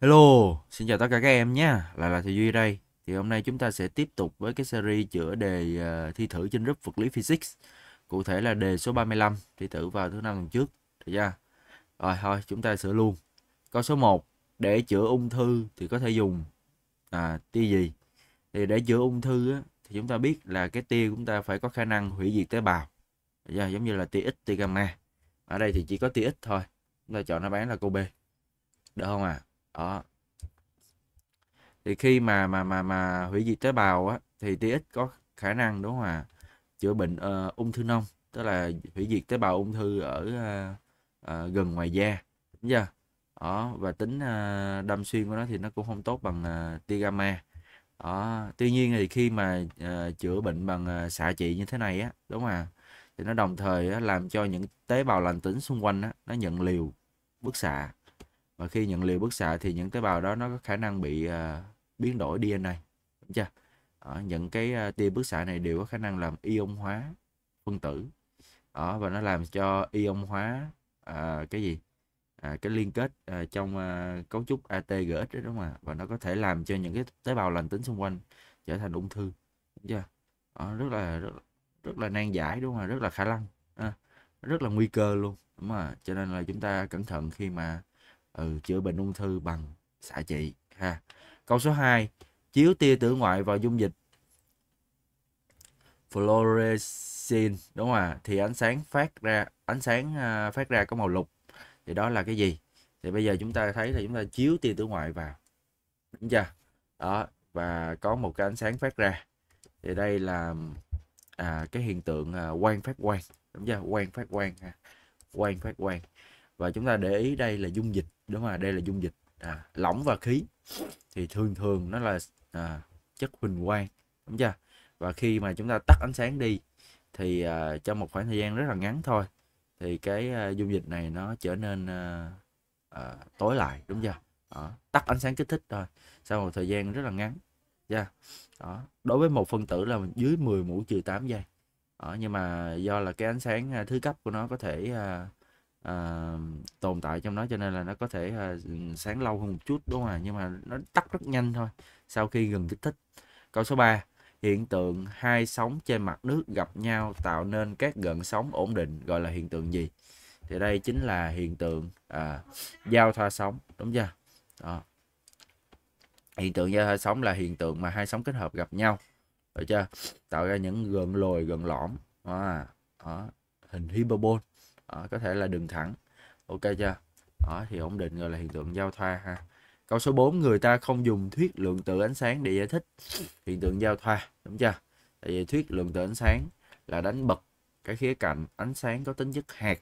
Hello, xin chào tất cả các em nhé, lại là thầy Duy đây. Thì hôm nay chúng ta sẽ tiếp tục với cái series chữa đề ờ, thi thử trên lớp vật lý physics. Cụ thể là đề số 35, thi thử vào thứ năm tuần trước, được chưa? Rồi thôi, chúng ta sửa luôn. Câu số 1, để chữa ung thư thì có thể dùng à tia gì? Thì để chữa ung thư á, thì chúng ta biết là cái tia chúng ta phải có khả năng hủy diệt tế bào. Được chưa? Giống như là tia X, tia gamma. Ở đây thì chỉ có tia X thôi. Chúng ta chọn nó bán là câu B. Được không ạ? À? đó thì khi mà mà mà mà hủy diệt tế bào á thì TX có khả năng đúng không ạ chữa bệnh uh, ung thư nông tức là hủy diệt tế bào ung thư ở uh, uh, gần ngoài da đúng chưa đó và tính uh, đâm xuyên của nó thì nó cũng không tốt bằng uh, tia gamma đó tuy nhiên thì khi mà uh, chữa bệnh bằng uh, xạ trị như thế này á đúng không ạ thì nó đồng thời á, làm cho những tế bào lành tính xung quanh á, nó nhận liều bức xạ và khi nhận liều bức xạ thì những tế bào đó nó có khả năng bị uh, biến đổi DNA đúng chưa ở ờ, những cái uh, tia bức xạ này đều có khả năng làm ion hóa phân tử ở và nó làm cho ion hóa à, cái gì à, cái liên kết à, trong à, cấu trúc ATGX đó đúng không ạ và nó có thể làm cho những cái tế bào lành tính xung quanh trở thành ung thư đúng chưa à, rất là rất, rất là nan giải đúng không ạ rất là khả năng à, rất là nguy cơ luôn đúng không ạ cho nên là chúng ta cẩn thận khi mà ừ, chữa bệnh ung thư bằng xạ trị ha câu số 2 chiếu tia tử ngoại vào dung dịch fluorescein đúng không ạ thì ánh sáng phát ra ánh sáng à, phát ra có màu lục thì đó là cái gì thì bây giờ chúng ta thấy là chúng ta chiếu tia tử ngoại vào đúng chưa đó và có một cái ánh sáng phát ra thì đây là à, cái hiện tượng à, quang phát quang đúng chưa quang phát quang ha quang phát quang và chúng ta để ý đây là dung dịch đúng không đây là dung dịch à, lỏng và khí thì thường thường nó là à, chất huỳnh quang đúng chưa và khi mà chúng ta tắt ánh sáng đi thì à, trong một khoảng thời gian rất là ngắn thôi thì cái à, dung dịch này nó trở nên à, à, tối lại đúng chưa đó. tắt ánh sáng kích thích thôi sau một thời gian rất là ngắn yeah. đó. đối với một phân tử là dưới 10 mũ trừ 8 giây đó. nhưng mà do là cái ánh sáng à, thứ cấp của nó có thể à, uh, tồn tại trong nó cho nên là nó có thể uh, sáng lâu hơn một chút đúng không ạ nhưng mà nó tắt rất nhanh thôi sau khi gần kích thích câu số 3 hiện tượng hai sóng trên mặt nước gặp nhau tạo nên các gần sóng ổn định gọi là hiện tượng gì thì đây chính là hiện tượng à, giao thoa sóng đúng chưa đó. hiện tượng giao thoa sóng là hiện tượng mà hai sóng kết hợp gặp nhau được chưa tạo ra những gần lồi gần lõm à, đó. hình hyperbole à, có thể là đường thẳng ok chưa đó thì ổn định gọi là hiện tượng giao thoa ha câu số 4 người ta không dùng thuyết lượng tử ánh sáng để giải thích hiện tượng giao thoa đúng chưa tại vì thuyết lượng tử ánh sáng là đánh bật cái khía cạnh ánh sáng có tính chất hạt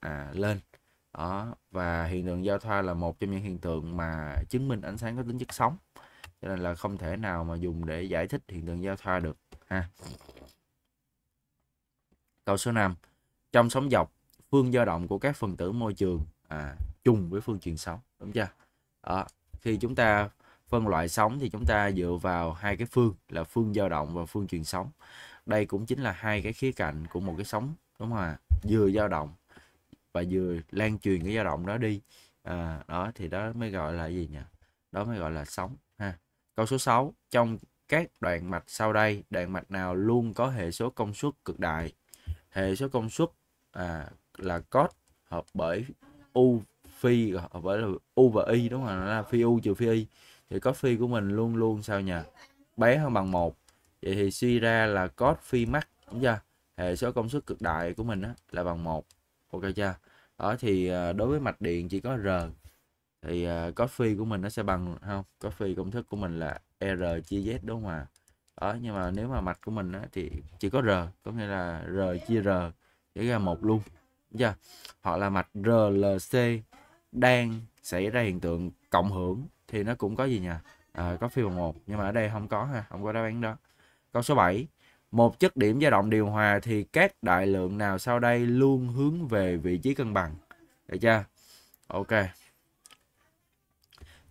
à, lên đó và hiện tượng giao thoa là một trong những hiện tượng mà chứng minh ánh sáng có tính chất sóng cho nên là không thể nào mà dùng để giải thích hiện tượng giao thoa được ha câu số 5 trong sóng dọc phương dao động của các phần tử môi trường à, chung với phương truyền sóng đúng chưa đó. khi chúng ta phân loại sóng thì chúng ta dựa vào hai cái phương là phương dao động và phương truyền sóng đây cũng chính là hai cái khía cạnh của một cái sóng đúng không ạ vừa dao động và vừa lan truyền cái dao động đó đi à, đó thì đó mới gọi là gì nhỉ đó mới gọi là sóng ha câu số 6 trong các đoạn mạch sau đây đoạn mạch nào luôn có hệ số công suất cực đại hệ số công suất à, là cos hợp bởi u phi hợp bởi là u và y đúng không là phi u trừ phi y thì cos phi của mình luôn luôn sao nhỉ bé hơn bằng một vậy thì suy ra là cos phi max đúng chưa hệ số công suất cực đại của mình á, là bằng một ok chưa đó thì à, đối với mạch điện chỉ có r thì à, cos phi của mình nó sẽ bằng không cos phi công thức của mình là r chia z đúng không ạ đó nhưng mà nếu mà mạch của mình á, thì chỉ có r có nghĩa là r chia r để ra một luôn dạ họ là mạch RLC đang xảy ra hiện tượng cộng hưởng thì nó cũng có gì nhỉ à, có phi 1 nhưng mà ở đây không có ha không có đáp án đó câu số 7 một chất điểm dao động điều hòa thì các đại lượng nào sau đây luôn hướng về vị trí cân bằng được chưa ok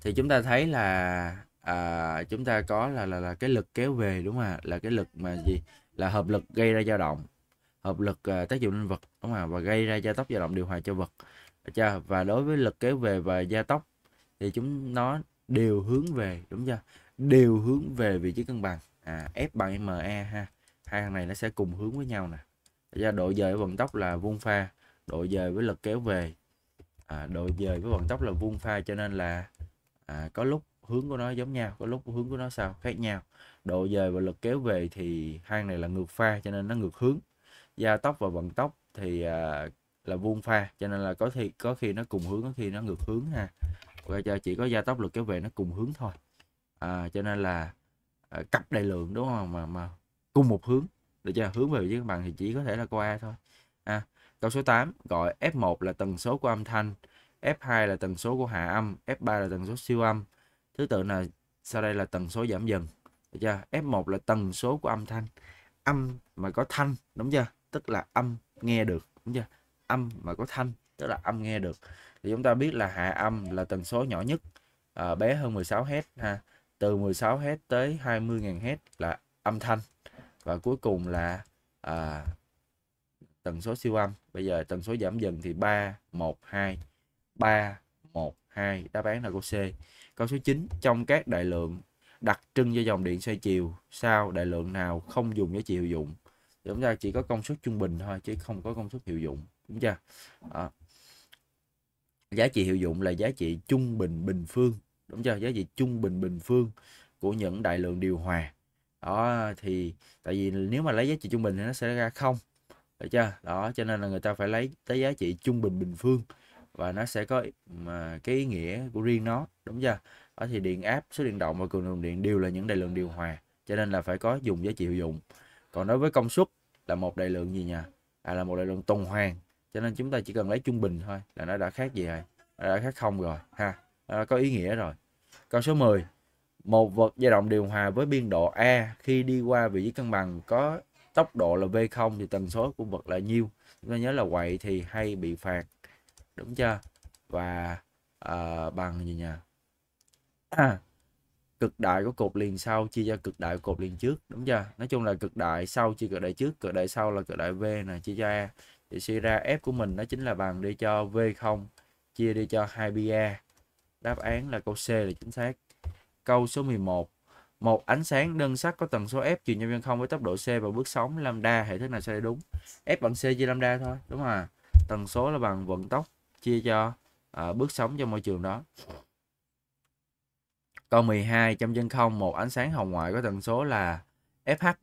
thì chúng ta thấy là à, chúng ta có là là là cái lực kéo về đúng không ạ là cái lực mà gì là hợp lực gây ra dao động hợp lực uh, tác dụng lên vật đúng không và gây ra gia tốc dao động điều hòa cho vật chưa và đối với lực kéo về và gia tốc thì chúng nó đều hướng về đúng chưa đều hướng về vị trí cân bằng à, F bằng ME ha hai thằng này nó sẽ cùng hướng với nhau nè ra độ dời với vận tốc là vuông pha độ dời với lực kéo về à, độ dời với vận tốc là vuông pha cho nên là à, có lúc hướng của nó giống nhau có lúc hướng của nó sao khác nhau độ dời và lực kéo về thì hai này là ngược pha cho nên nó ngược hướng gia tốc và vận tốc thì à, là vuông pha cho nên là có khi có khi nó cùng hướng có khi nó ngược hướng ha và chỉ có gia tốc lực kéo về nó cùng hướng thôi à, cho nên là à, cặp đại lượng đúng không mà mà cùng một hướng được chưa hướng về với các bạn thì chỉ có thể là qua thôi à, câu số 8 gọi F1 là tần số của âm thanh F2 là tần số của hạ âm F3 là tần số siêu âm thứ tự là sau đây là tần số giảm dần được chưa F1 là tần số của âm thanh âm mà có thanh đúng chưa tức là âm nghe được đúng chưa âm mà có thanh tức là âm nghe được thì chúng ta biết là hạ âm là tần số nhỏ nhất à, bé hơn 16 Hz ha từ 16 Hz tới 20.000 Hz là âm thanh và cuối cùng là à, tần số siêu âm bây giờ tần số giảm dần thì 3 1 2 3 1 2 đáp án là câu C câu số 9 trong các đại lượng đặc trưng cho dòng điện xoay chiều sao đại lượng nào không dùng với chiều dụng thì chúng ta chỉ có công suất trung bình thôi chứ không có công suất hiệu dụng đúng chưa à. giá trị hiệu dụng là giá trị trung bình bình phương đúng chưa giá trị trung bình bình phương của những đại lượng điều hòa đó thì tại vì nếu mà lấy giá trị trung bình thì nó sẽ ra không được chưa đó cho nên là người ta phải lấy tới giá trị trung bình bình phương và nó sẽ có mà cái ý nghĩa của riêng nó đúng chưa đó thì điện áp số điện động và cường độ điện đều là những đại lượng điều hòa cho nên là phải có dùng giá trị hiệu dụng còn đối với công suất là một đại lượng gì nhỉ à, là một đại lượng tuần hoàn cho nên chúng ta chỉ cần lấy trung bình thôi là nó đã khác gì rồi đã khác không rồi ha nó đã có ý nghĩa rồi câu số 10 một vật dao động điều hòa với biên độ A khi đi qua vị trí cân bằng có tốc độ là V0 thì tần số của vật là nhiêu chúng ta nhớ là quậy thì hay bị phạt đúng chưa và uh, bằng gì nhỉ à, cực đại của cột liền sau chia cho cực đại của cột liền trước đúng chưa nói chung là cực đại sau chia cực đại trước cực đại sau là cực đại v nè chia cho a thì suy ra f của mình nó chính là bằng đi cho v 0 chia đi cho 2 pa đáp án là câu c là chính xác câu số 11 một ánh sáng đơn sắc có tần số f truyền nhân viên không với tốc độ c và bước sóng lambda hệ thức nào sẽ đúng f bằng c chia lambda thôi đúng không à tần số là bằng vận tốc chia cho uh, bước sóng cho môi trường đó Câu 12 trong chân không một ánh sáng hồng ngoại có tần số là FH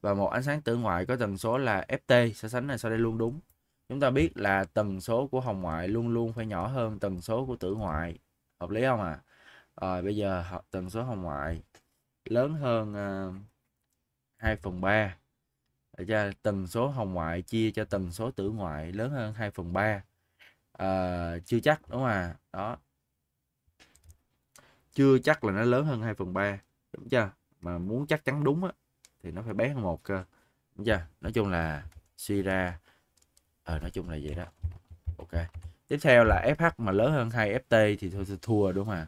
và một ánh sáng tử ngoại có tần số là FT. So sánh này sau đây luôn đúng. Chúng ta biết là tần số của hồng ngoại luôn luôn phải nhỏ hơn tần số của tử ngoại. Hợp lý không ạ? À? Rồi bây giờ tần số hồng ngoại lớn hơn uh, ờ, 2 phần 3. Ra tần số hồng ngoại chia cho tần số tử ngoại lớn hơn 2 phần 3. À, ờ, chưa chắc đúng không à? Đó, chưa chắc là nó lớn hơn 2 phần 3 đúng chưa mà muốn chắc chắn đúng á thì nó phải bé hơn một cơ đúng chưa nói chung là suy ra ờ nói chung là vậy đó ok tiếp theo là fh mà lớn hơn 2 ft thì thôi thua đúng không ạ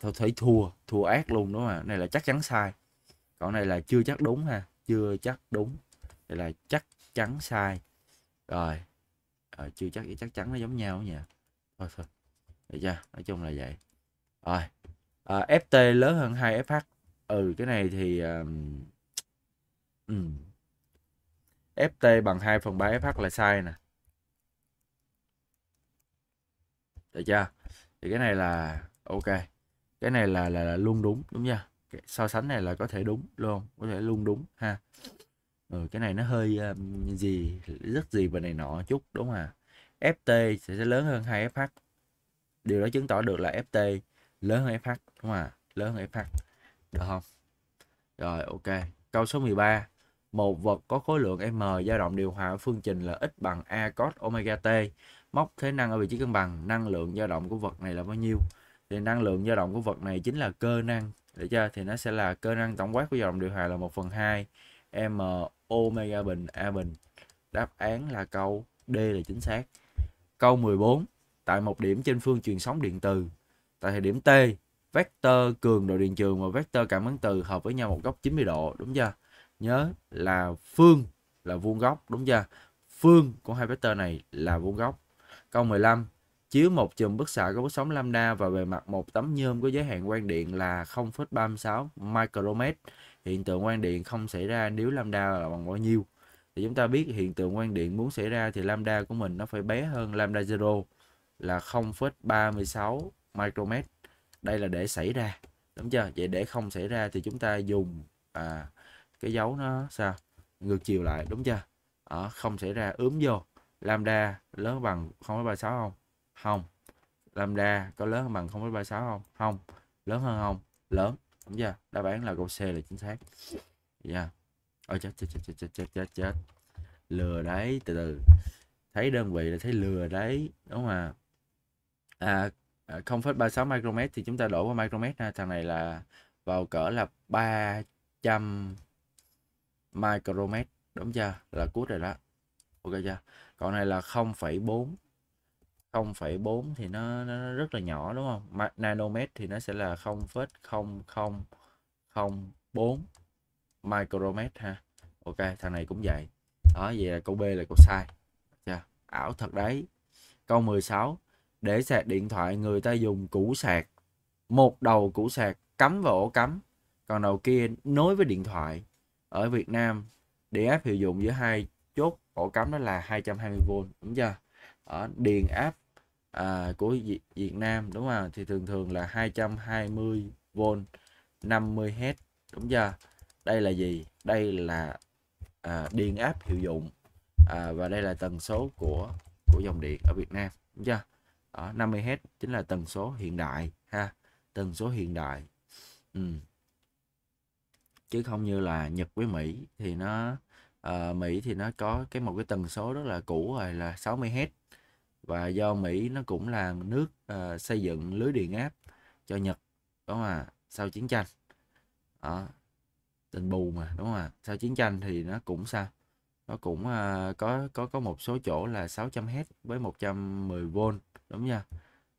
thôi thấy thua thua ác luôn đúng không ạ này là chắc chắn sai còn này là chưa chắc đúng ha chưa chắc đúng đây là chắc chắn sai rồi ờ, chưa chắc chắc chắn nó giống nhau nhỉ thôi thôi được chưa nói chung là vậy rồi à, ờ, FT lớn hơn 2 FH ừ cái này thì um, um. FT bằng 2 phần 3 FH là sai nè được chưa thì cái này là ok cái này là là, là luôn đúng đúng nha so sánh này là có thể đúng luôn có thể luôn đúng ha ừ, cái này nó hơi um, gì rất gì và này nọ chút đúng không à FT sẽ lớn hơn 2 FH điều đó chứng tỏ được là FT lớn hơn FH đúng không ạ, lớn hơn FH được không rồi ok câu số 13 một vật có khối lượng M dao động điều hòa ở phương trình là x bằng A cos omega t móc thế năng ở vị trí cân bằng năng lượng dao động của vật này là bao nhiêu thì năng lượng dao động của vật này chính là cơ năng để cho thì nó sẽ là cơ năng tổng quát của dao động điều hòa là 1 phần 2 M omega bình A bình đáp án là câu D là chính xác câu 14 tại một điểm trên phương truyền sóng điện từ Tại thời điểm T, vector cường độ điện trường và vector cảm ứng từ hợp với nhau một góc 90 độ, đúng chưa? Nhớ là phương là vuông góc, đúng chưa? Phương của hai vector này là vuông góc. Câu 15, chiếu một chùm bức xạ có bức sóng lambda và bề mặt một tấm nhôm có giới hạn quang điện là 0,36 micromet. Hiện tượng quang điện không xảy ra nếu lambda là bằng bao nhiêu? Thì chúng ta biết hiện tượng quang điện muốn xảy ra thì lambda của mình nó phải bé hơn lambda 0 là 0,36 micromet đây là để xảy ra đúng chưa vậy để không xảy ra thì chúng ta dùng à, cái dấu nó sao ngược chiều lại đúng chưa ở không xảy ra ướm vô lambda lớn bằng 0,36 không không lambda có lớn hơn bằng 0,36 không không lớn hơn không lớn đúng chưa đáp án là câu C là chính xác dạ yeah. ôi chết chết chết chết chết chết chết chết lừa đấy từ từ thấy đơn vị là thấy lừa đấy đúng không à, à 0,36 ờ, micromet thì chúng ta đổi qua micromet ha thằng này là vào cỡ là 300 micromet đúng chưa là cút rồi đó ok chưa còn này là 0,4 0,4 thì nó, nó rất là nhỏ đúng không nanomet thì nó sẽ là 0,0004 micromet ha ok thằng này cũng vậy đó vậy là câu B là câu sai chưa ảo thật đấy câu 16 để sạc điện thoại người ta dùng củ sạc một đầu củ sạc cắm vào ổ cắm còn đầu kia nối với điện thoại ở Việt Nam điện áp hiệu dụng giữa hai chốt ổ cắm đó là 220V đúng chưa ở điện áp à, của Việt Nam đúng không thì thường thường là 220V 50Hz đúng chưa đây là gì đây là à, điện áp hiệu dụng à, và đây là tần số của của dòng điện ở Việt Nam đúng chưa ở 50Hz chính là tần số hiện đại ha tần số hiện đại ừ. chứ không như là Nhật với Mỹ thì nó uh, Mỹ thì nó có cái một cái tần số rất là cũ rồi là 60Hz và do Mỹ nó cũng là nước uh, xây dựng lưới điện áp cho Nhật đúng không à sau chiến tranh đó. đền bù mà đúng không à sau chiến tranh thì nó cũng sao nó cũng à, có có có một số chỗ là 600Hz với 110V đúng nha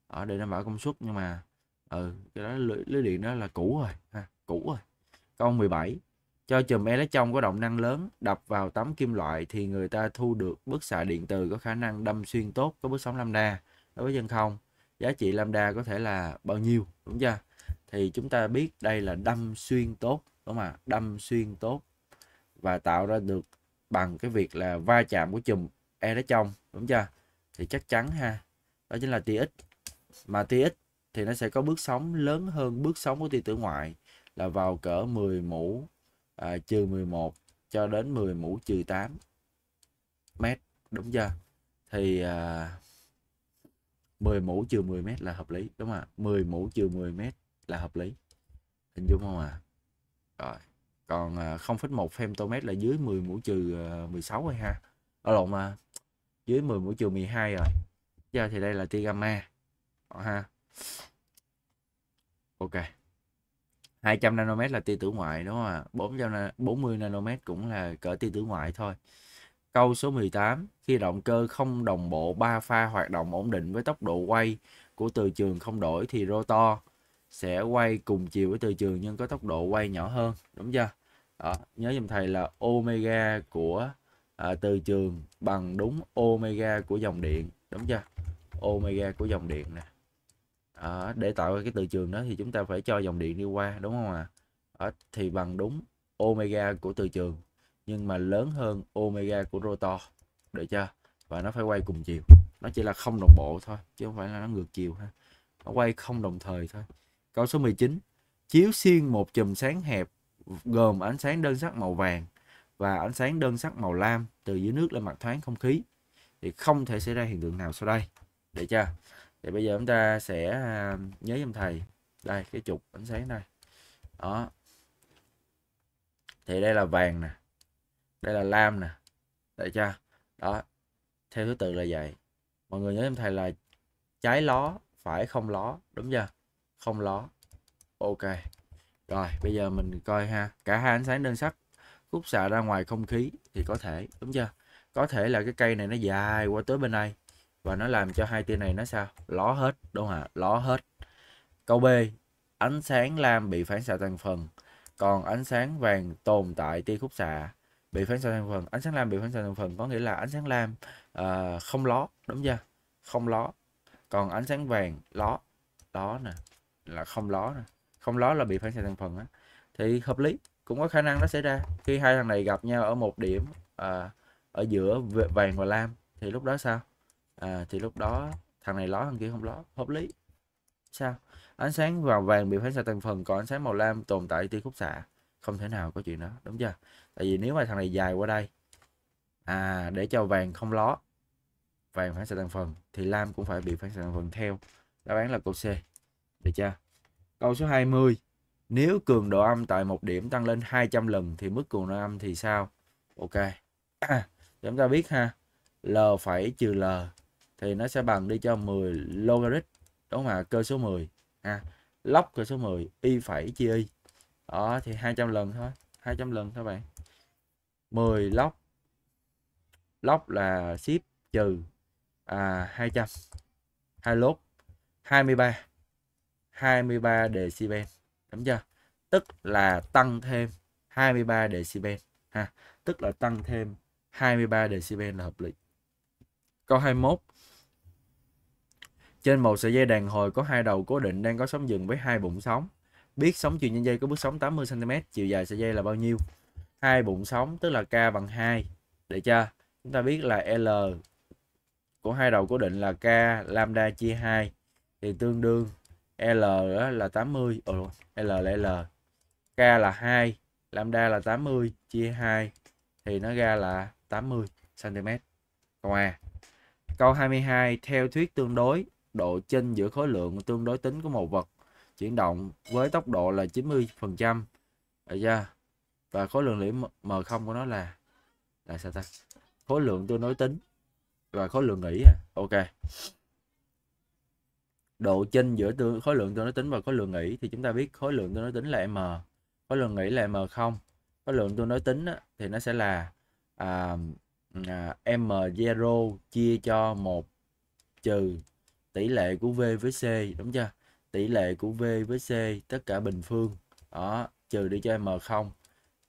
ở đây đảm bảo công suất nhưng mà ừ cái đó lưới, lưới điện đó là cũ rồi ha cũ rồi câu 17 cho chùm electron có động năng lớn đập vào tấm kim loại thì người ta thu được bức xạ điện từ có khả năng đâm xuyên tốt có bước sóng lambda đối với chân không giá trị lambda có thể là bao nhiêu đúng chưa thì chúng ta biết đây là đâm xuyên tốt đúng không ạ đâm xuyên tốt và tạo ra được bằng cái việc là va chạm của chùm e đó trong đúng chưa thì chắc chắn ha đó chính là tia x mà tia x thì nó sẽ có bước sóng lớn hơn bước sóng của tia tử ngoại là vào cỡ 10 mũ à, trừ 11 cho đến 10 mũ trừ 8 mét đúng chưa thì à, 10 mũ trừ 10 mét là hợp lý đúng không ạ 10 mũ trừ 10 mét là hợp lý hình dung không ạ à? rồi còn à, không một femtomet là dưới 10 mũ trừ 16 à, rồi ha ở lộn mà dưới 10 mũ trừ 12 rồi giờ thì đây là tia gamma ờ, ha ok 200 nanomet là tia tử ngoại đúng không ạ? 400 40 nanomet cũng là cỡ tia tử ngoại thôi. Câu số 18, khi động cơ không đồng bộ ba pha hoạt động ổn định với tốc độ quay của từ trường không đổi thì rotor sẽ quay cùng chiều với từ trường nhưng có tốc độ quay nhỏ hơn, đúng chưa? đó, nhớ giùm thầy là omega của à, từ trường bằng đúng omega của dòng điện đúng chưa omega của dòng điện nè à, để tạo ra cái từ trường đó thì chúng ta phải cho dòng điện đi qua đúng không ạ à? à, thì bằng đúng omega của từ trường nhưng mà lớn hơn omega của rotor được chưa và nó phải quay cùng chiều nó chỉ là không đồng bộ thôi chứ không phải là nó ngược chiều ha nó quay không đồng thời thôi câu số 19 chiếu xuyên một chùm sáng hẹp gồm ánh sáng đơn sắc màu vàng và ánh sáng đơn sắc màu lam từ dưới nước lên mặt thoáng không khí thì không thể xảy ra hiện tượng nào sau đây để chưa thì bây giờ chúng ta sẽ à, nhớ giùm thầy đây cái trục ánh sáng đây đó thì đây là vàng nè đây là lam nè để chưa đó theo thứ tự là vậy mọi người nhớ giùm thầy là trái ló phải không ló đúng chưa không ló ok rồi bây giờ mình coi ha Cả hai ánh sáng đơn sắc khúc xạ ra ngoài không khí thì có thể đúng chưa Có thể là cái cây này nó dài qua tới bên đây Và nó làm cho hai tia này nó sao Ló hết đúng không ạ Ló hết Câu B Ánh sáng lam bị phản xạ thành phần Còn ánh sáng vàng tồn tại tia khúc xạ bị phản xạ thành phần ánh sáng lam bị phản xạ thành phần có nghĩa là ánh sáng lam uh, không ló đúng chưa không ló còn ánh sáng vàng ló đó nè là không ló nè không ló là bị phản xạ thành phần á thì hợp lý cũng có khả năng nó xảy ra khi hai thằng này gặp nhau ở một điểm à, ở giữa vàng và lam thì lúc đó sao à, thì lúc đó thằng này ló thằng kia không ló hợp lý sao ánh sáng vào vàng bị phản xạ thành phần còn ánh sáng màu lam tồn tại tia khúc xạ không thể nào có chuyện đó đúng chưa tại vì nếu mà thằng này dài qua đây à để cho vàng không ló vàng phản xạ thành phần thì lam cũng phải bị phản xạ thành phần theo đáp án là câu C được chưa Câu số 20. Nếu cường độ âm tại một điểm tăng lên 200 lần thì mức cường độ âm thì sao? Ok. À, chúng ta biết ha. L phải trừ L thì nó sẽ bằng đi cho 10 logarit đúng không ạ? Cơ số 10 ha. À, log cơ số 10 y phải chia y. Đó thì 200 lần thôi, 200 lần thôi bạn. 10 log log là ship trừ à 200. Hai lốt 23 23 decibel đúng chưa tức là tăng thêm 23 decibel ha tức là tăng thêm 23 decibel là hợp lý câu 21 trên một sợi dây đàn hồi có hai đầu cố định đang có sóng dừng với hai bụng sóng biết sóng chiều trên dây có bước sóng 80 cm chiều dài sợi dây là bao nhiêu hai bụng sóng tức là k bằng 2 để cho chúng ta biết là l của hai đầu cố định là k lambda chia 2 thì tương đương L là 80 ừ, L là L K là 2 Lambda là 80 chia 2 thì nó ra là 80 cm câu A câu 22 theo thuyết tương đối độ chênh giữa khối lượng tương đối tính của một vật chuyển động với tốc độ là 90 phần trăm chưa và khối lượng điểm m0 của nó là là sao ta khối lượng tương đối tính và khối lượng nghỉ à ok độ chênh giữa tương, khối lượng tương đối tính và khối lượng nghỉ thì chúng ta biết khối lượng tương đối tính là m khối lượng nghỉ là m không khối lượng tương đối tính á, thì nó sẽ là à, à, m0 chia cho một trừ tỷ lệ của v với c đúng chưa tỷ lệ của v với c tất cả bình phương đó trừ đi cho m không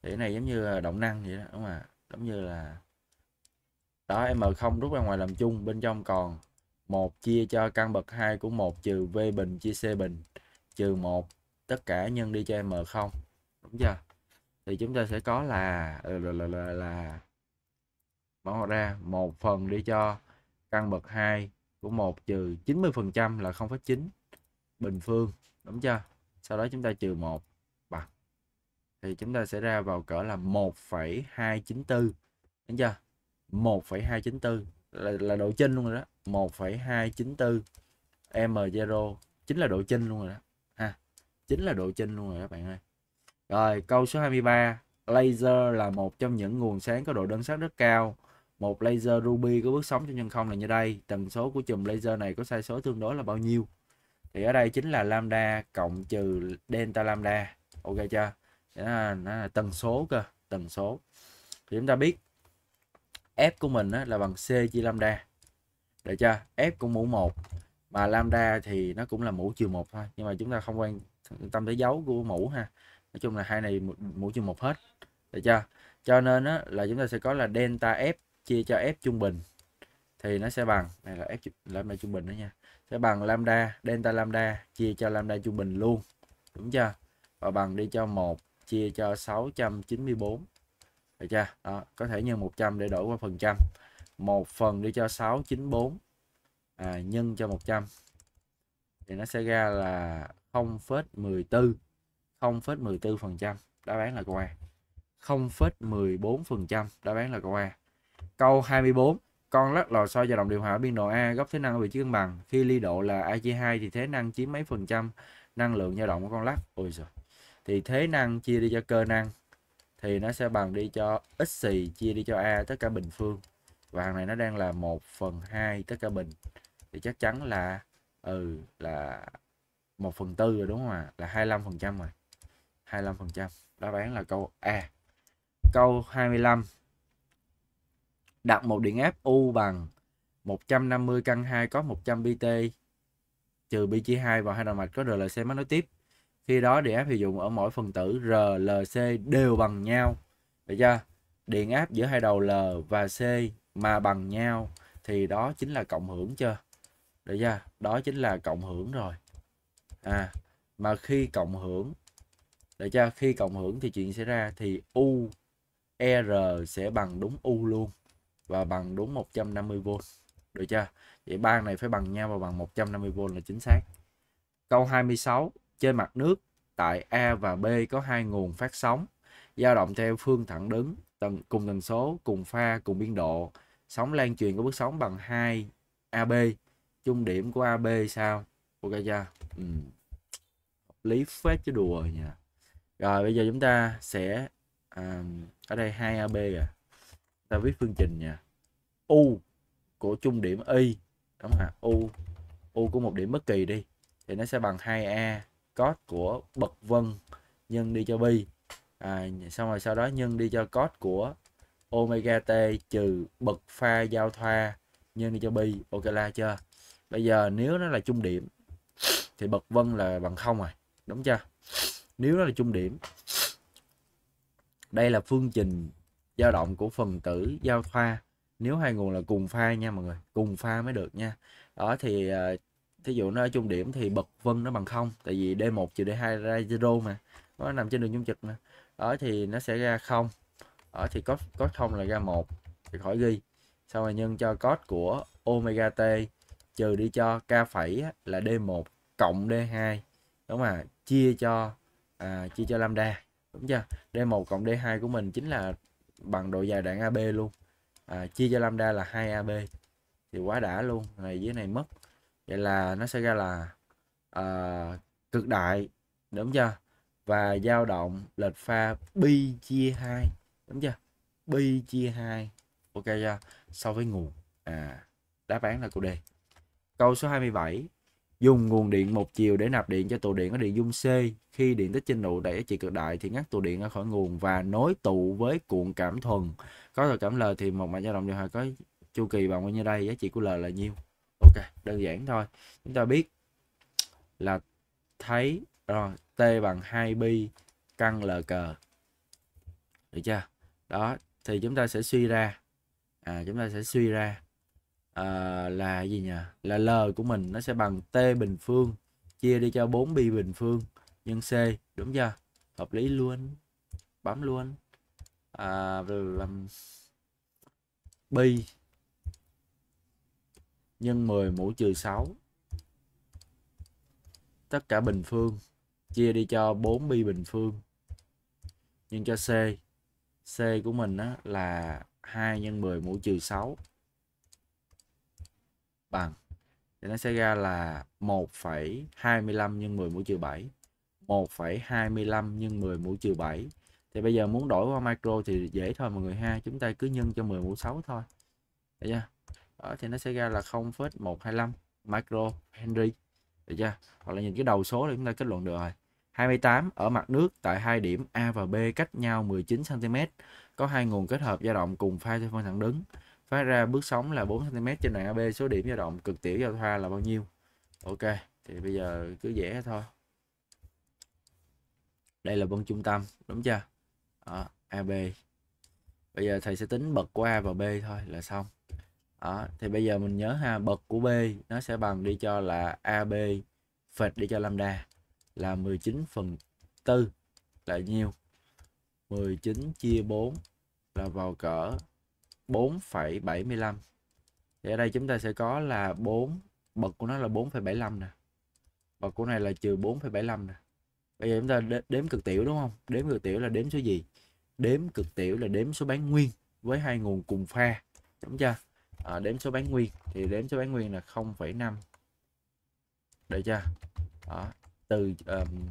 thì cái này giống như là động năng vậy đó đúng không ạ giống như là đó m không rút ra ngoài làm chung bên trong còn 1 chia cho căn bậc 2 của 1 trừ V bình chia C bình trừ 1 tất cả nhân đi cho M0 đúng chưa thì chúng ta sẽ có là ừ, là là, là, là mở ra 1 phần đi cho căn bậc 2 của 1 trừ 90 phần trăm là 0,9 bình phương đúng chưa sau đó chúng ta trừ 1 bằng thì chúng ta sẽ ra vào cỡ là 1,294 đúng chưa 1,294 là, là độ chênh luôn rồi đó 1,294 M0 chính là độ chênh luôn rồi đó ha chính là độ chênh luôn rồi các bạn ơi rồi câu số 23 laser là một trong những nguồn sáng có độ đơn sắc rất cao một laser ruby có bước sóng trong chân không là như đây tần số của chùm laser này có sai số tương đối là bao nhiêu thì ở đây chính là lambda cộng trừ delta lambda ok chưa nó là tần số cơ tần số thì chúng ta biết F của mình á, là bằng C chia lambda. Được chưa? F cũng mũ 1 mà lambda thì nó cũng là mũ trừ 1 thôi, nhưng mà chúng ta không quan tâm tới dấu của mũ ha. Nói chung là hai này mũ trừ 1 hết. Được chưa? Cho nên á, là chúng ta sẽ có là delta F chia cho F trung bình thì nó sẽ bằng này là F lambda trung bình đó nha. Sẽ bằng lambda delta lambda chia cho lambda trung bình luôn. Đúng chưa? Và bằng đi cho 1 chia cho 694 được chưa đó, có thể nhân 100 để đổi qua phần trăm một phần đi cho 694 à, nhân cho 100 thì nó sẽ ra là 0,14 0,14 phần trăm đáp án là câu A 0,14 phần trăm đáp án là câu A câu 24 con lắc lò xo dao động điều hòa biên độ A góc thế năng ở vị trí cân bằng khi ly độ là a chia 2 thì thế năng chiếm mấy phần trăm năng lượng dao động của con lắc ôi giời thì thế năng chia đi cho cơ năng thì nó sẽ bằng đi cho x xì chia đi cho a tất cả bình phương và hàng này nó đang là 1 phần 2 tất cả bình thì chắc chắn là ừ là 1 phần tư rồi đúng không ạ à? là 25 phần trăm rồi 25 phần trăm đáp án là câu A câu 25 đặt một điện áp U bằng 150 căn 2 có 100 bt trừ pi chia 2 vào hai đầu mạch có RLC mắc nối tiếp khi đó điện áp hiệu dụng ở mỗi phần tử R, L, C đều bằng nhau. Được chưa? Điện áp giữa hai đầu L và C mà bằng nhau thì đó chính là cộng hưởng chưa? Được chưa? Đó chính là cộng hưởng rồi. À, mà khi cộng hưởng được chưa? khi cộng hưởng thì chuyện xảy ra thì U e, R sẽ bằng đúng U luôn và bằng đúng 150V. Được chưa? Vậy ba này phải bằng nhau và bằng 150V là chính xác. Câu 26 trên mặt nước, tại A và B có hai nguồn phát sóng, dao động theo phương thẳng đứng, tần, cùng tần số, cùng pha, cùng biên độ. Sóng lan truyền của bước sóng bằng 2 AB, trung điểm của AB sao? Ok chưa? Ừ. Lý phép chứ đùa nha. Rồi bây giờ chúng ta sẽ à, ở đây 2 AB à. Ta viết phương trình nha. U của trung điểm Y đúng không ạ? U U của một điểm bất kỳ đi thì nó sẽ bằng 2A code của bậc vân nhân đi cho bi à, xong rồi sau đó nhân đi cho code của omega t trừ bậc pha giao thoa nhân đi cho bi ok la chưa bây giờ nếu nó là trung điểm thì bậc vân là bằng không rồi đúng chưa nếu nó là trung điểm đây là phương trình dao động của phần tử giao thoa nếu hai nguồn là cùng pha nha mọi người cùng pha mới được nha đó thì uh, thí dụ nó ở chung điểm thì bật vân nó bằng không tại vì D1 trừ D2 ra zero mà nó nằm trên đường dung trực mà ở thì nó sẽ ra không ở thì cos cos không là ra một thì khỏi ghi sau này nhân cho cos của omega t trừ đi cho k phẩy là D1 cộng D2 đúng mà chia cho à, chia cho lambda đúng chưa D1 cộng D2 của mình chính là bằng độ dài đoạn AB luôn à, chia cho lambda là 2AB thì quá đã luôn này dưới này mất vậy là nó sẽ ra là uh, cực đại đúng chưa và dao động lệch pha pi chia 2 đúng chưa pi chia 2 ok chưa so với nguồn à đáp án là câu đề câu số 27 dùng nguồn điện một chiều để nạp điện cho tụ điện có điện dung C khi điện tích trên trụ đẩy trị cực đại thì ngắt tụ điện ra khỏi nguồn và nối tụ với cuộn cảm thuần có rồi cảm L thì một mạch dao động điều hòa có chu kỳ bằng bao nhiêu đây giá trị của L là nhiêu đơn giản thôi chúng ta biết là thấy rồi t bằng 2 pi căn l cờ được chưa đó thì chúng ta sẽ suy ra à, chúng ta sẽ suy ra à, là gì nhỉ là l của mình nó sẽ bằng t bình phương chia đi cho 4 pi bình phương nhân c đúng chưa hợp lý luôn bấm luôn à, làm pi nhân 10 mũ trừ 6 tất cả bình phương chia đi cho 4 bi bình phương nhân cho C C của mình á, là 2 nhân 10 mũ trừ 6 bằng thì nó sẽ ra là 1,25 nhân 10 mũ trừ 7 1,25 nhân 10 mũ trừ 7 thì bây giờ muốn đổi qua micro thì dễ thôi mọi người ha chúng ta cứ nhân cho 10 mũ 6 thôi được chưa đó, thì nó sẽ ra là 0,125 micro Henry được chưa hoặc là nhìn cái đầu số để chúng ta kết luận được rồi 28 ở mặt nước tại hai điểm A và B cách nhau 19 cm có hai nguồn kết hợp dao động cùng pha theo phân thẳng đứng phát ra bước sóng là 4 cm trên đoạn AB số điểm dao động cực tiểu giao thoa là bao nhiêu ok thì bây giờ cứ dễ thôi đây là vân trung tâm đúng chưa AB bây giờ thầy sẽ tính bậc của A và B thôi là xong đó, thì bây giờ mình nhớ ha bậc của B nó sẽ bằng đi cho là AB phệt đi cho lambda là 19 phần tư là nhiêu 19 chia 4 là vào cỡ 4,75 thì ở đây chúng ta sẽ có là 4 bậc của nó là 4,75 nè bậc của này là trừ 4,75 nè bây giờ chúng ta đếm cực tiểu đúng không đếm cực tiểu là đếm số gì đếm cực tiểu là đếm số bán nguyên với hai nguồn cùng pha đúng chưa à, đếm số bán nguyên thì đếm số bán nguyên là 0,5 được chưa đó. từ um,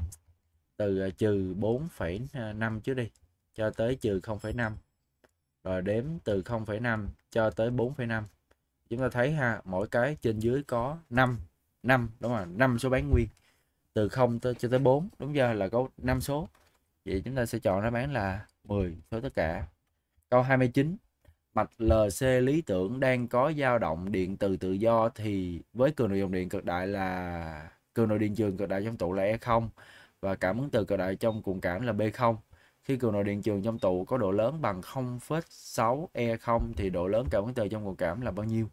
từ ờ, trừ 4,5 trước đi cho tới trừ 0,5 rồi đếm từ 0,5 cho tới 4,5 chúng ta thấy ha mỗi cái trên dưới có 5 5 đúng không 5 số bán nguyên từ 0 tới cho tới 4 đúng giờ là có 5 số vậy chúng ta sẽ chọn nó bán là 10 số tất cả câu 29 mạch LC lý tưởng đang có dao động điện từ tự do thì với cường độ dòng điện cực đại là cường độ điện trường cực đại trong tụ là E0 và cảm ứng từ cực đại trong cuộn cảm là B0. Khi cường độ điện trường trong tụ có độ lớn bằng 0,6 E0 thì độ lớn cảm ứng từ trong cuộn cảm là bao nhiêu?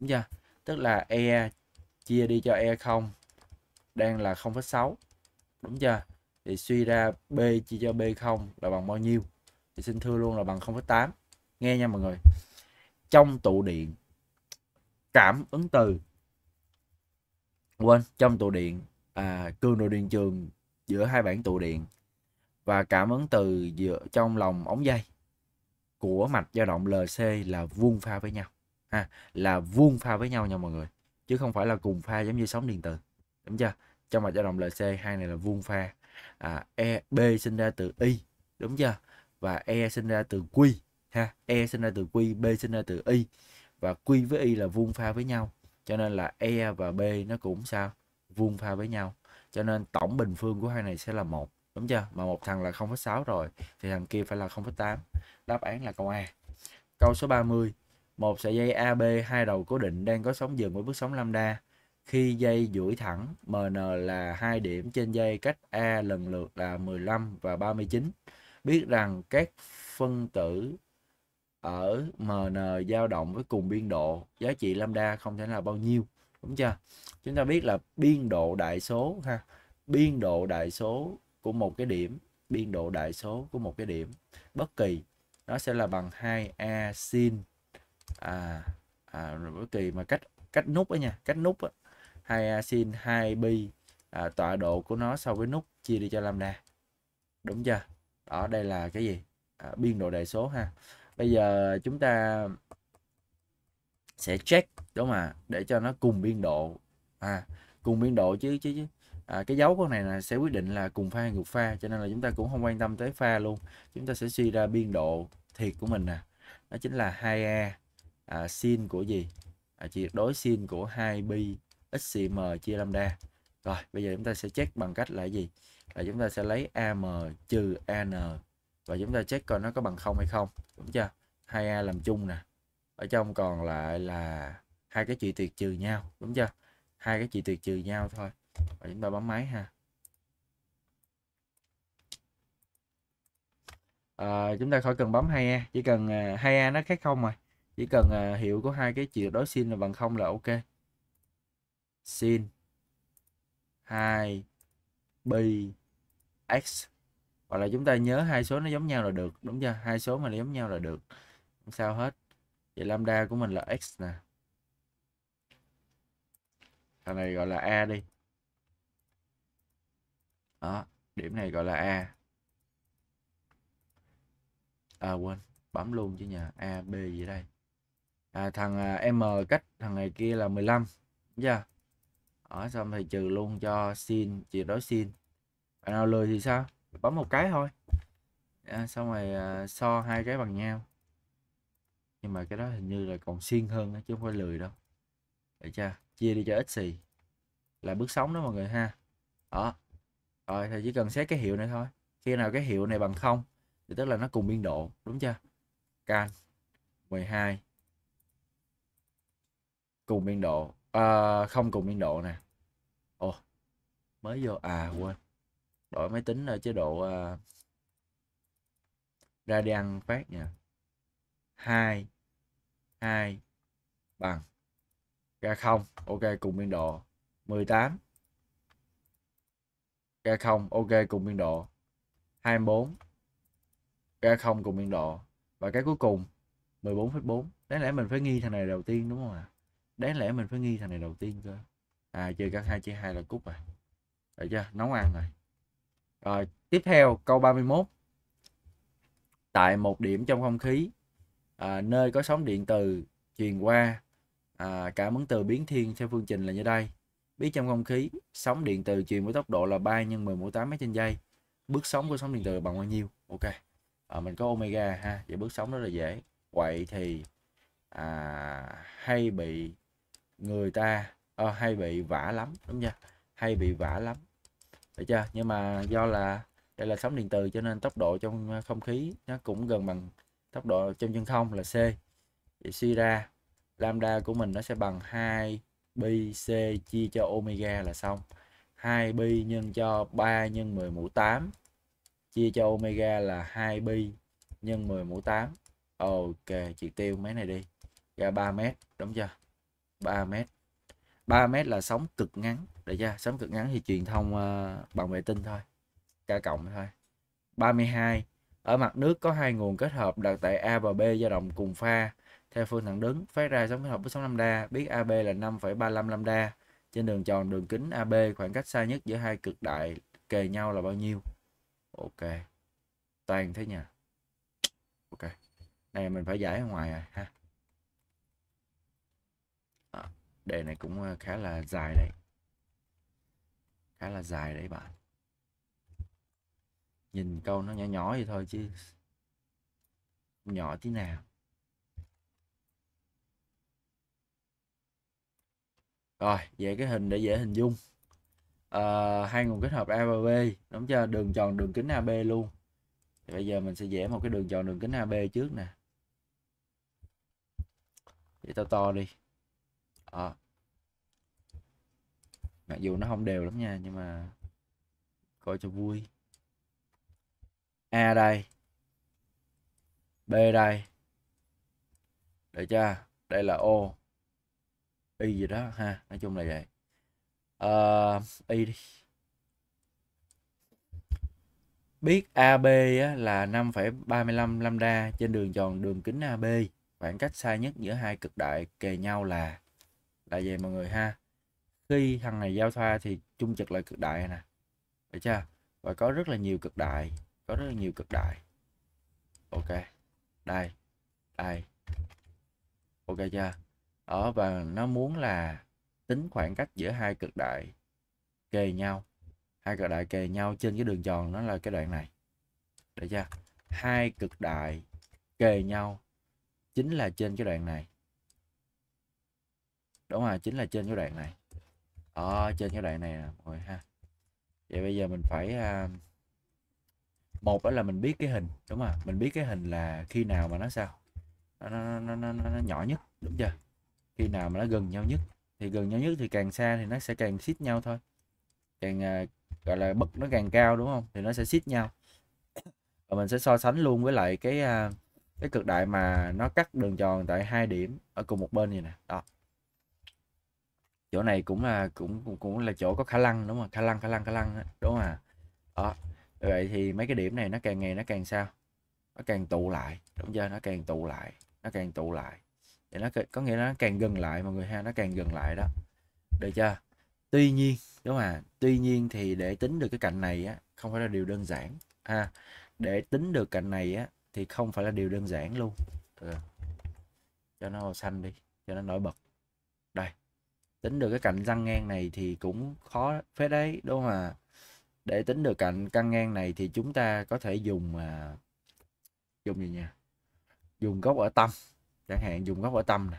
Đúng chưa? Tức là E chia đi cho E0 đang là 0,6. Đúng chưa? Thì suy ra B chia cho B0 là bằng bao nhiêu? Thì xin thưa luôn là bằng 0,8 nghe nha mọi người trong tụ điện cảm ứng từ quên trong tụ điện à, cường độ điện trường giữa hai bản tụ điện và cảm ứng từ giữa trong lòng ống dây của mạch dao động LC là vuông pha với nhau ha là vuông pha với nhau nha mọi người chứ không phải là cùng pha giống như sóng điện từ đúng chưa trong mạch dao động LC hai này là vuông pha à, e b sinh ra từ y đúng chưa và e sinh ra từ q ha e sinh ra từ q b sinh ra từ y và q với y là vuông pha với nhau cho nên là e và b nó cũng sao vuông pha với nhau cho nên tổng bình phương của hai này sẽ là một đúng chưa mà một thằng là 0,6 rồi thì thằng kia phải là 0,8 đáp án là câu A câu số 30 một sợi dây AB hai đầu cố định đang có sóng dừng với bước sóng lambda khi dây duỗi thẳng MN là hai điểm trên dây cách A lần lượt là 15 và 39 biết rằng các phân tử ở MN dao động với cùng biên độ giá trị lambda không thể là bao nhiêu đúng chưa chúng ta biết là biên độ đại số ha biên độ đại số của một cái điểm biên độ đại số của một cái điểm bất kỳ nó sẽ là bằng 2a sin à, à bất kỳ mà cách cách nút đó nha cách nút đó. 2a sin 2b à, tọa độ của nó so với nút chia đi cho lambda đúng chưa đó đây là cái gì à, biên độ đại số ha bây giờ chúng ta sẽ check đúng không ạ để cho nó cùng biên độ à cùng biên độ chứ chứ chứ à, cái dấu con này là sẽ quyết định là cùng pha hay ngược pha cho nên là chúng ta cũng không quan tâm tới pha luôn chúng ta sẽ suy ra biên độ thiệt của mình nè đó chính là 2a à, sin của gì à, triệt đối sin của 2b xm chia lambda rồi bây giờ chúng ta sẽ check bằng cách là gì là chúng ta sẽ lấy am trừ an và chúng ta check coi nó có bằng không hay không đúng chưa hai a làm chung nè ở trong còn lại là hai cái trị tuyệt trừ nhau đúng chưa hai cái trị tuyệt trừ nhau thôi và chúng ta bấm máy ha à, chúng ta khỏi cần bấm hai a chỉ cần à, hai a nó khác không rồi chỉ cần uh, à, hiệu của hai cái chiều đối sin là bằng không là ok sin 2 b x hoặc là chúng ta nhớ hai số nó giống nhau là được đúng chưa hai số mà nó giống nhau là được không sao hết vậy lambda của mình là x nè thằng này gọi là a đi đó điểm này gọi là a à quên bấm luôn chứ nhà a b gì đây à, thằng à, m cách thằng này kia là 15 đúng chưa ở xong thì trừ luôn cho sin chia đối sin bạn nào lười thì sao bấm một cái thôi à, xong rồi à, so hai cái bằng nhau nhưng mà cái đó hình như là còn xiên hơn chứ không phải lười đâu để cha chia đi cho ít xì là bước sóng đó mọi người ha đó rồi thì chỉ cần xét cái hiệu này thôi khi nào cái hiệu này bằng không thì tức là nó cùng biên độ đúng chưa can 12 cùng biên độ à, không cùng biên độ nè ồ mới vô à quên đổi máy tính ở chế độ uh, ờ, radian phát nha hai hai bằng ra không ok cùng biên độ 18 ra không ok cùng biên độ 24 ra không cùng biên độ và cái cuối cùng 14,4 đáng lẽ mình phải nghi thằng này đầu tiên đúng không ạ à? đáng lẽ mình phải nghi thằng này đầu tiên cơ à chơi cả hai chia hai là cút rồi à. được chưa nấu ăn rồi rồi, tiếp theo câu 31. Tại một điểm trong không khí, à, nơi có sóng điện từ truyền qua à, cảm ứng từ biến thiên theo phương trình là như đây. Biết trong không khí, sóng điện từ truyền với tốc độ là 3 nhân 10 mũ 8 mét trên giây. Bước sóng của sóng điện từ bằng bao nhiêu? Ok. À, mình có omega ha, vậy bước sóng rất là dễ. Vậy thì à, hay bị người ta à, hay bị vả lắm đúng không nha Hay bị vả lắm được chưa nhưng mà do là đây là sóng điện từ cho nên tốc độ trong ờ, không khí nó cũng gần bằng tốc độ trong chân không là c thì suy ra lambda của mình nó sẽ bằng 2 pi c chia cho omega là xong 2 pi nhân cho 3 nhân 10 mũ 8 chia cho omega là 2 pi nhân 10 mũ 8 ok chị tiêu mấy này đi ra 3 mét đúng chưa 3 mét 3 mét là sóng cực ngắn được chưa sóng cực ngắn thì truyền thông uh, ờ, bằng vệ tinh thôi ca cộng thôi 32 ở mặt nước có hai nguồn kết hợp đặt tại A và B dao động cùng pha theo phương thẳng đứng phát ra sóng kết hợp với sóng lambda biết AB là 5,35 lambda trên đường tròn đường kính AB khoảng cách xa nhất giữa hai cực đại kề nhau là bao nhiêu ok toàn thế nhỉ? ok này mình phải giải ở ngoài rồi à, ha đề này cũng ờ, khá là dài đấy khá là dài đấy bạn nhìn câu nó nhỏ nhỏ vậy thôi chứ nhỏ tí nào rồi về cái hình để dễ hình dung à, hai nguồn kết hợp A và B đúng chưa đường tròn đường kính AB luôn thì bây giờ mình sẽ vẽ một cái đường tròn đường kính AB trước nè để to to đi à. mặc dù nó không đều lắm nha nhưng mà coi cho vui a đây b đây để cho đây là o y gì đó ha nói chung là vậy uh, y đi biết AB á, là 5,35 lambda trên đường tròn đường kính AB. Khoảng cách xa nhất giữa hai cực đại kề nhau là là vậy mọi người ha khi thằng này giao thoa thì trung trực lại cực đại nè phải chưa và có rất là nhiều cực đại có rất là nhiều cực đại ok đây đây ok chưa ở và nó muốn là tính khoảng cách giữa hai cực đại kề nhau hai cực đại kề nhau trên cái đường tròn nó là cái đoạn này được chưa hai cực đại kề nhau chính là trên cái đoạn này đúng rồi chính là trên cái đoạn này ở ờ, trên cái đoạn này nè mọi người ha vậy bây giờ mình phải à, một đó là mình biết cái hình đúng không mình biết cái hình là khi nào mà nó sao nó, nó, nó, nó, nó nhỏ nhất đúng chưa khi nào mà nó gần nhau nhất thì gần nhau nhất thì càng xa thì nó sẽ càng xít nhau thôi càng à, gọi là bậc nó càng cao đúng không thì nó sẽ xít nhau và mình sẽ so sánh luôn với lại cái à, cái cực đại mà nó cắt đường tròn tại hai điểm ở cùng một bên này nè đó chỗ này cũng là cũng cũng, cũng là chỗ có khả năng đúng không khả năng khả năng khả năng đó. đúng không đó vậy thì mấy cái điểm này nó càng ngày nó càng sao nó càng tụ lại đúng chưa nó càng tụ lại nó càng tụ lại thì nó có nghĩa là nó càng gần lại mọi người ha nó càng gần lại đó được chưa tuy nhiên đúng không à tuy nhiên thì để tính được cái cạnh này á không phải là điều đơn giản ha à, để tính được cạnh này á thì không phải là điều đơn giản luôn ừ. cho nó màu xanh đi cho nó nổi bật đây tính được cái cạnh răng ngang này thì cũng khó phết đấy đúng không ạ để tính được cạnh căn ngang này thì chúng ta có thể dùng mà dùng gì nha dùng góc ở tâm chẳng hạn dùng góc ở tâm nè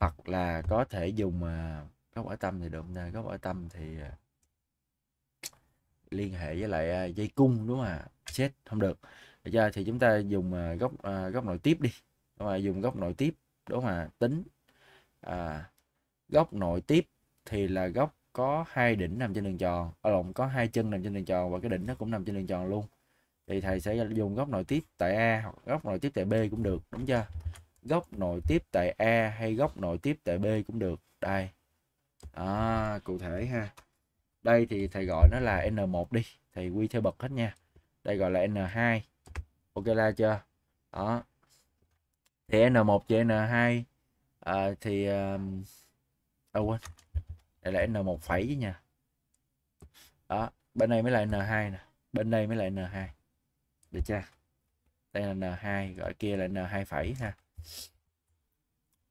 hoặc là có thể dùng à, góc ở tâm thì được nè góc ở tâm thì à, liên hệ với lại à, dây cung đúng không ạ à? chết không được Bây giờ thì chúng ta dùng à, góc góc nội tiếp đi đúng không à? dùng góc nội tiếp đúng không ạ tính à, góc nội tiếp thì là góc có hai đỉnh nằm trên đường tròn ở à, lộn có hai chân nằm trên đường tròn và cái đỉnh nó cũng nằm trên đường tròn luôn thì thầy sẽ dùng góc nội tiếp tại A hoặc góc nội tiếp tại B cũng được đúng chưa góc nội tiếp tại A hay góc nội tiếp tại B cũng được đây à, cụ thể ha đây thì thầy gọi nó là N1 đi thầy quy theo bậc hết nha đây gọi là N2 ok là chưa đó thì N1 và N2 à, thì uh, đâu quên đây là n một phẩy nha đó bên đây mới là n 2 nè bên đây mới là n 2 được chưa đây là n 2 gọi kia là n 2 phẩy ha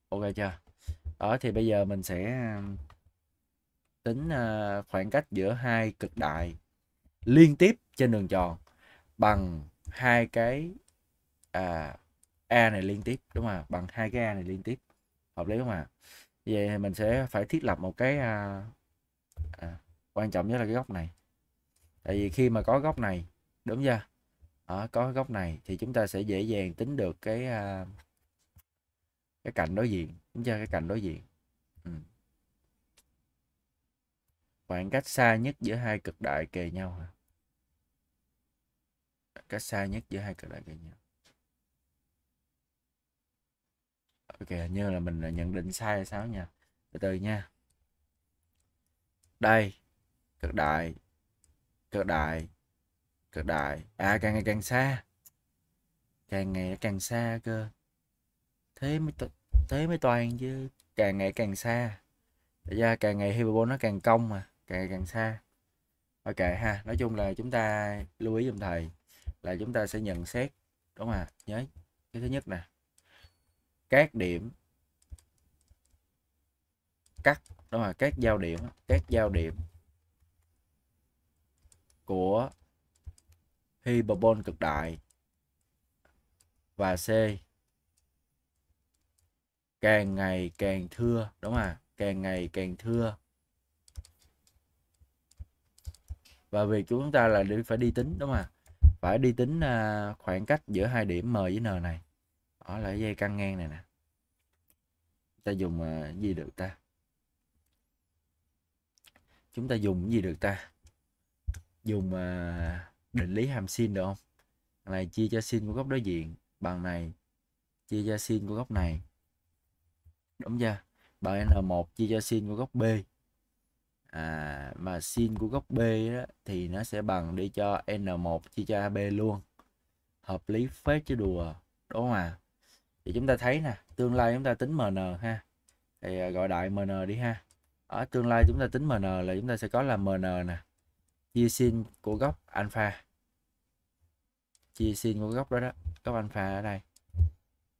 ok chưa đó thì bây giờ mình sẽ tính ờ, khoảng cách giữa hai cực đại liên tiếp trên đường tròn bằng hai cái à, a này liên tiếp đúng không ạ bằng hai cái a này liên tiếp hợp lý không ạ à? về mình sẽ phải thiết lập một cái à, à, quan trọng nhất là cái góc này tại vì khi mà có góc này đúng chưa à, có góc này thì chúng ta sẽ dễ dàng tính được cái à, cái cạnh đối diện đúng chưa cái cạnh đối diện ừ. khoảng cách xa nhất giữa hai cực đại kề nhau hả cách xa nhất giữa hai cực đại kề nhau kìa như là mình là nhận định sai hay sao nha từ từ nha đây cực đại cực đại cực đại à càng ngày càng xa càng ngày càng xa cơ thế mới thế mới toàn chứ càng ngày càng xa Tại ra càng ngày hyperbole nó càng cong mà càng ngày càng xa ok ha nói chung là chúng ta lưu ý giùm thầy là chúng ta sẽ nhận xét đúng không à nhớ cái thứ nhất nè các điểm cắt đó là các giao điểm các giao điểm của hyperbol cực đại và C càng ngày càng thưa đúng không à càng ngày càng thưa và việc chúng ta là đi phải đi tính đúng không à phải đi tính à, khoảng cách giữa hai điểm M với N này ở là dây căng ngang này nè ta dùng à, gì được ta chúng ta dùng gì được ta dùng à, định lý hàm sin được không này chia cho sin của góc đối diện bằng này chia cho sin của góc này đúng chưa bằng n1 chia cho sin của góc b à, mà sin của góc b đó, thì nó sẽ bằng đi cho n1 chia cho ab luôn hợp lý phép chứ đùa đúng không à thì chúng ta thấy nè tương lai chúng ta tính mn ha thì à, gọi đại mn đi ha ở tương lai chúng ta tính mn là chúng ta sẽ có là mn nè chia sin của góc alpha chia sin của góc đó đó góc alpha ở đây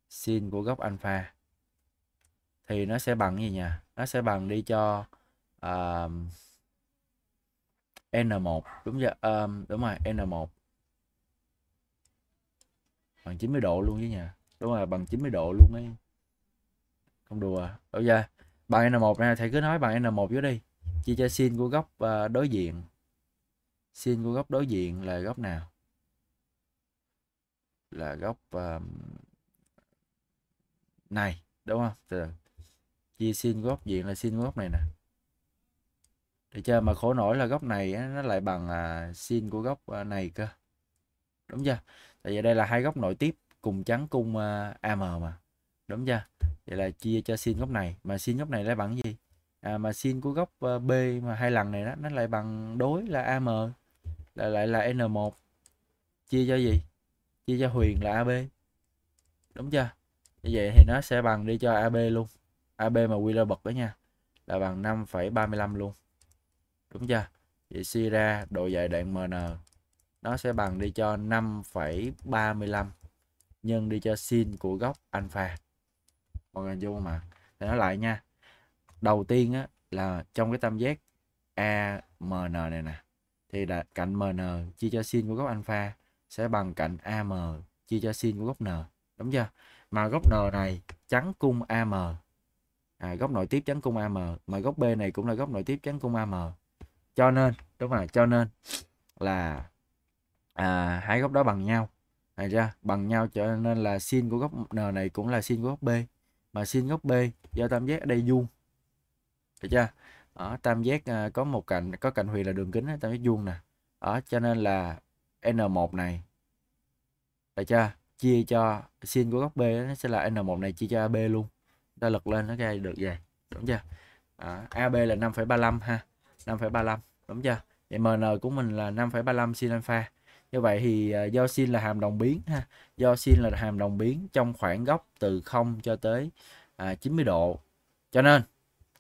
sin của góc alpha thì nó sẽ bằng gì nhỉ nó sẽ bằng đi cho uh, n1 đúng chưa um, đúng rồi n1 bằng 90 độ luôn chứ nhỉ đúng rồi bằng 90 độ luôn ấy không đùa đâu ra bằng n1 này thầy cứ nói bằng n1 vô đi chia cho sin của góc à, đối diện sin của góc đối diện là góc nào là góc um, này đúng không từ chia sin góc diện là sin của góc này nè để cho mà khổ nổi là góc này nó lại bằng uh, à, sin của góc à, này cơ đúng chưa tại vì đây là hai góc nội tiếp cùng trắng cung uh, ờ, AM mà đúng chưa vậy là chia cho sin góc này mà sin góc này lại bằng gì à, mà sin của góc uh, B mà hai lần này đó nó lại bằng đối là AM là lại là N1 chia cho gì chia cho Huyền là AB đúng chưa như vậy thì nó sẽ bằng đi cho AB luôn AB mà quy ra bật đó nha là bằng 5,35 luôn đúng chưa vậy suy ra độ dài đạn MN nó sẽ bằng đi cho 5,35 nhân đi cho sin của góc alpha mọi người vô mà để nói lại nha đầu tiên á là trong cái tam giác AMN này nè thì là cạnh MN chia cho sin của góc alpha sẽ bằng cạnh AM chia cho sin của góc N đúng chưa mà góc N này chắn cung AM à, góc nội tiếp chắn cung AM mà góc B này cũng là góc nội tiếp chắn cung AM cho nên đúng rồi cho nên là à, hai góc đó bằng nhau thành ra bằng nhau cho nên là sin của góc n này cũng là sin của góc b mà sin góc b do tam giác ở đây vuông được chưa ở tam giác à, có một cạnh có cạnh huyền là đường kính tam giác vuông nè ở cho nên là n1 này được chưa chia cho sin của góc b nó sẽ là n1 này chia cho ab luôn ta lật lên nó gây được vậy đúng chưa à, ab là 5,35 ha 5,35 đúng chưa vậy mn của mình là 5,35 sin alpha như vậy thì ờ, do sin là hàm đồng biến ha do sin là hàm đồng biến trong khoảng góc từ 0 cho tới à, 90 độ cho nên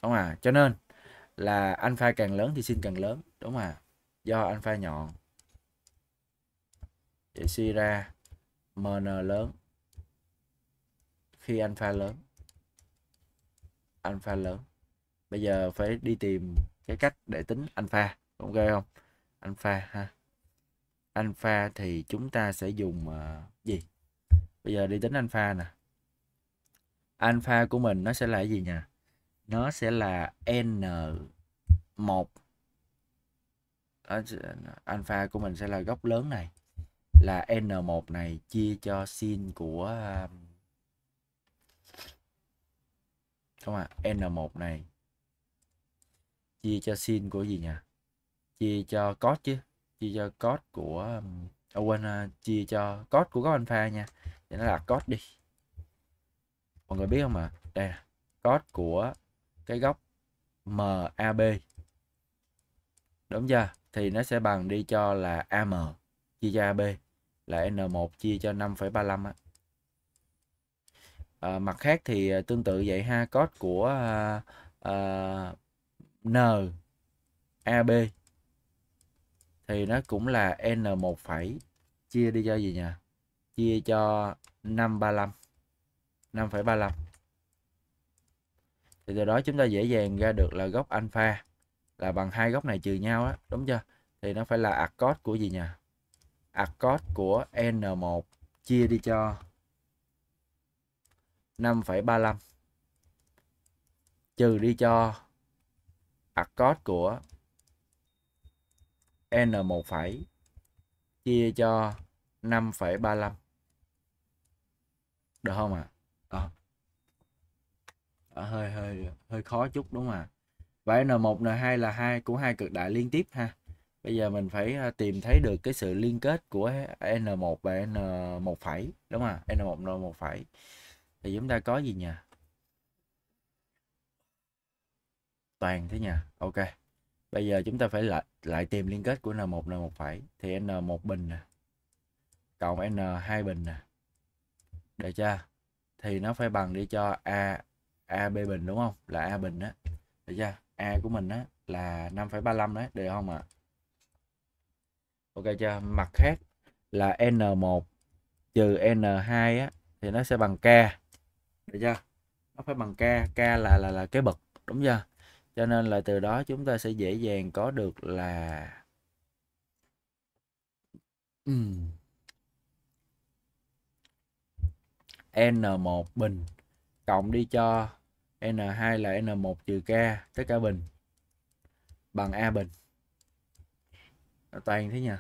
đúng à cho nên là alpha càng lớn thì sin càng lớn đúng à do alpha nhọn để suy ra mn lớn khi alpha lớn alpha lớn bây giờ phải đi tìm cái cách để tính alpha ok không alpha ha alpha thì chúng ta sẽ dùng uh, gì bây giờ đi tính alpha nè alpha của mình nó sẽ là cái gì nhỉ nó sẽ là n 1 alpha của mình sẽ là góc lớn này là n1 này chia cho sin của không à n1 này chia cho sin của gì nhỉ chia cho cos chứ chia cho code của à, quên ờ, chia cho code của góc Pha nha thì nó là code đi mọi người biết không ạ à? đây là code của cái góc MAB đúng chưa thì nó sẽ bằng đi cho là AM chia cho AB là N1 chia cho 5,35 á à, mặt khác thì tương tự vậy ha code của à, à, N AB thì nó cũng là n1 phẩy chia đi cho gì nhỉ? Chia cho 535. 5,35. Thì từ đó chúng ta dễ dàng ra được là góc alpha là bằng hai góc này trừ nhau á đúng chưa? Thì nó phải là arcot của gì nhỉ? Arcot của n1 chia đi cho 5,35 trừ đi cho arcot của n1 phẩy chia cho 5,35 được không ạ à? à. hơi hơi hơi khó chút đúng không ạ à? vậy n1 n2 là hai của hai cực đại liên tiếp ha bây giờ mình phải ờ, tìm thấy được cái sự liên kết của n1 và n1 phẩy đúng không ạ à? n1 n1 phẩy thì chúng ta có gì nhỉ toàn thế nhỉ? ok bây giờ chúng ta phải lại lại tìm liên kết của n1 n1 phải thì n1 bình nè cộng n2 bình nè được chưa thì nó phải bằng đi cho a ab bình đúng không là a bình á được chưa a của mình á là 5,35 đấy được không ạ à? ok chưa mặt khác là n1 trừ n2 á thì nó sẽ bằng k được chưa nó phải bằng k k là là là cái bậc đúng chưa cho nên là từ đó chúng ta sẽ dễ dàng có được là N1 bình cộng đi cho N2 là N1 trừ K tất cả bình bằng A bình toàn thế nhỉ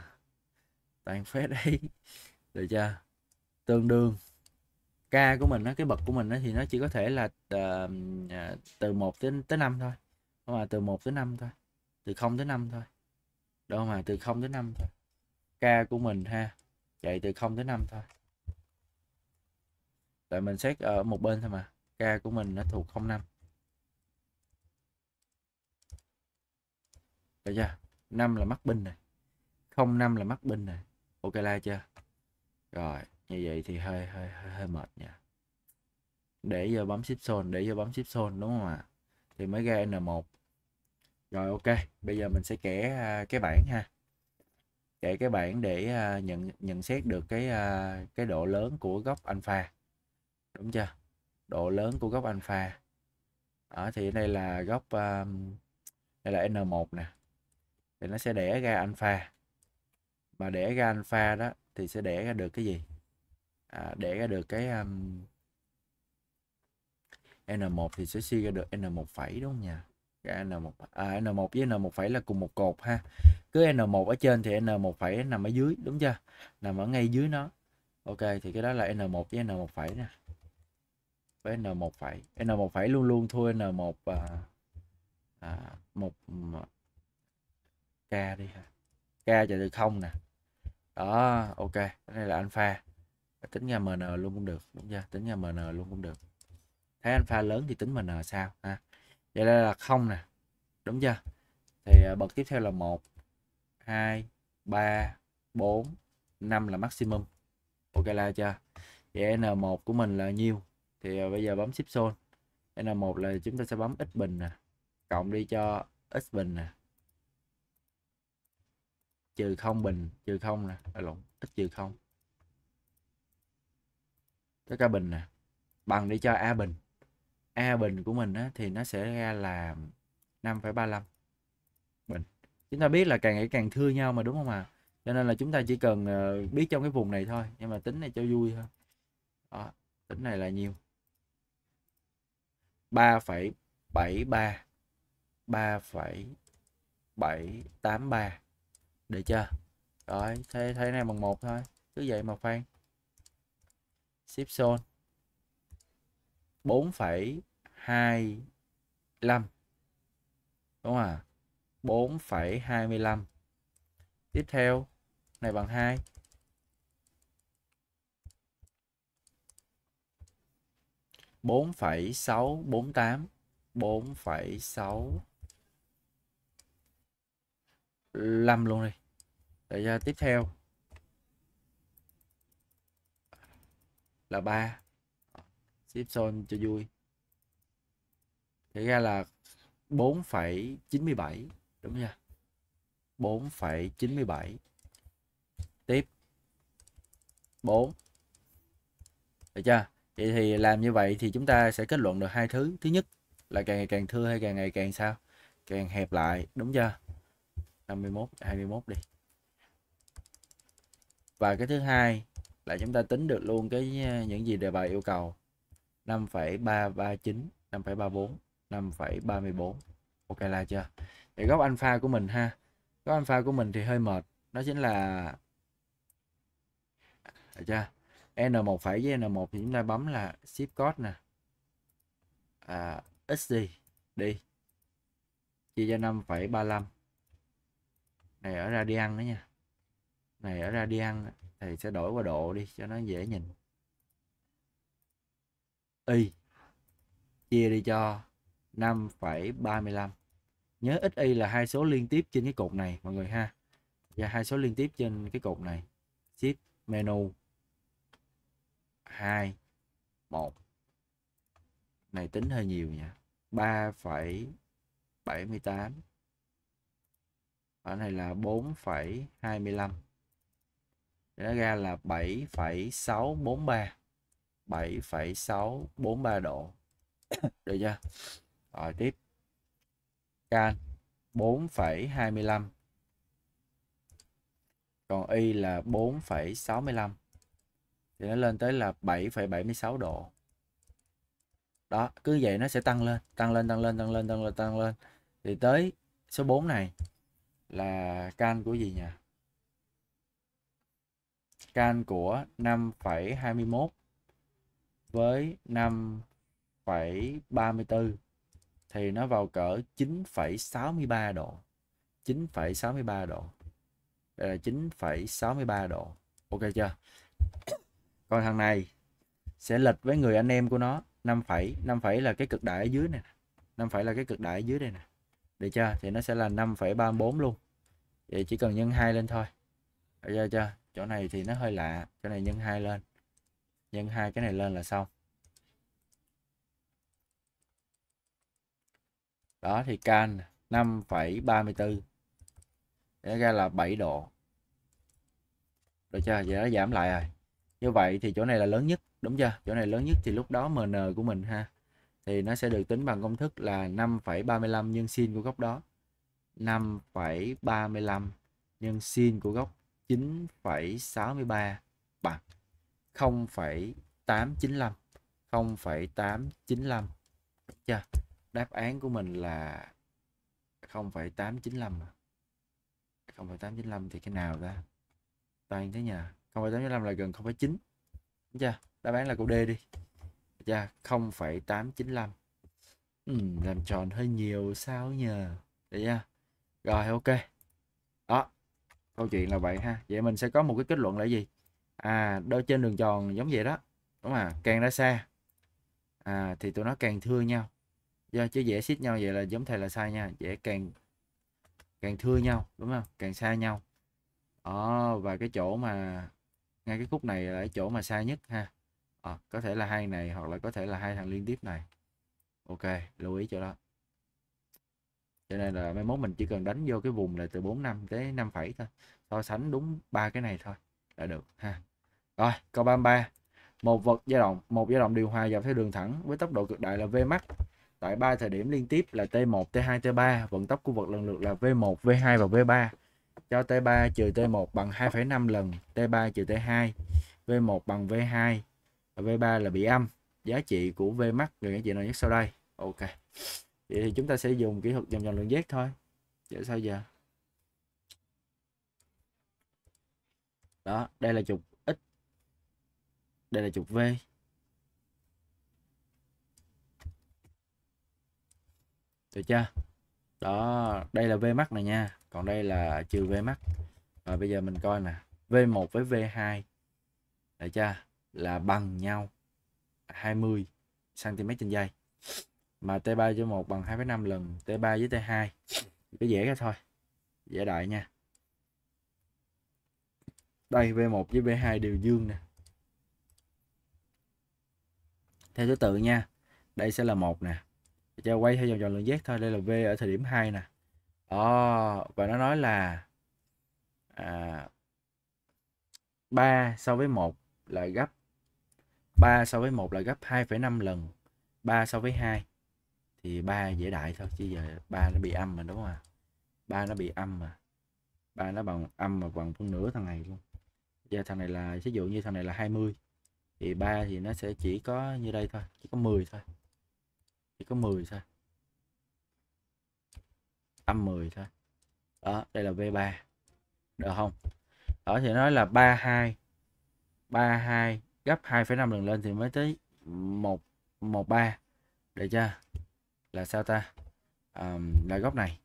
toàn phết đấy được chưa tương đương K của mình nó cái bậc của mình nó thì nó chỉ có thể là uh, từ 1 đến tới 5 thôi không mà từ 1 tới 5 thôi từ 0 tới 5 thôi đâu mà từ 0 tới 5 thôi k của mình ha chạy từ 0 tới 5 thôi tại mình xét ở một bên thôi mà k của mình nó thuộc 05 được chưa 5 là mắc binh này 05 là mắc binh này ok la chưa rồi như vậy thì hơi hơi hơi, hơi mệt nha để giờ bấm ship zone để giờ bấm ship zone đúng không ạ à? thì mới ra n1 rồi ok bây giờ mình sẽ kẻ à, cái bảng ha kẻ cái bảng để à, nhận nhận xét được cái à, cái độ lớn của góc alpha đúng chưa độ lớn của góc alpha Ở thì đây là góc đây là n1 nè thì nó sẽ đẻ ra alpha mà đẻ ra alpha đó thì sẽ đẻ ra được cái gì à, đẻ ra được cái um, n1 thì sẽ suy ra được n1 phẩy đúng không nhỉ? ra n1 à, n1 với n1 phẩy là cùng một cột ha cứ n1 ở trên thì n1 phẩy nằm ở dưới đúng chưa nằm ở ngay dưới nó ok thì cái đó là n1 với n1 phẩy nè với n1 phẩy n1 phẩy luôn luôn thua n1 à, à, một k đi ha k trừ từ không nè đó ok cái này là alpha tính ra mn luôn cũng được đúng chưa tính ra mn luôn cũng được thấy alpha lớn thì tính mn sao ha vậy đây là không nè đúng chưa thì à, bậc tiếp theo là 1 2 3 4 5 là maximum ok là chưa vậy n1 của mình là nhiêu thì à, bây giờ bấm shift zone n1 là chúng ta sẽ bấm x bình nè cộng đi cho x bình nè trừ không bình trừ không nè à, lộn x trừ không tất cả bình nè bằng đi cho a bình A bình của mình á, thì nó sẽ ra là 5,35 bình. Chúng ta biết là càng ngày càng thưa nhau mà đúng không ạ? À? Cho nên là chúng ta chỉ cần ờ, biết trong cái vùng này thôi. Nhưng mà tính này cho vui thôi. Đó, tính này là nhiều. 3,73 3,783 Được chưa? Rồi, thế thế này bằng một thôi. Cứ vậy mà phan Ship zone 4,7 25 đúng không ạ? 4,25 tiếp theo này bằng 2 4,648 4,65 luôn đi Rồi ra tiếp theo là 3 Ship cho vui thì ra là 4,97 đúng nha 4,97 tiếp 4 được chưa vậy thì làm như vậy thì chúng ta sẽ kết luận được hai thứ thứ nhất là càng ngày càng thưa hay càng ngày càng sao càng hẹp lại đúng chưa 51 21 đi và cái thứ hai là chúng ta tính được luôn cái ờ, những gì đề bài yêu cầu 5,339 5,34 5,34 ok là chưa vậy góc alpha của mình ha góc alpha của mình thì hơi mệt nó chính là được chưa n1 phải với n1 thì chúng ta bấm là shift code nè à, xg đi chia cho 5,35 này ở radian đó nha này ở radian thì sẽ đổi qua độ đi cho nó dễ nhìn y chia đi cho 5,35 nhớ xy là hai số liên tiếp trên cái cột này mọi người ha và dạ, hai số liên tiếp trên cái cột này shift menu 2 1 này tính hơi nhiều nha 3,78 ở này là 4,25 nó ra là 7,643 7,643 độ được chưa rồi tiếp can 4,25 còn y là 4,65 thì nó lên tới là 7,76 độ đó cứ vậy nó sẽ tăng lên tăng lên tăng lên tăng lên tăng lên tăng lên thì tới số 4 này là can của gì nhỉ can của 5,21 với 5,34 thì nó vào cỡ 9,63 độ 9,63 độ đây là 9,63 độ ok chưa còn thằng này sẽ lệch với người anh em của nó 5 5 là cái cực đại ở dưới này 5 là cái cực đại ở dưới đây nè được chưa thì nó sẽ là 5,34 luôn vậy chỉ cần nhân 2 lên thôi được chưa, chỗ này thì nó hơi lạ chỗ này nhân 2 lên nhân hai cái này lên là xong đó thì can 5,34 để ra là 7 độ được chưa vậy nó giảm lại rồi như vậy thì chỗ này là lớn nhất đúng chưa chỗ này lớn nhất thì lúc đó mn của mình ha thì nó sẽ được tính bằng công thức là 5,35 nhân sin của góc đó 5,35 nhân sin của góc 9,63 bằng 0,895 0,895 được chưa đáp án của mình là 0,895 0,895 à. thì cái nào ta toàn thế nhỉ 0,895 là gần 0,9 đúng chưa đáp án là câu D đi chưa 0,895 ừ, làm tròn hơi nhiều sao nhờ được chưa rồi ok đó câu chuyện là vậy ha vậy mình sẽ có một cái kết luận là gì à đôi trên đường tròn giống vậy đó đúng không à càng ra xa à, thì tụi nó càng thưa nhau do dạ, chứ dễ xích nhau vậy là giống thầy là sai nha dễ càng càng thưa nhau đúng không càng xa nhau đó, ờ, và cái chỗ mà ngay cái khúc này là cái chỗ mà xa nhất ha à, có thể là hai này hoặc là có thể là hai thằng liên tiếp này ok lưu ý chỗ đó cho nên là mai mốt mình chỉ cần đánh vô cái vùng là từ 4 năm tới 5 phẩy thôi so sánh đúng ba cái này thôi là được ha rồi câu 33 một vật dao động một dao động điều hòa dọc theo đường thẳng với tốc độ cực đại là v max tại ba thời điểm liên tiếp là T1, T2, T3, vận tốc khu vực lần lượt là V1, V2 và V3 cho T3 trừ T1 bằng 2,5 lần T3 trừ T2, V1 bằng V2 và V3 là bị âm. Giá trị của V max người giá chị nào nhất sau đây? Ok. Vậy thì chúng ta sẽ dùng kỹ thuật vòng vòng lượng giác thôi. Vậy sao giờ? Đó, đây là trục x. Đây là trục V. được chưa đó đây là v max này nha còn đây là trừ v max và bây giờ mình coi nè v1 với v2 được chưa là bằng nhau 20 cm trên giây mà T3 cho 1 bằng 2,5 lần T3 với T2 cứ dễ cái thôi dễ đại nha đây V1 với V2 đều dương nè theo thứ tự nha đây sẽ là một nè cho quay theo vòng vòng lượng giác thôi đây là v ở thời điểm 2 nè đó ờ, và nó nói là à, 3 so với 1 là gấp 3 so với 1 là gấp 2,5 lần 3 so với 2 thì 3 dễ đại thôi chứ giờ 3 nó bị âm mà đúng không ạ à? 3 nó bị âm mà 3 nó bằng âm mà bằng phân nửa thằng này luôn giờ thằng này là ví dụ như thằng này là 20 thì 3 thì nó sẽ chỉ có như đây thôi chỉ có 10 thôi chỉ có 10 thôi âm 10 thôi đó đây là V3 được không đó thì nói là 32 32 gấp 2,5 lần lên thì mới tới 1 13 được chưa là sao ta um, à, là góc này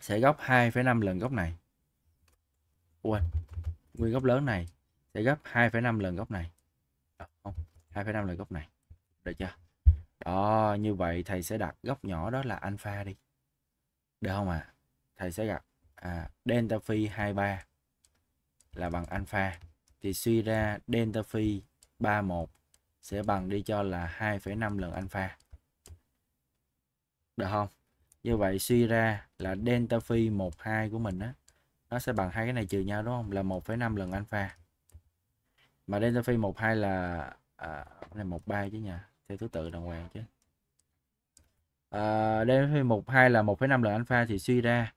sẽ góc 2,5 lần góc này quên nguyên góc lớn này sẽ gấp 2,5 lần góc này không 2,5 lần góc này được chưa đó như vậy thầy sẽ đặt góc nhỏ đó là alpha đi được không ạ à? thầy sẽ gặp à, delta phi 23 là bằng alpha thì suy ra delta phi 31 sẽ bằng đi cho là 2,5 lần alpha được không như vậy suy ra là delta phi 12 của mình á nó sẽ bằng hai cái này trừ nhau đúng không là 1,5 lần alpha mà delta phi 12 là à, này 13 chứ nhỉ? theo thứ tự đàng hoàng chứ à, đây mục 2 là 1,5 lần alpha thì suy ra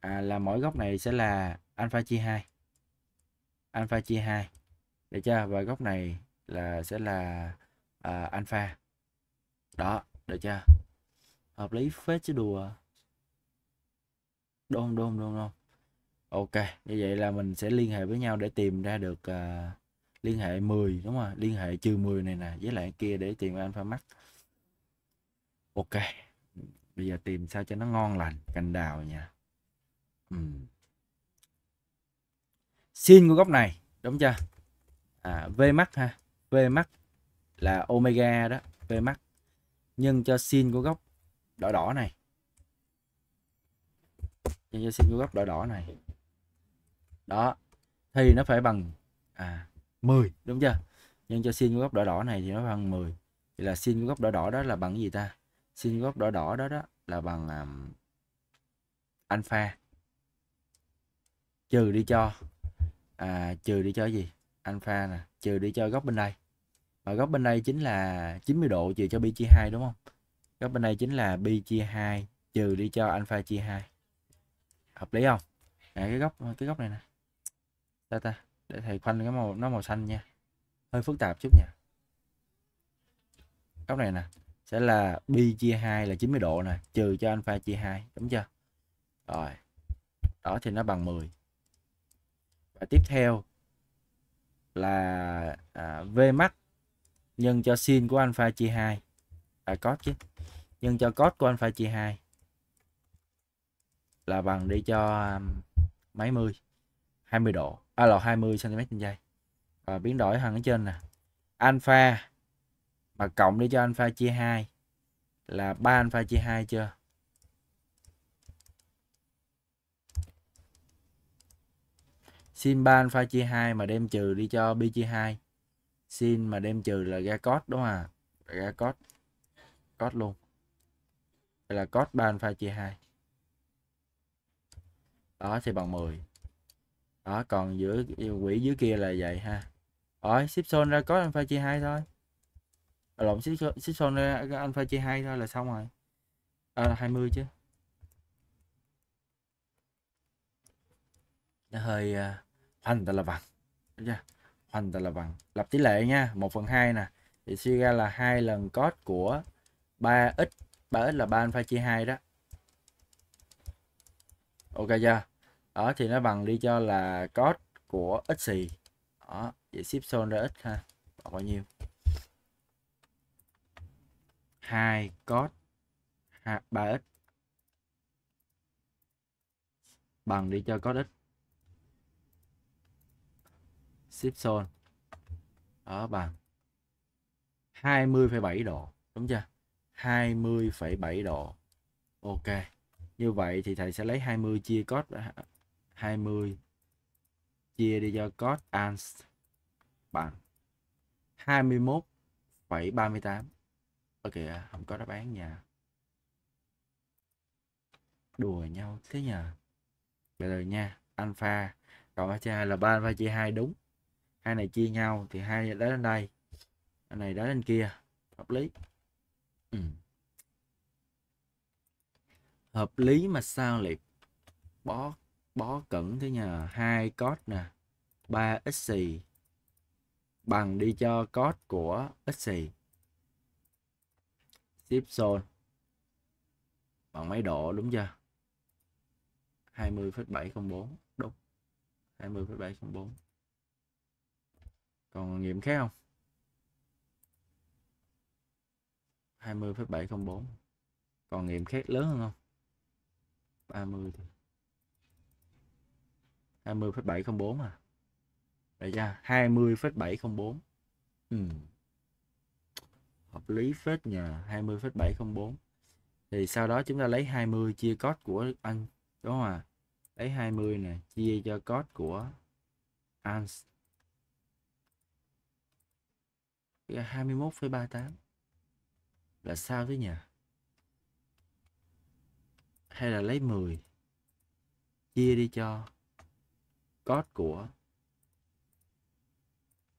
à, là mỗi góc này sẽ là alpha chia 2 alpha chia 2 được chưa và góc này là sẽ là à, alpha đó được chưa hợp lý phết chứ đùa đôn đôn đôn đôn ok như vậy là mình sẽ liên hệ với nhau để tìm ra được uh, liên hệ 10 đúng không liên hệ trừ 10 này nè với lại kia để tìm alpha max ok bây giờ tìm sao cho nó ngon lành cành đào nha uhm. sin của góc này đúng chưa à, v max ha v max là omega đó v max nhân cho sin của góc đỏ đỏ này nhân cho sin của góc đỏ đỏ này đó thì nó phải bằng à 10 đúng chưa nhân cho sin của góc đỏ đỏ này thì nó bằng 10 thì là sin của góc đỏ đỏ đó là bằng cái gì ta sin của góc đỏ đỏ đó đó là bằng um, alpha trừ đi cho à, trừ đi cho gì alpha nè trừ đi cho góc bên đây và góc bên đây chính là 90 độ trừ cho pi chia 2 đúng không góc bên đây chính là pi chia 2 trừ đi cho alpha chia 2 hợp lý không à, cái góc cái góc này nè ta ta để thầy khoanh cái màu nó màu xanh nha hơi phức tạp chút nha góc này nè sẽ là pi chia 2 là 90 độ nè trừ cho alpha chia 2 đúng chưa rồi đó thì nó bằng 10 và tiếp theo là à, v mắt nhân cho sin của alpha chia 2 à cos chứ nhân cho cos của alpha chia 2 là bằng đi cho à, mấy mươi 20 độ à, lọt 20 cm trên giây và biến đổi hàng ở trên nè alpha mà cộng đi cho alpha chia 2 là 3 alpha chia 2 chưa sin 3 alpha chia 2 mà đem trừ đi cho b chia 2 sin mà đem trừ là ra cos đúng không à ra cos cos luôn đây là cos 3 alpha chia 2 đó thì bằng 10 đó còn giữa quỷ dưới kia là vậy ha rồi ship son ra có anh alpha chia hai thôi à, lộn ship son ra anh alpha chia hai thôi là xong rồi à, là 20 chứ nó hơi uh, hoành ta là bằng Đúng chưa là bằng lập tỷ lệ nha 1 phần 2 nè thì suy ra là hai lần cos của 3x 3x là 3 alpha chia 2 đó ok chưa đó thì nó bằng đi cho là cos của x xì đó vậy ship sol ra x ha bỏ bao nhiêu 2 cos 2, 3x bằng đi cho cos x ship sol đó bằng 20,7 độ đúng chưa 20,7 độ ok như vậy thì thầy sẽ lấy 20 chia cos 20 chia đi cho cos ans bằng 21,38 Ơ kìa, không có đáp án nha Đùa nhau thế nhờ Bây giờ nha, alpha cộng alpha chia 2 là 3 alpha chia 2 đúng Hai này chia nhau thì hai đá lên đây Cái này đá lên kia Hợp lý ừ. Hợp lý mà sao lại bó bó cẩn thế nhờ hai cos nè 3 x xì bằng đi cho cos của x xì tiếp sol bằng mấy độ đúng chưa 20,704 đúng 20,704 còn nghiệm khác không 20,704 còn nghiệm khác lớn hơn không 30 thì 20,704 à Đấy ra 20,704 ừ. Hợp lý phết nhờ 20,704 Thì sau đó chúng ta lấy 20 chia code của anh Đúng không à Lấy 20 nè chia cho code của anh 21,38 Là sao thế nhỉ Hay là lấy 10 Chia đi cho code của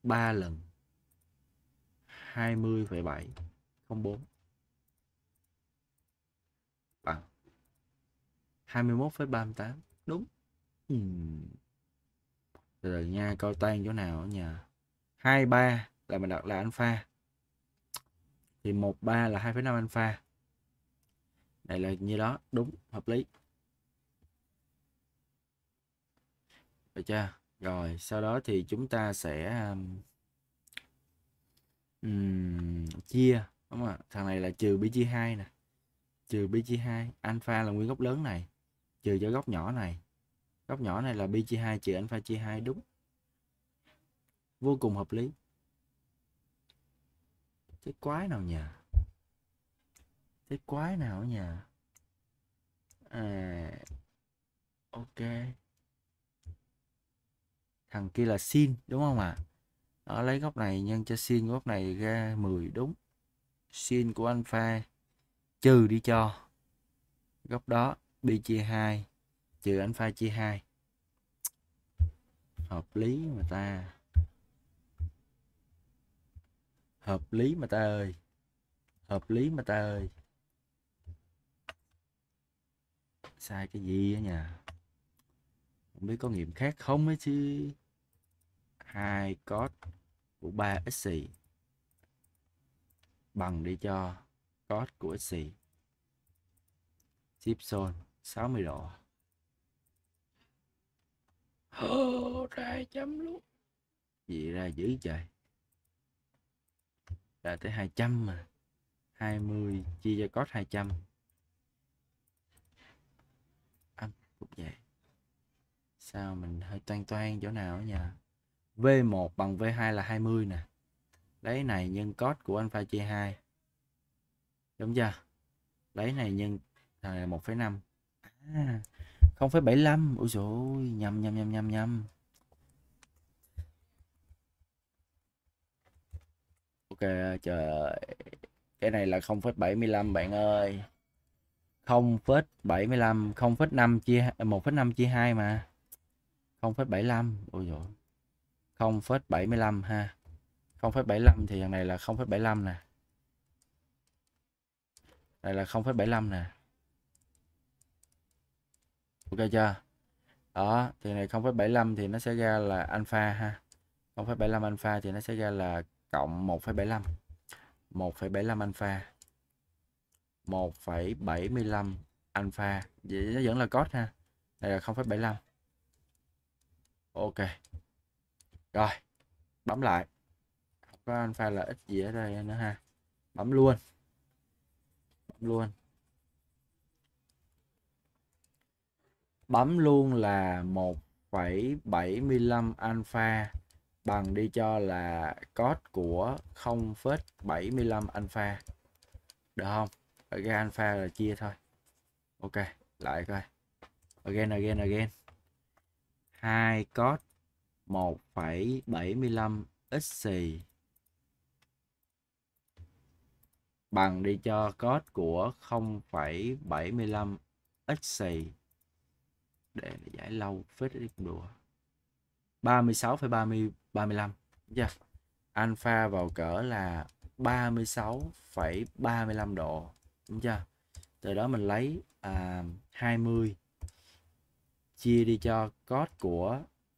3 lần 20,704 bằng 21,38 đúng ừ. rồi nha coi tan chỗ nào ở nhà 23 là mình đặt là alpha thì 13 là 2,5 alpha đây là như đó đúng hợp lý Được chưa? Rồi, sau đó thì chúng ta sẽ um, chia đúng không ạ? Thằng này là trừ bi chia 2 nè. Trừ bi chia 2, alpha là nguyên góc lớn này, trừ cho góc nhỏ này. Góc nhỏ này là bi chia 2 trừ alpha chia 2 đúng. Vô cùng hợp lý. Thế quái nào nhỉ? Thế quái nào nhỉ nhà? À ok thằng kia là sin đúng không ạ à? nó lấy góc này nhân cho sin góc này ra 10 đúng sin của alpha trừ đi cho góc đó b chia 2 trừ alpha chia 2 hợp lý mà ta hợp lý mà ta ơi hợp lý mà ta ơi sai cái gì á nhà không biết có nghiệm khác không ấy chứ 2 cos của 3 xì bằng đi cho cos của x Ship Sol 60 độ. Hơ, ra chấm luôn. Vậy ra dữ trời. Ra tới 200 mà. 20 chia cho cos 200. Âm à, cũng vậy. Sao mình hơi toan toan chỗ nào nhỉ? nha. V1 bằng V2 là 20 nè. Lấy này nhân cos của alpha chia 2. Đúng chưa? Lấy này nhân là 1,5. À, 0,75. À, ôi trời ơi, nhầm nhầm nhầm nhầm nhầm. Ok, trời ơi. Cái này là 0,75 bạn ơi. 0,75, 0,5 chia 1,5 à, chia 2 mà. 0,75. Ôi trời. 0,75 ha 0,75 thì thằng này là 0,75 nè đây là 0,75 nè ok chưa đó thì này 0,75 thì nó sẽ ra là alpha ha 0,75 alpha thì nó sẽ ra là cộng 1,75 1,75 alpha 1,75 alpha vậy nó vẫn là cos ha đây là 0,75 ok rồi bấm lại không có alpha là ít gì ở đây nữa ha bấm luôn bấm luôn bấm luôn là 1,75 alpha bằng đi cho là cos của 0,75 alpha được không ở ra alpha là chia thôi ok lại coi again again again hai cos 1,75 xc bằng đi cho cos của 0,75 xc để giải lâu phết đùa 36,30 35 yeah. alpha vào cỡ là 36,35 độ đúng dạ. chưa từ đó mình lấy à, 20 chia đi cho cos của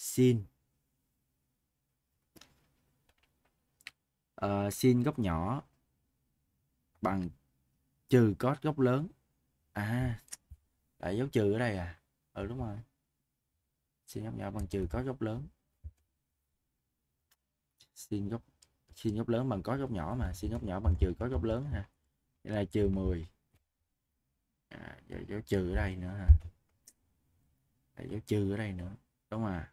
sin uh, ờ, sin góc nhỏ bằng trừ cos góc lớn à tại dấu trừ ở đây à ừ đúng rồi sin góc nhỏ bằng trừ cos góc lớn sin góc sin góc lớn bằng cos góc nhỏ mà sin góc nhỏ bằng trừ cos góc lớn ha đây là trừ 10 à, dấu, dấu trừ ở đây nữa hả dấu trừ ở đây nữa đúng không à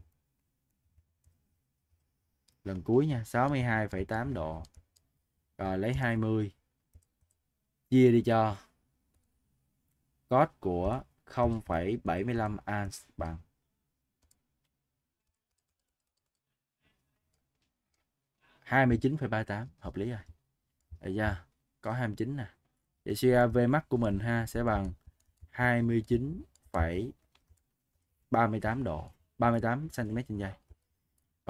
lần cuối nha 62,8 độ rồi lấy 20 chia đi cho cos của 0,75 ans bằng hai mươi chín ba tám hợp lý rồi Đấy chưa? Có 29 nè. Vậy suy ra V max của mình ha sẽ bằng 29,38 độ, 38 cm trên giây.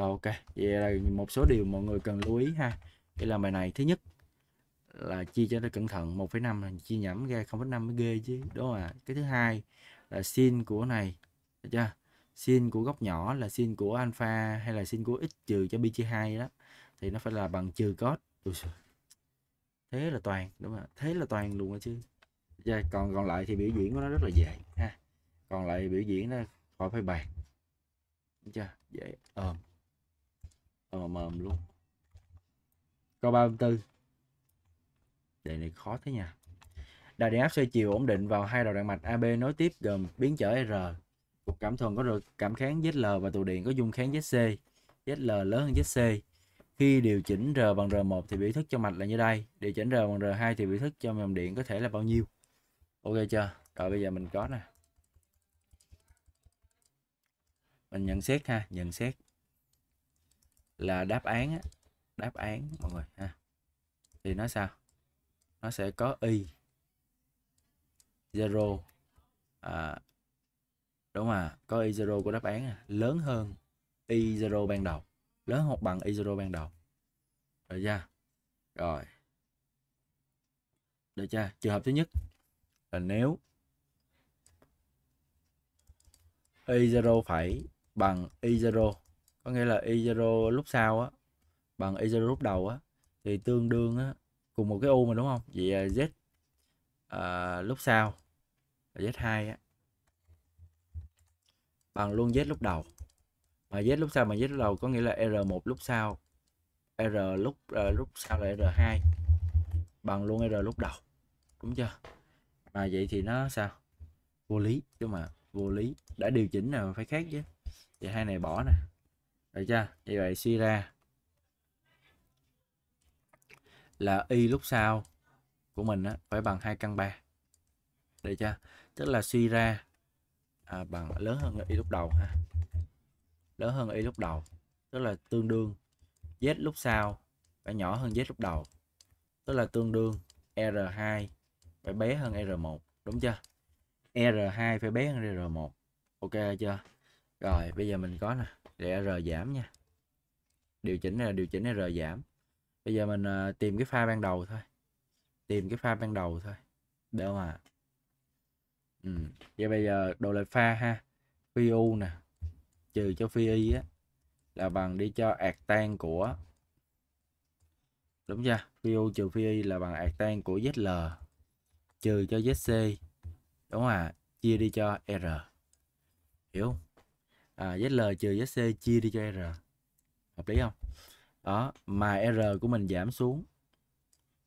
Ok, vậy là một số điều mọi người cần lưu ý ha. Để là bài này, thứ nhất là chia cho nó cẩn thận, 1,5 là chia nhẩm ra 0,5 mới ghê chứ, đúng không ạ? Cái thứ hai là sin của này, được chưa? Sin của góc nhỏ là sin của alpha hay là sin của x trừ cho pi chia 2 đó thì nó phải là bằng trừ cos. Thế là toàn, đúng không ạ? Thế là toàn luôn đó chứ. Dạ, còn còn lại thì biểu diễn của nó rất là dễ ha. Còn lại biểu diễn nó khỏi phải bàn. Được chưa? Dễ ôm. Ờ. Ờ mờm luôn Câu 34 Đề này khó thế nha Đà điện áp xoay chiều ổn định vào hai đầu đạn mạch AB nối tiếp gồm biến trở R Cục cảm thuần có được cảm kháng ZL và tụ điện có dung kháng ZC ZL lớn hơn ZC khi điều chỉnh R bằng R1 thì biểu thức cho mạch là như đây Điều chỉnh R bằng R2 thì biểu thức cho dòng điện có thể là bao nhiêu Ok chưa? Rồi bây giờ mình có nè Mình nhận xét ha, nhận xét là đáp án đáp án mọi người ha thì nó sao nó sẽ có y zero à, đúng mà có y zero của đáp án à. lớn hơn y zero ban đầu lớn hoặc bằng y zero ban đầu được chưa rồi được chưa trường hợp thứ nhất là nếu y zero phải bằng y zero có nghĩa là y zero lúc sau á bằng y zero lúc đầu á thì tương đương á cùng một cái u mà đúng không vậy à, z à, lúc sau z 2 á bằng luôn z lúc đầu mà z lúc sau mà z lúc đầu có nghĩa là r 1 lúc sau r lúc uh, lúc sau là r 2 bằng luôn r lúc đầu đúng chưa mà vậy thì nó sao vô lý chứ mà vô lý đã điều chỉnh rồi phải khác chứ vậy hai này bỏ nè được chưa như vậy suy ra là y lúc sau của mình á, phải bằng hai căn 3 được chưa tức là suy ra à, bằng lớn hơn y lúc đầu ha lớn hơn y lúc đầu tức là tương đương z lúc sau phải nhỏ hơn z lúc đầu tức là tương đương r2 phải bé hơn r1 đúng chưa r2 phải bé hơn r1 ok chưa rồi bây giờ mình có nè để R giảm nha điều chỉnh là điều chỉnh R giảm bây giờ mình à, tìm cái pha ban đầu thôi tìm cái pha ban đầu thôi được không à ừ. vậy bây giờ đồ lại pha ha phi u nè trừ cho phi y á là bằng đi cho tan của đúng chưa phi u trừ phi y là bằng tan của zl trừ cho zc đúng không à chia đi cho r hiểu không à, ZL trừ ZC chia đi cho R hợp lý không đó mà R của mình giảm xuống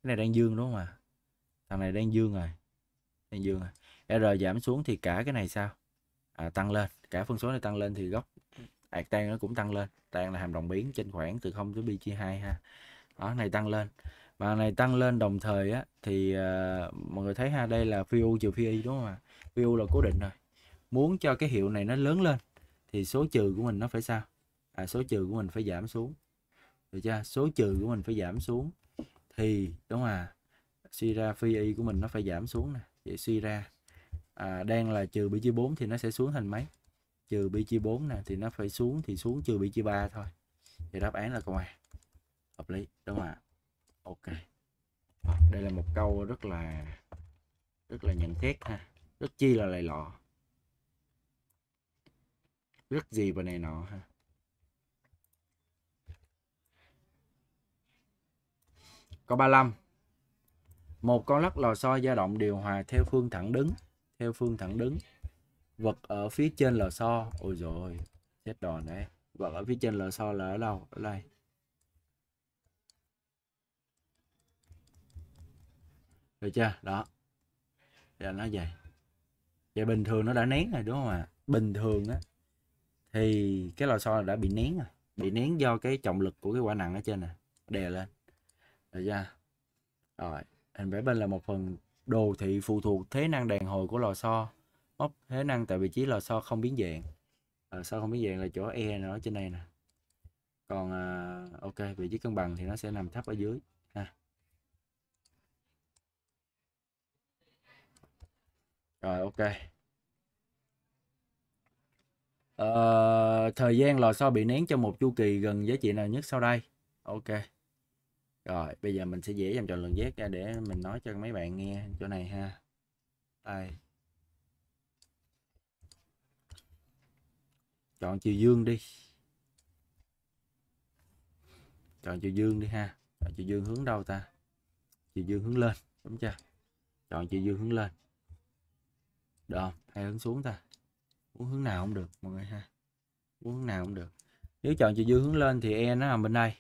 cái này đang dương đúng không à? thằng này đang dương rồi đang dương rồi R giảm xuống thì cả cái này sao à, tăng lên cả phân số này tăng lên thì góc ạt tan nó cũng tăng lên tan là hàm đồng biến trên khoảng từ 0 tới pi chia 2 ha đó này tăng lên và này tăng lên đồng thời á thì uh, mọi người thấy ha đây là phi u trừ phi y đúng không ạ à? phi u là cố định rồi muốn cho cái hiệu này nó lớn lên thì số trừ của mình nó phải sao à, số trừ của mình phải giảm xuống được chưa số trừ của mình phải giảm xuống thì đúng không à suy ra phi y của mình nó phải giảm xuống nè vậy suy ra à, đang là trừ bị chia 4 thì nó sẽ xuống thành mấy trừ bị chia 4 nè thì nó phải xuống thì xuống trừ bị chia 3 thôi thì đáp án là câu A hợp lý đúng không ạ ok đây là một câu rất là rất là nhận xét ha rất chi là lầy lọ rước gì vào này nọ ha câu 35 một con lắc lò xo dao động điều hòa theo phương thẳng đứng theo phương thẳng đứng vật ở phía trên lò xo ôi rồi chết đòn đấy vật ở phía trên lò xo là ở đâu ở đây được chưa đó giờ nó vậy vậy bình thường nó đã nén rồi đúng không ạ à? bình thường á thì cái lò xo đã bị nén rồi bị nén do cái trọng lực của cái quả nặng ở trên nè đè lên được chưa rồi hình vẽ bên là một phần đồ thị phụ thuộc thế năng đàn hồi của lò xo móc thế năng tại vị trí lò xo không biến dạng lò xo không biến dạng là chỗ e nó ở trên đây nè còn à, ok vị trí cân bằng thì nó sẽ nằm thấp ở dưới ha rồi ok Ờ, thời gian lò xo bị nén trong một chu kỳ gần giá trị nào nhất sau đây? Ok. Rồi, bây giờ mình sẽ dễ dàng chọn lượng Z ra để mình nói cho mấy bạn nghe chỗ này ha. Đây. Chọn chiều dương đi. Chọn chiều dương đi ha. Chọn chiều dương hướng đâu ta? Chiều dương hướng lên, đúng chưa? Chọn chiều dương hướng lên. Được Hay hướng xuống ta? uống hướng nào cũng được mọi người ha uống hướng nào cũng được nếu chọn chiều dương hướng lên thì e nó nằm bên đây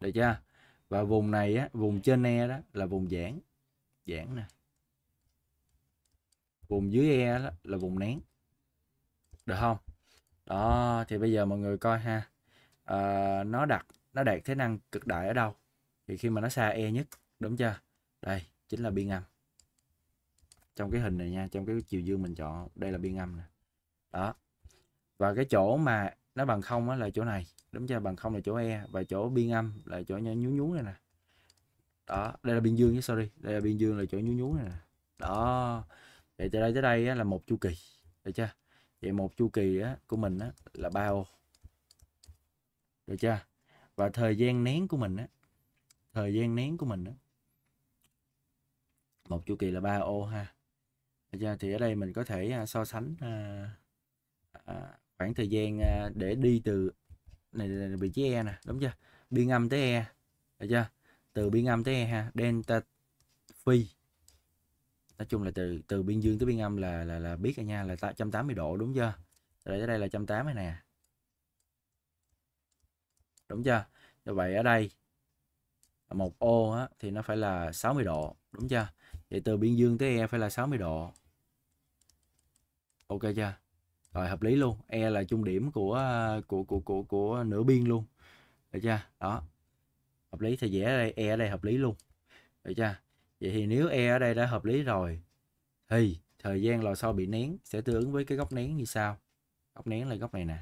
được chưa và vùng này á vùng trên e đó là vùng giãn giãn nè vùng dưới e đó là vùng nén được không đó thì bây giờ mọi người coi ha à, nó đặt nó đạt thế năng cực đại ở đâu thì khi mà nó xa e nhất đúng chưa đây chính là biên âm trong cái hình này nha trong cái chiều dương mình chọn đây là biên âm nè đó và cái chỗ mà nó bằng không là chỗ này đúng chưa bằng không là chỗ e và chỗ biên âm là chỗ nhú nhú này nè đó đây là biên dương chứ sorry đây là biên dương là chỗ nhú nhú này nè đó vậy từ đây tới đây là một chu kỳ được chưa vậy một chu kỳ của mình là ba ô được chưa và thời gian nén của mình á thời gian nén của mình á một chu kỳ là ba ô ha chưa? thì ở đây mình có thể à, so sánh à, à, khoảng thời gian để đi từ này là vị trí E nè đúng chưa biên âm tới E được chưa từ biên âm tới E ha delta phi nói chung là từ từ biên dương tới biên âm là là là biết rồi nha là 180 độ đúng chưa rồi ở đây là 180 nè đúng chưa như vậy ở đây một ô á, thì nó phải là 60 độ đúng chưa Vậy từ biên dương tới E phải là 60 độ. Ok chưa? Rồi hợp lý luôn. E là trung điểm của à, của của của của nửa biên luôn. Được chưa? Đó. Hợp lý thì dễ ở đây, E ở đây hợp lý luôn. Được chưa? Vậy thì nếu E ở đây đã hợp lý rồi thì thời gian lò xo bị nén sẽ tương ứng với cái góc nén như sau. Góc nén là góc này nè.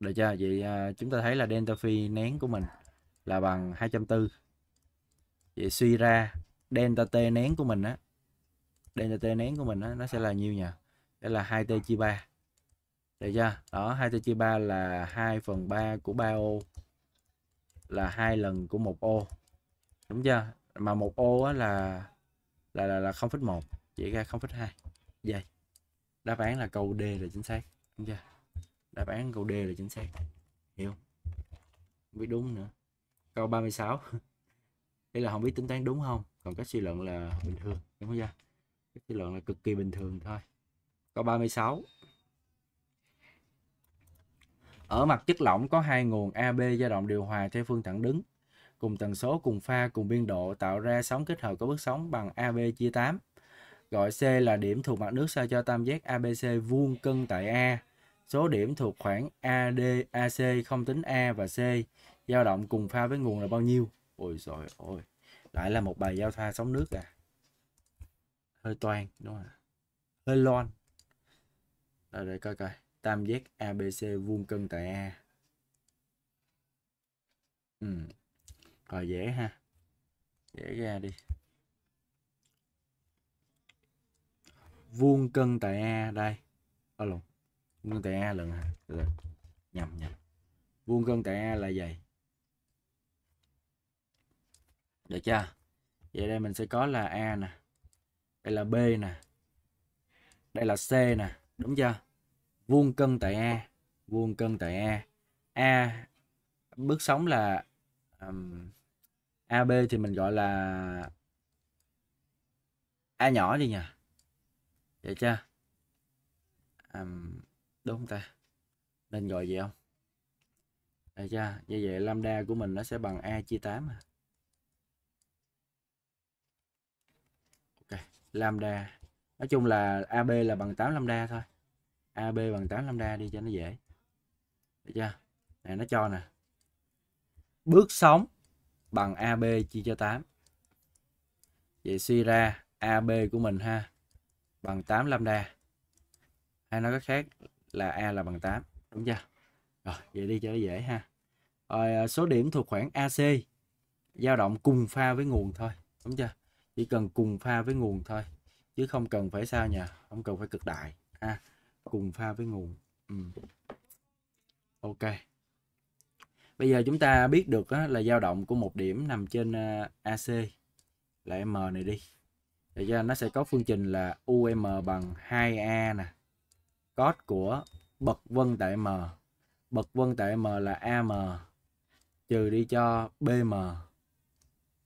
Được chưa? Vậy à, chúng ta thấy là delta phi nén của mình là bằng 240 vậy suy ra delta t nén của mình á delta t nén của mình á nó sẽ là nhiêu nhỉ đây là 2t chia 3 được chưa đó 2t chia 3 là 2 phần 3 của 3 ô là hai lần của một ô đúng chưa mà một ô á là là là, là 0,1 chỉ ra 0,2 vậy đáp án là câu D là chính xác đúng chưa đáp án câu D là chính xác hiểu không biết đúng nữa câu 36 đây là không biết tính toán đúng không còn cách suy luận là bình thường đúng không ra cách suy luận là cực kỳ bình thường thôi câu 36 ở mặt chất lỏng có hai nguồn AB dao động điều hòa theo phương thẳng đứng cùng tần số cùng pha cùng biên độ tạo ra sóng kết hợp có bước sóng bằng AB chia 8 gọi C là điểm thuộc mặt nước sao cho tam giác ABC vuông cân tại A số điểm thuộc khoảng AD AC không tính A và C dao động cùng pha với nguồn là bao nhiêu ôi rồi ôi lại là một bài giao thoa sóng nước à hơi toan đúng không hơi lon rồi để coi coi tam giác abc vuông cân tại a ừ rồi dễ ha dễ ra đi vuông cân tại a đây ở vuông cân tại a lần ha nhầm nhầm vuông cân tại a là gì? Được chưa? Vậy đây mình sẽ có là A nè. Đây là B nè. Đây là C nè. Đúng chưa? Vuông cân tại A. Vuông cân tại A. A bước sóng là um, AB thì mình gọi là A nhỏ đi nha. Vậy chưa? Um, đúng ta? Nên gọi gì không? Được chưa? Như vậy lambda của mình nó sẽ bằng A chia 8 à. lambda nói chung là AB là bằng 8 lambda thôi AB bằng 8 lambda đi cho nó dễ được chưa này nó cho nè bước sóng bằng AB chia cho 8 vậy suy ra AB của mình ha bằng 8 lambda hay nói cách khác là A là bằng 8 đúng chưa rồi vậy đi cho nó dễ ha rồi à, số điểm thuộc khoảng AC dao động cùng pha với nguồn thôi đúng chưa chỉ cần cùng pha với nguồn thôi chứ không cần phải sao nhỉ không cần phải cực đại ha à, cùng pha với nguồn ừ. ok bây giờ chúng ta biết được á, là dao động của một điểm nằm trên ờ, AC là M này đi để ra nó sẽ có phương trình là UM bằng 2A nè cos của bậc vân tại M bậc vân tại M là AM trừ đi cho BM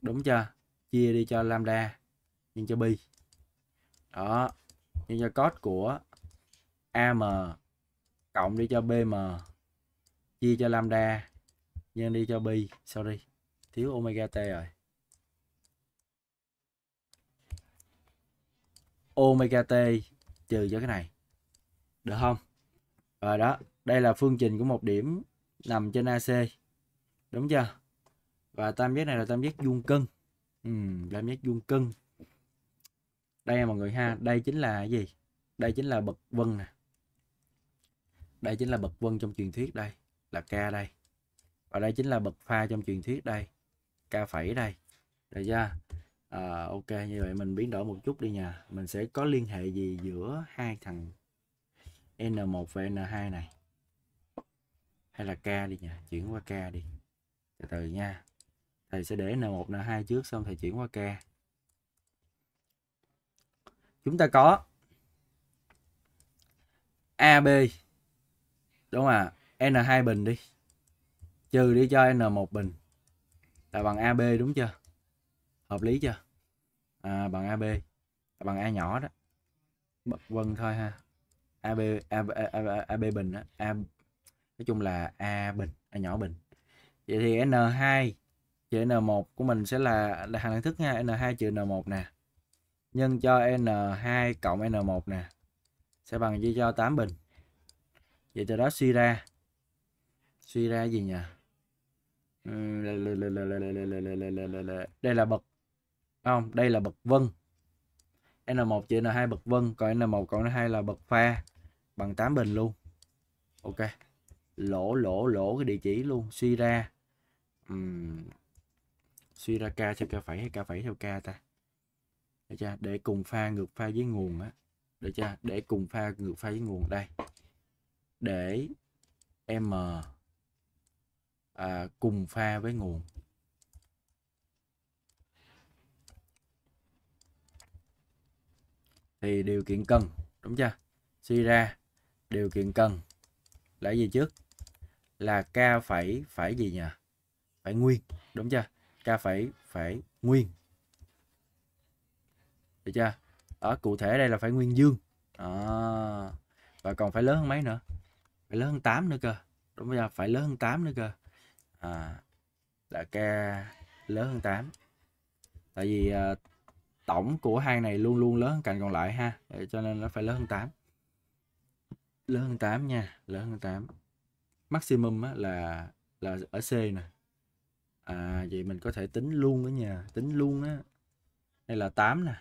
đúng chưa chia đi cho lambda nhân cho pi đó nhân cho cos của am cộng đi cho bm chia cho lambda nhân đi cho pi sorry thiếu omega t rồi omega t trừ cho cái này được không rồi đó đây là phương trình của một điểm nằm trên ac đúng chưa và tam giác này là tam giác vuông cân ừ, làm giác vuông cân đây mọi người ha đây chính là gì đây chính là bậc vân nè đây chính là bậc vân trong truyền thuyết đây là ca đây và đây chính là bậc pha trong truyền thuyết đây ca phẩy đây rồi ra à, ok như vậy mình biến đổi một chút đi nha mình sẽ có liên hệ gì giữa hai thằng n1 và n2 này hay là ca đi nha chuyển qua ca đi từ từ nha thầy sẽ để N1, N2 trước xong thầy chuyển qua K. Chúng ta có AB đúng không ạ? À? N2 bình đi. Trừ đi cho N1 bình. Là bằng AB đúng chưa? Hợp lý chưa? À, bằng AB. Là bằng A nhỏ đó. Bật vân thôi ha. AB AB, AB, AB bình đó. A, nói chung là A bình, A nhỏ bình. Vậy thì N2 trừ n1 của mình sẽ là, là hàng đẳng thức nha n2 trừ n1 nè nhân cho n2 cộng n1 nè sẽ bằng chia cho 8 bình vậy từ đó suy ra suy ra gì nhỉ đây là bậc không đây là bậc vân n1 chia n2 bậc vân còn n1 cộng n2 là bậc pha bằng 8 bình luôn ok lỗ lỗ lỗ cái địa chỉ luôn suy ra um, suy ra k cho k phẩy hay k phẩy theo k ta để cha để cùng pha ngược pha với nguồn á để cha để cùng pha ngược pha với nguồn đây để m ờ, à, cùng pha với nguồn thì điều kiện cần đúng chưa suy ra điều kiện cần là gì trước là k phẩy phải gì nhỉ phải nguyên đúng chưa k phải phải nguyên được chưa ở cụ thể đây là phải nguyên dương à, và còn phải lớn hơn mấy nữa phải lớn hơn 8 nữa cơ đúng bây giờ phải lớn hơn 8 nữa cơ à, là k lớn hơn 8 tại vì à, tổng của hai này luôn luôn lớn hơn cạnh còn lại ha Để cho nên nó phải lớn hơn 8 lớn hơn 8 nha lớn hơn 8 maximum á, là là ở C nè à vậy mình có thể tính luôn đó nha tính luôn á đây là 8 nè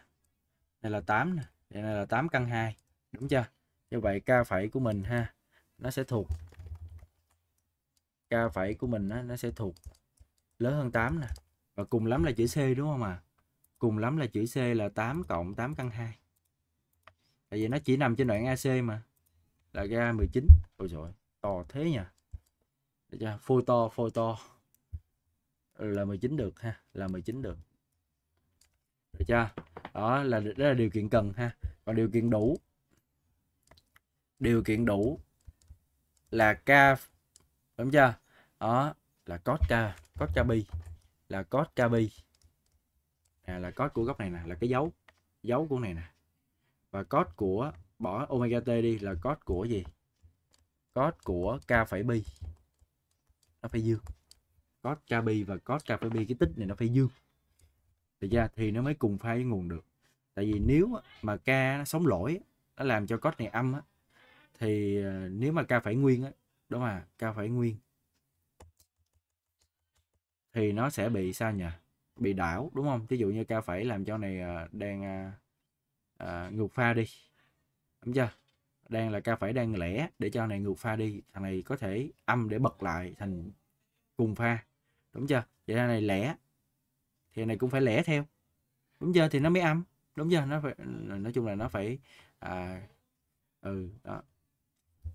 đây là 8 nè đây là 8 căn 2 đúng chưa như vậy ca phẩy của mình ha nó sẽ thuộc ca phẩy của mình á, nó sẽ thuộc lớn hơn 8 nè và cùng lắm là chữ C đúng không ạ à? cùng lắm là chữ C là 8 cộng 8 căn 2 tại vì nó chỉ nằm trên đoạn AC mà là ra 19 ôi trời to thế nha để cho phôi to là 19 được ha là 19 được được chưa đó là đó là điều kiện cần ha và điều kiện đủ điều kiện đủ là k đúng chưa đó là cos k cos k bi là cos k bi à, là cos của góc này nè là cái dấu dấu của này nè và cos của bỏ omega t đi là cos của gì cos của k phẩy bi nó phải dương code Kabi và code KPP cái tích này nó phải dương thì ra thì nó mới cùng pha với nguồn được tại vì nếu mà k nó sống lỗi nó làm cho code này âm á thì ờ, nếu mà k phải nguyên á đó mà k phải nguyên thì nó sẽ bị sao nhỉ bị đảo đúng không ví dụ như k phải làm cho này ờ, đang à, ngược pha đi đúng chưa đang là ca phải đang lẻ để cho này ngược pha đi thằng này có thể âm để bật lại thành cùng pha đúng chưa vậy ra này lẻ thì này cũng phải lẻ theo đúng chưa thì nó mới âm đúng chưa nó phải nói chung là nó phải à, ừ đó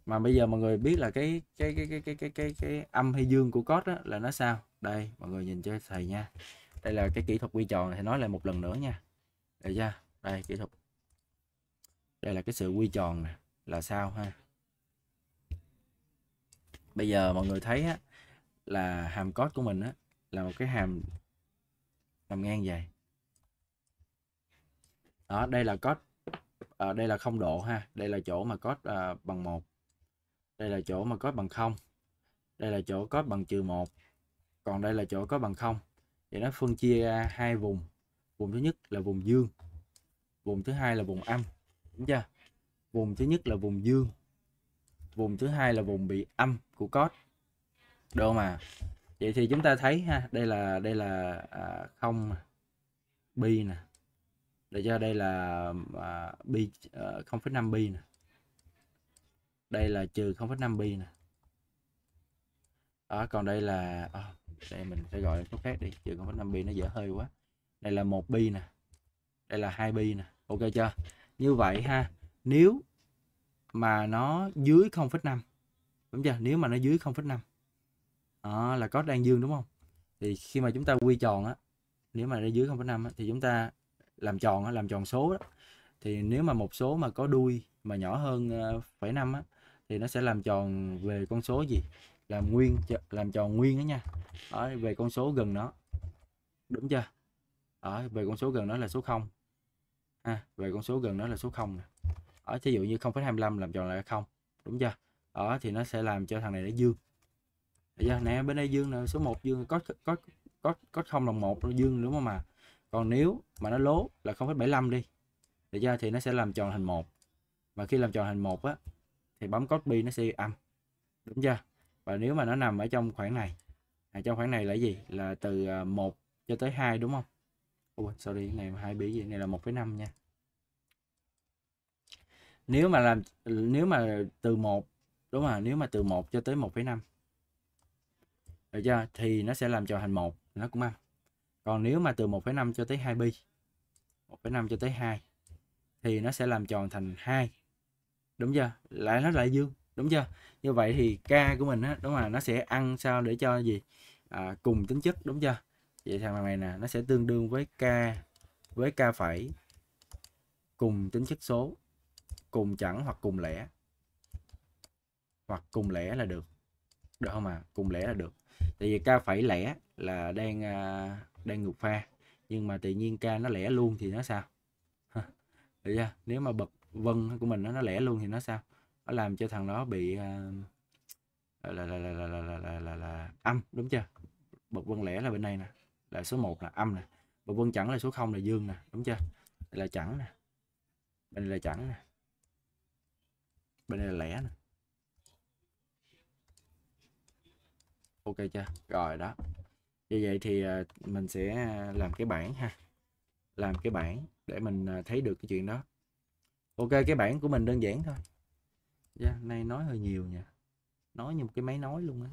mà bây giờ mọi người biết là cái cái cái cái cái cái cái, cái âm hay dương của code đó là nó sao đây mọi người nhìn cho thầy nha đây là cái kỹ thuật quy tròn thầy nói lại một lần nữa nha để ra đây kỹ thuật đây là cái sự quy tròn nè là sao ha bây giờ mọi người thấy á là hàm code của mình á là một cái hàm nằm ngang dài đó đây là code à, ờ, đây là không độ ha đây là chỗ mà code à, ờ, bằng một đây là chỗ mà code bằng không đây là chỗ code bằng trừ một còn đây là chỗ có bằng không vậy nó phân chia ra hai vùng vùng thứ nhất là vùng dương vùng thứ hai là vùng âm đúng chưa vùng thứ nhất là vùng dương vùng thứ hai là vùng bị âm của code đô mà vậy thì chúng ta thấy ha đây là đây là à, không bi nè để cho đây là à, bi à, 0,5 bi nè đây là trừ 0,5 bi nè đó còn đây là à, đây mình sẽ gọi số khác đi trừ 0,5 bi nó dễ hơi quá đây là một bi nè đây là hai bi nè ok chưa như vậy ha nếu mà nó dưới 0,5 đúng chưa nếu mà nó dưới 0,5 đó ờ, là có đang dương đúng không thì khi mà chúng ta quy tròn á nếu mà ra dưới 0,5 thì chúng ta làm tròn á, làm tròn số đó thì nếu mà một số mà có đuôi mà nhỏ hơn ờ, phẩy năm á thì nó sẽ làm tròn về con số gì làm nguyên làm tròn nguyên đó nha đó, về con số gần nó đúng chưa đó, về con số gần nó là số 0 à, về con số gần nó là số 0 ở thí dụ như 0,25 làm tròn lại là 0 đúng chưa đó thì nó sẽ làm cho thằng này nó dương bây dạ vâng, giờ nè bên đây dương là số 1 dương có có có có không là một dương đúng không mà còn nếu mà nó lố là không phải 0,75 đi được ra thì nó sẽ làm tròn hình một và khi làm tròn hình một á thì bấm copy nó sẽ âm đúng chưa và nếu mà nó nằm ở trong khoảng này à, trong khoảng này là gì là từ 1 à, cho tới 2 đúng không Ôi, sorry cái này hai bị gì này là 1,5 nha nếu mà làm nếu mà từ 1 đúng rồi nếu mà từ 1 cho tới 1,5 được chưa thì nó sẽ làm trở thành một nó cũng ăn còn nếu mà từ 1,5 cho tới 2 pi 1,5 cho tới 2 thì nó sẽ làm tròn thành 2 đúng chưa lại nó lại dương đúng chưa như vậy thì k của mình á đúng là nó sẽ ăn sao để cho gì à, cùng tính chất đúng chưa vậy thằng này nè nó sẽ tương đương với k với k phẩy cùng tính chất số cùng chẵn hoặc cùng lẻ hoặc cùng lẻ là được được không ạ à? cùng lẻ là được tại vì ca phải lẻ là đang à, đang ngược pha nhưng mà tự nhiên ca nó lẻ luôn thì nó sao được chưa nếu mà bật vân của mình nó nó lẻ luôn thì nó sao nó làm cho thằng đó bị à, là, là, là, là, là, là, là, là, là âm đúng chưa bật vân lẻ là bên này nè là số 1 là âm nè bật vân chẳng là số 0 là dương nè đúng chưa đây là chẳng nè bên này là chẳng nè bên này là lẻ nè ok chưa rồi đó như vậy thì ờ, mình sẽ ờ, làm cái bảng ha làm cái bảng để mình ờ, thấy được cái chuyện đó ok cái bảng của mình đơn giản thôi yeah, dạ, nay nói hơi nhiều nha nói như một cái máy nói luôn á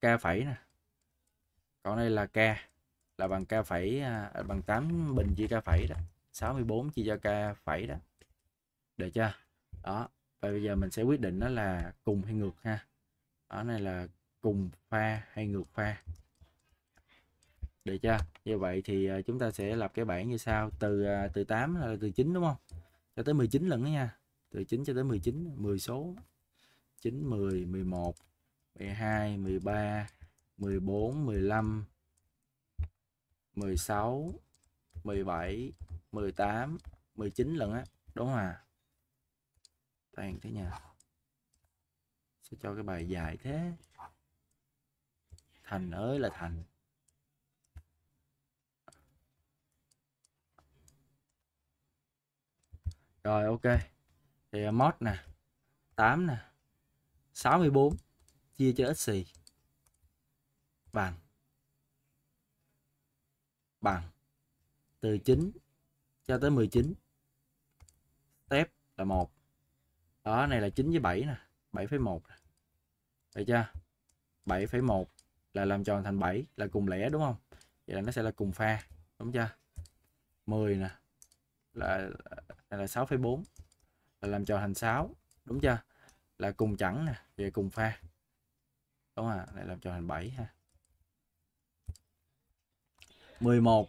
k phẩy nè còn đây là k là bằng k phẩy à, bằng 8 bình chia k phẩy đó 64 chia cho k phẩy đó được chưa đó và bây giờ mình sẽ quyết định nó là cùng hay ngược ha ở này là cùng pha hay ngược pha được chưa như vậy thì ờ, chúng ta sẽ lập cái bảng như sau từ ờ, từ 8 là từ 9 đúng không cho tới 19 lần nha từ 9 cho tới 19 10 số 9 10 11 12 13 14 15 16 17 18 19 lần á đúng không à tan thế nhà sẽ cho cái bài dài thế thành ơi là thành rồi ok thì à, mod nè 8 nè 64 chia cho xì bằng bằng từ 9 cho tới 19 step là một đó này là 9 với 7 nè 7,1 được chưa 7,1 là làm tròn thành 7 là cùng lẻ đúng không vậy là nó sẽ là cùng pha đúng chưa 10 nè là là 6,4 là làm tròn thành 6 đúng chưa là cùng chẵn nè về cùng pha đúng không ạ lại làm tròn thành 7 ha 11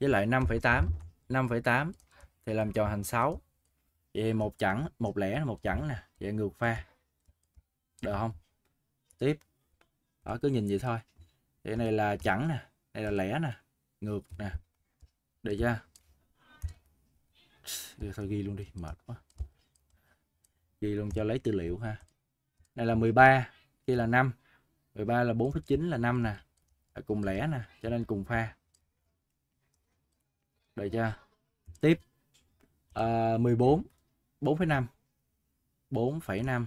với lại 5,8 5,8 thì làm tròn thành 6 về một chẳng một lẻ một chẳng nè về ngược pha được không tiếp đó cứ nhìn vậy thôi vậy này là chẳng nè đây là lẻ nè ngược nè được chưa Để thôi ghi luôn đi mệt quá ghi luôn cho lấy tư liệu ha này là 13 kia là 5 13 là 4,9 là 5 nè là cùng lẻ nè cho nên cùng pha được chưa tiếp à, 14 4,5 4,5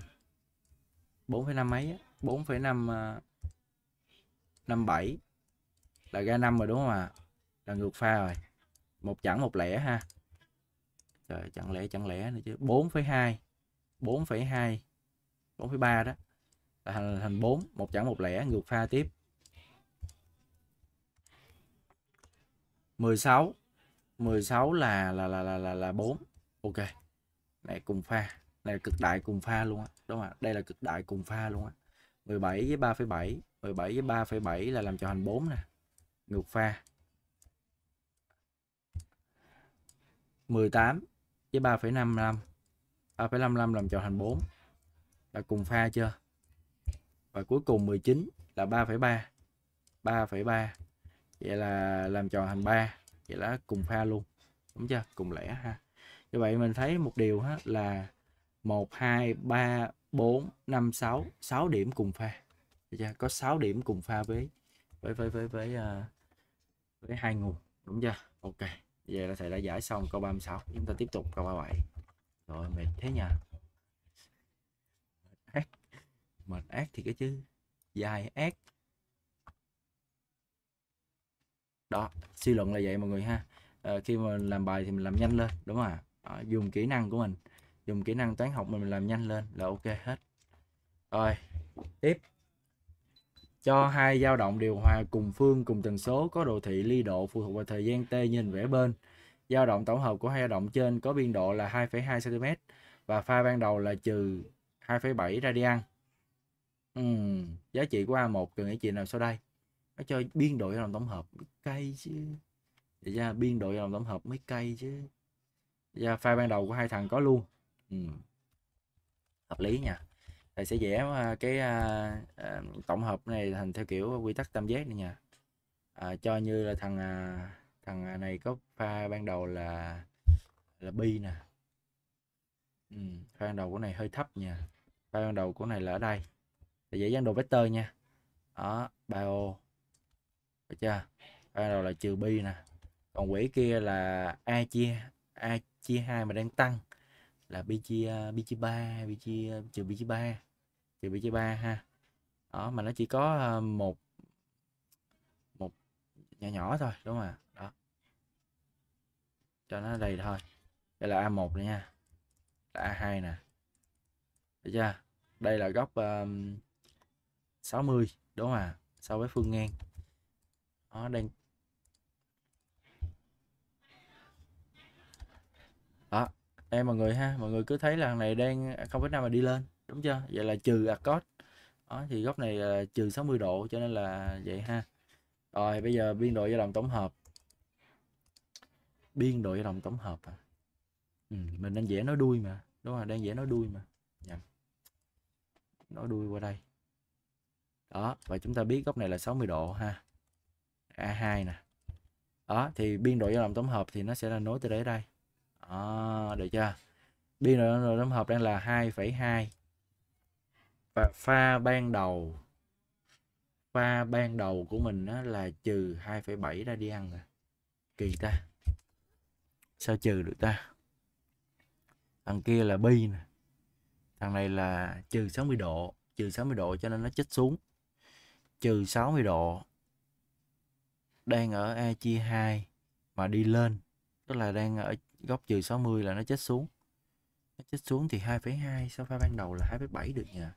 4,5 mấy 4,5 57 ờ, là ra 5 rồi đúng không ạ à? là ngược pha rồi một chẵn một lẻ ha trời chẳng lẽ chẳng lẽ nữa chứ 4,2 4,2 4,3 đó là thành thành 4 một chẵn một lẻ ngược pha tiếp 16 16 là là là là là, là 4 ok này cùng pha này là cực đại cùng pha luôn á đúng không ạ đây là cực đại cùng pha luôn á 17 với 3,7 17 với 3,7 là làm cho thành 4 nè ngược pha 18 với 3,55 3,55 làm cho thành 4 là cùng pha chưa và cuối cùng 19 là 3,3 3,3 vậy là làm tròn thành 3 vậy là cùng pha luôn đúng chưa cùng lẻ ha như vậy mình thấy một điều ha, là 1 2 3 4 5 6 6 điểm cùng pha chưa? có 6 điểm cùng pha với với với với với uh, với hai nguồn đúng chưa ok vậy là thầy đã giải xong câu 36 chúng ta tiếp tục câu 37 rồi mệt thế nha ác mệt ác thì cái chứ dài ác đó suy luận là vậy mọi người ha à, khi mà làm bài thì mình làm nhanh lên đúng không ạ Ờ, dùng kỹ năng của mình dùng kỹ năng toán học mình làm nhanh lên là ok hết rồi tiếp cho hai dao động điều hòa cùng phương cùng tần số có đồ thị ly độ phụ thuộc vào thời gian t nhìn vẽ bên dao động tổng hợp của hai dao động trên có biên độ là 2,2 cm và pha ban đầu là trừ 2,7 radian uhm, giá trị của A1 cần nghĩ chị nào sau đây nó cho biên độ dao động tổng hợp cây chứ Vậy dạ, ra dạ, biên độ dao động tổng hợp mấy cây chứ và dạ, file ban đầu của hai thằng có luôn ừ. hợp lý nha thầy sẽ vẽ ờ, cái à, tổng hợp này thành theo kiểu quy tắc tam giác này nha à, cho như là thằng à, thằng này có pha ban đầu là là bi nè ừ, pha ban đầu của này hơi thấp nha pha ban đầu của này là ở đây thì dễ dàng đồ vector nha đó bio được chưa ban đầu là trừ bi nè còn quỷ kia là a chia a chia 2 mà đang tăng là bi chia ờ, bi chia 3 ờ, bi chia trừ bi chia 3 trừ bi chia 3 ha đó mà nó chỉ có ờ, một một nhỏ nhỏ thôi đúng không ạ đó cho nó đầy thôi đây là A1 này nha là A2 nè được chưa đây là góc um, 60 đúng không ạ so với phương ngang nó đang đó em mọi người ha mọi người cứ thấy là này đang à, không biết nào mà đi lên đúng chưa vậy là trừ accord đó thì góc này là trừ 60 độ cho nên là vậy ha rồi bây giờ biên độ dao động tổng hợp biên độ dao động tổng hợp à ừ, mình đang vẽ nó đuôi mà đúng rồi đang vẽ nó đuôi mà nhầm dạ. nó đuôi qua đây đó và chúng ta biết góc này là 60 độ ha A2 nè đó thì biên độ dao động tổng hợp thì nó sẽ là nối từ đấy đây à, được chưa biên độ tổng hợp đang là 2,2 và pha ban đầu pha ban đầu của mình đó là trừ 2,7 ra đi ăn rồi à. kỳ ta sao trừ được ta thằng kia là bi nè thằng này là trừ 60 độ trừ 60 độ cho nên nó chích xuống trừ 60 độ đang ở A chia 2 mà đi lên tức là đang ở góc trừ 60 là nó chết xuống nó chết xuống thì 2,2 sao pha ban đầu là 2,7 được nhờ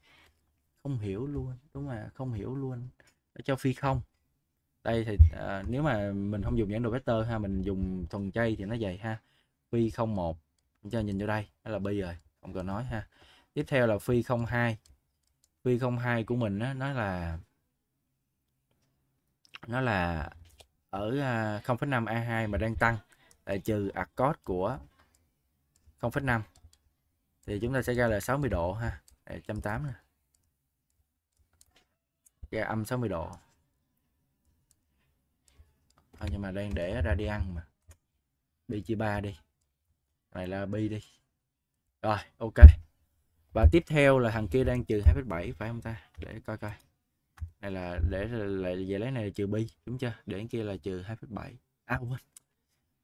không hiểu luôn đúng mà không hiểu luôn nó cho phi không đây thì à, nếu mà mình không dùng giảng đồ vector ha mình dùng thuần chay thì nó dày ha phi 01 cho nhìn vô đây đó là bi rồi không cần nói ha tiếp theo là phi 02 phi 02 của mình đó, nó là nó là ở 0,5 à, A2 mà đang tăng trừ arcos của 0,5 thì chúng ta sẽ ra là 60 độ ha 180 nè ra âm 60 độ à, nhưng mà đang để ra đi ăn mà bi chia 3 đi này là bi đi rồi ok và tiếp theo là thằng kia đang trừ 2,7 phải không ta để coi coi này là để lại về lấy này là trừ bi đúng chưa để kia là trừ 2,7 à quên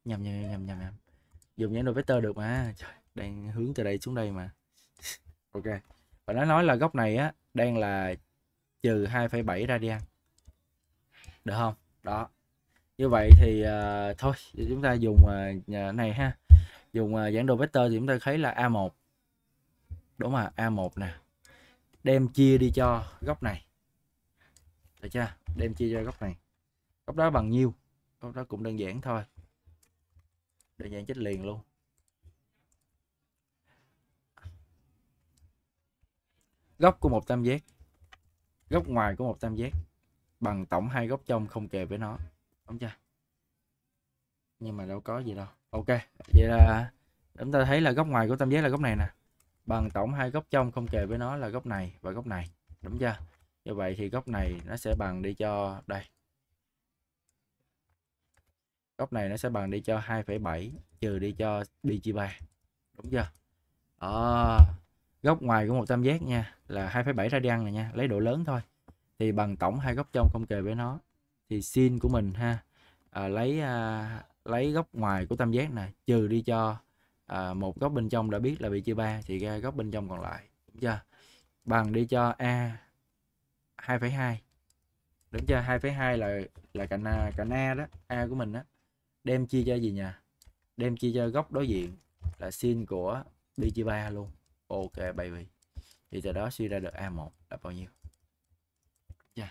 nhầm nhầm nhầm nhầm nhầm dùng nhãn đôi vector được mà Trời, đang hướng từ đây xuống đây mà ok và nó nói là góc này á đang là trừ 2,7 radian được không đó như vậy thì uh, thôi chúng ta dùng uh, này ha dùng uh, ờ, giảng đồ vector thì chúng ta thấy là A1 đúng mà A1 nè đem chia đi cho góc này được chưa đem chia cho góc này góc đó bằng nhiêu góc đó cũng đơn giản thôi đơn giản chết liền luôn góc của một tam giác góc ngoài của một tam giác bằng tổng hai góc trong không kề với nó đúng chưa nhưng mà đâu có gì đâu ok vậy là chúng ta thấy là góc ngoài của tam giác là góc này nè bằng tổng hai góc trong không kề với nó là góc này và góc này đúng chưa như vậy thì góc này nó sẽ bằng đi cho đây góc này nó sẽ bằng đi cho 2,7 trừ đi cho đi chia 3 đúng chưa à, góc ngoài của một tam giác nha là 2,7 radian này nha lấy độ lớn thôi thì bằng tổng hai góc trong không kề với nó thì sin của mình ha à, lấy à, lấy góc ngoài của tam giác này trừ đi cho à, một góc bên trong đã biết là bị chia 3 thì ra góc bên trong còn lại đúng chưa bằng đi cho a 2,2 đúng chưa 2,2 là là cạnh à, cạnh a đó a của mình đó đem chia cho gì nhỉ đem chia cho góc đối diện là sin của đi chia 3 luôn ok baby thì từ đó suy ra được a1 là bao nhiêu yeah.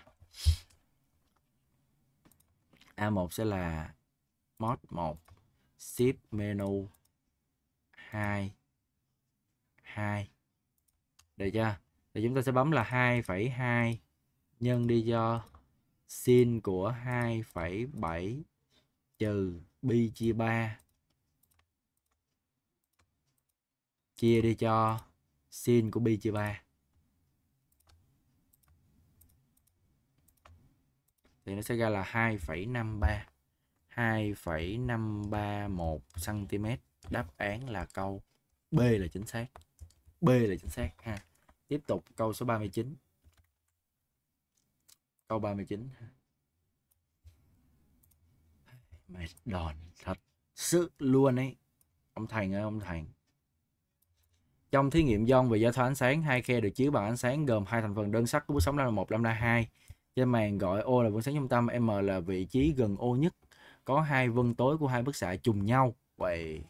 Dạ. a1 sẽ là mod 1 shift menu 2 2 được chưa thì chúng ta sẽ bấm là 2,2 nhân đi cho sin của 2,7 trừ pi chia 3 chia đi cho sin của pi chia 3. Thì nó sẽ ra là 2,53 2,531 cm. Đáp án là câu B là chính xác. B là chính xác ha. Tiếp tục câu số 39. Câu 39 ha mẹ đòn thật sự luôn ấy ông thành ơi ông thành trong thí nghiệm John về giao thoa ánh sáng, hai khe được chiếu bằng ánh sáng gồm hai thành phần đơn sắc của bức sóng lambda một lambda hai Trên màn gọi O là vân sáng trung tâm, M là vị trí gần O nhất. Có hai vân tối của hai bức xạ trùng nhau. Vậy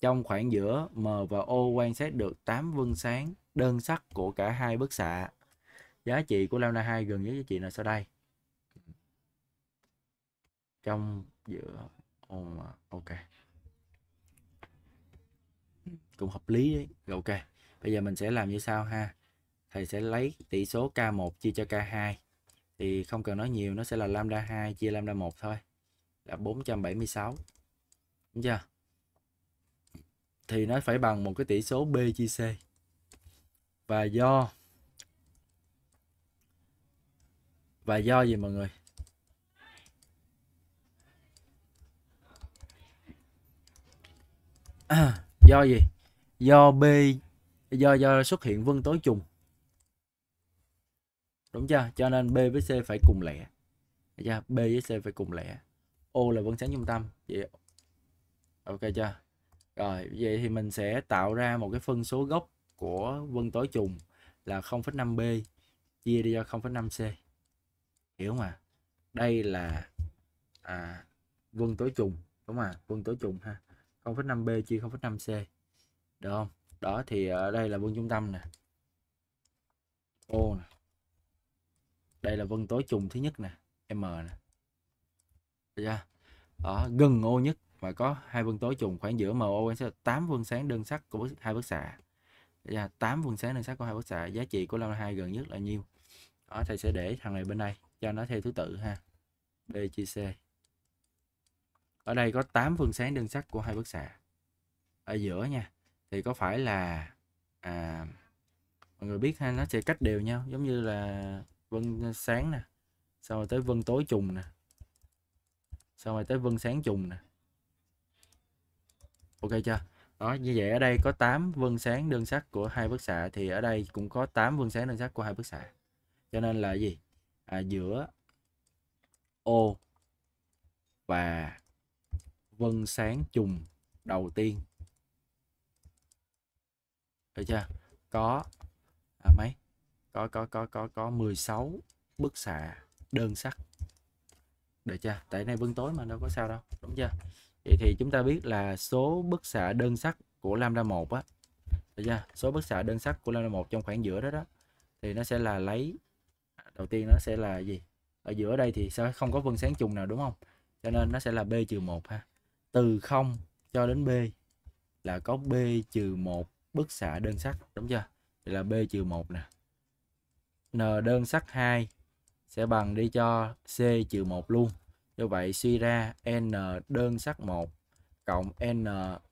trong khoảng giữa M và O quan sát được 8 vân sáng đơn sắc của cả hai bức xạ. Giá trị của lambda hai gần với giá trị nào sau đây? Trong giữa oh, ok cũng hợp lý đấy ok bây giờ mình sẽ làm như sau ha thầy sẽ lấy tỷ số k1 chia cho k2 thì không cần nói nhiều nó sẽ là lambda 2 chia lambda 1 thôi là 476 đúng chưa thì nó phải bằng một cái tỷ số b chia c và do và do gì mọi người À, do gì do b do do xuất hiện vân tối trùng đúng chưa cho nên b với c phải cùng lẻ Đấy chưa b với c phải cùng lẻ o là vân sáng trung tâm vậy ok chưa rồi vậy thì mình sẽ tạo ra một cái phân số gốc của vân tối trùng là 0,5b chia đi cho 0,5c hiểu mà? đây là à, vân tối trùng đúng không ạ à? vân tối trùng ha 0,5B chia 0,5C được không đó thì ở đây là vân trung tâm nè O nè đây là vân tối trùng thứ nhất nè M nè được chưa đó gần O nhất và có hai vân tối trùng khoảng giữa MO sẽ là 8 vân sáng đơn sắc của hai bức xạ ra 8 vân sáng đơn sắc của hai bức xạ giá trị của lam 2 gần nhất là nhiêu đó thầy sẽ để thằng này bên đây cho nó theo thứ tự ha B chia C ở đây có 8 phương sáng đơn sắc của hai bức xạ ở giữa nha thì có phải là à, mọi người biết ha nó sẽ cách đều nhau giống như là vân sáng nè sau rồi tới vân tối trùng nè sau rồi tới vân sáng trùng nè ok chưa đó như vậy ở đây có 8 vân sáng đơn sắc của hai bức xạ thì ở đây cũng có 8 vân sáng đơn sắc của hai bức xạ cho nên là gì à, giữa ô và vân sáng trùng đầu tiên được chưa có à, mấy có có có có có 16 bức xạ đơn sắc được chưa tại nay vân tối mà đâu có sao đâu đúng chưa vậy thì chúng ta biết là số bức xạ đơn sắc của lambda 1 á được chưa số bức xạ đơn sắc của lambda 1 trong khoảng giữa đó đó thì nó sẽ là lấy đầu tiên nó sẽ là gì ở giữa đây thì sẽ không có vân sáng trùng nào đúng không cho nên nó sẽ là b trừ một ha từ 0 cho đến b là có b trừ 1 bức xạ đơn sắc đúng chưa? Vậy là b trừ 1 nè. n đơn sắc 2 sẽ bằng đi cho c trừ 1 luôn. Như vậy suy ra n đơn sắc 1 cộng n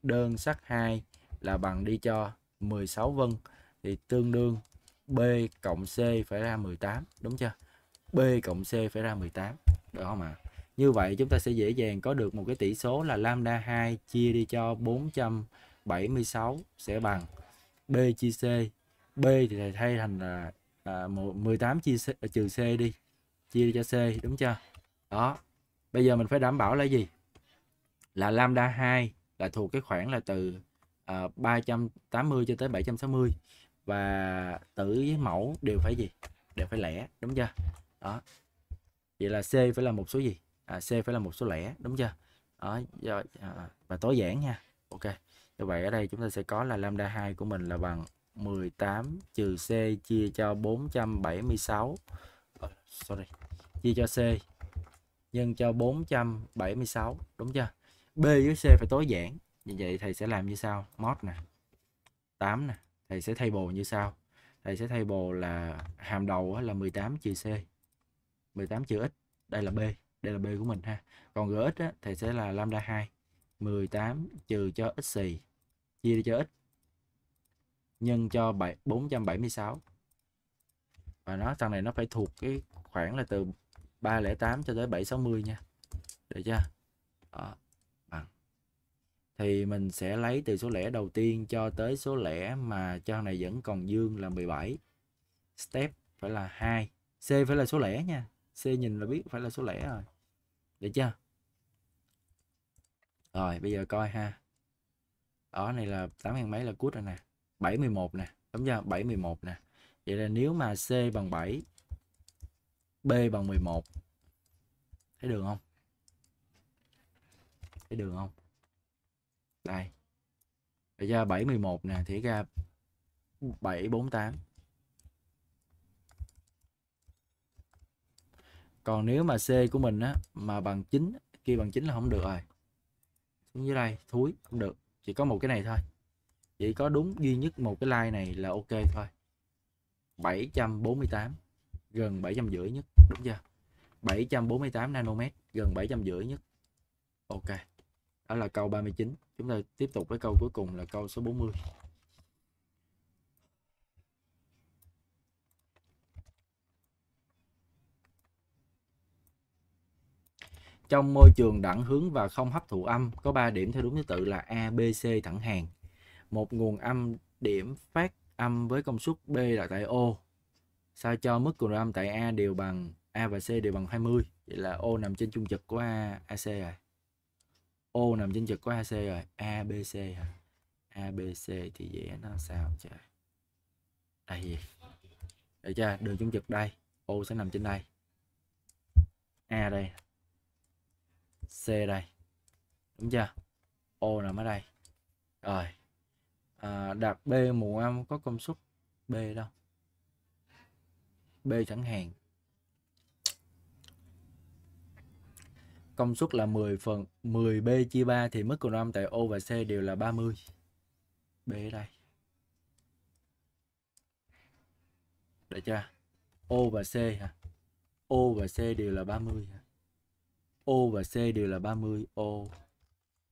đơn sắc 2 là bằng đi cho 16 vân thì tương đương b cộng c phải ra 18 đúng chưa? b cộng c phải ra 18 đó mà như vậy chúng ta sẽ dễ dàng có được một cái tỷ số là lambda 2 chia đi cho 476 sẽ bằng B chia C. B thì thay thành là 18 chia C, ờ, trừ C đi. Chia đi cho C đúng chưa? Đó. Bây giờ mình phải đảm bảo là gì? Là lambda 2 là thuộc cái khoảng là từ à, ờ, 380 cho tới 760 và tử với mẫu đều phải gì? Đều phải lẻ đúng chưa? Đó. Vậy là C phải là một số gì? à, C phải là một số lẻ đúng chưa đó, do, à, à, và tối giản nha ok như vậy ở đây chúng ta sẽ có là lambda 2 của mình là bằng 18 trừ C chia cho 476 oh, ờ, sorry chia cho C nhân cho 476 đúng chưa B với C phải tối giản như vậy thầy sẽ làm như sau mod nè 8 nè thầy sẽ thay bồ như sau thầy sẽ thay bồ là hàm đầu là 18 trừ C 18 trừ x đây là B đây là b của mình ha còn gx á, thì sẽ là lambda 2 18 trừ cho x xì chia cho x nhân cho 7 476 và nó thằng này nó phải thuộc cái khoảng là từ 308 cho tới 760 nha được chưa Đó. bằng thì mình sẽ lấy từ số lẻ đầu tiên cho tới số lẻ mà cho này vẫn còn dương là 17 step phải là 2 C phải là số lẻ nha C nhìn là biết phải là số lẻ rồi được chưa rồi bây giờ coi ha đó này là 8 ngàn mấy là cút rồi nè 71 nè đúng chưa 71 nè vậy là nếu mà C bằng 7 B bằng 11 thấy đường không thấy đường không đây bây giờ 71 nè thì ra 748 còn nếu mà C của mình á mà bằng 9 kia bằng 9 là không được rồi xuống dưới đây thúi không được chỉ có một cái này thôi chỉ có đúng duy nhất một cái like này là ok thôi 748 gần 750 nhất đúng chưa 748 nanomet gần 750 nhất ok đó là câu 39 chúng ta tiếp tục với câu cuối cùng là câu số 40 trong môi trường đẳng hướng và không hấp thụ âm có 3 điểm theo đúng thứ tự là A, B, C thẳng hàng. Một nguồn âm điểm phát âm với công suất B là tại O. Sao cho mức cường độ âm tại A đều bằng A và C đều bằng 20. Vậy là O nằm trên trung trực của A, AC rồi. O nằm trên trực của AC rồi. A, B, C hả? A, B, C thì vẽ nó sao trời. Đây gì? Được chưa? Đường trung trực đây. O sẽ nằm trên đây. A đây. C đây đúng chưa O nằm ở đây rồi à, đặt B mù âm có công suất B đâu B chẳng hạn công suất là 10 phần 10B chia 3 thì mức cường âm tại O và C đều là 30 B đây được chưa O và C hả O và C đều là 30 mươi. O và C đều là 30 O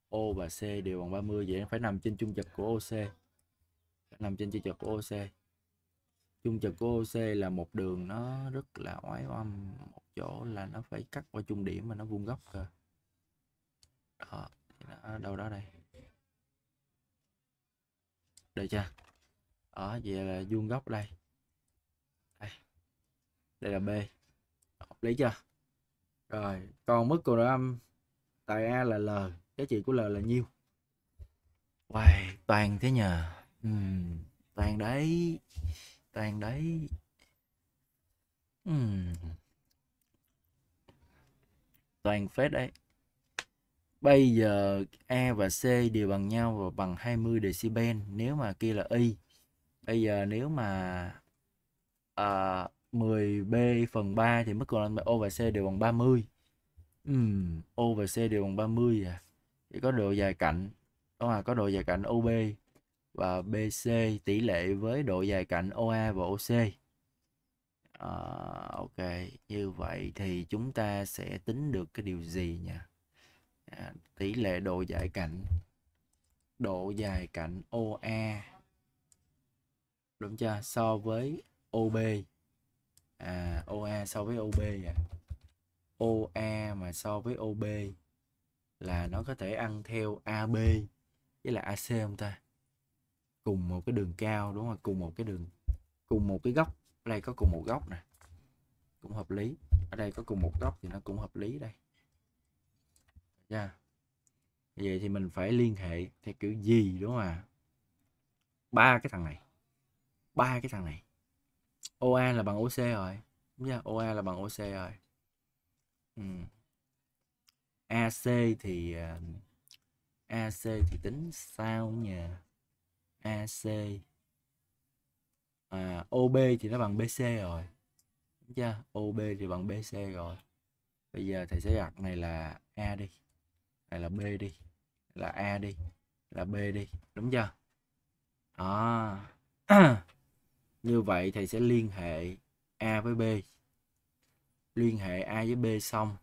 O và C đều bằng 30 vậy nó phải nằm trên trung trực của OC phải nằm trên trung trực của OC trung trực của OC là một đường nó rất là oái oăm một chỗ là nó phải cắt qua trung điểm mà nó vuông góc cơ đó, đó đâu đó đây được chưa đó vậy là vuông góc đây đây, đây là B hợp lý chưa rồi, còn mức cồn âm tại A là L, giá trị của L là nhiêu? Hoài, wow, toàn thế nhờ. Ừ, toàn đấy. Toàn đấy. Ừ. Toàn phết đấy. Bây giờ A và C đều bằng nhau và bằng 20 decibel nếu mà kia là Y. Bây giờ nếu mà uh, 10B phần 3 thì mức còn lại O và C đều bằng 30. Uhm, O và C đều bằng 30 à. Thì có độ dài cạnh, đó ờ, là có độ dài cạnh OB và BC tỷ lệ với độ dài cạnh OA và OC. À, ờ, ok, như vậy thì chúng ta sẽ tính được cái điều gì nha? À, tỷ lệ độ dài cạnh độ dài cạnh OA đúng chưa so với OB à, OA so với OB à. OA mà so với OB là nó có thể ăn theo AB với là AC không ta cùng một cái đường cao đúng không cùng một cái đường cùng một cái góc ở đây có cùng một góc nè cũng hợp lý ở đây có cùng một góc thì nó cũng hợp lý đây nha yeah. vậy thì mình phải liên hệ theo kiểu gì đúng không ạ ba cái thằng này ba cái thằng này OA là bằng OC rồi đúng chưa OA là bằng OC rồi ừ. AC thì à, AC thì tính sao nhỉ? AC à, OB thì nó bằng BC rồi đúng chưa OB thì bằng BC rồi bây giờ thầy sẽ đặt này là A đi này là B đi là A đi là B đi đúng chưa đó à. Như vậy thầy sẽ liên hệ A với B. Liên hệ A với B xong.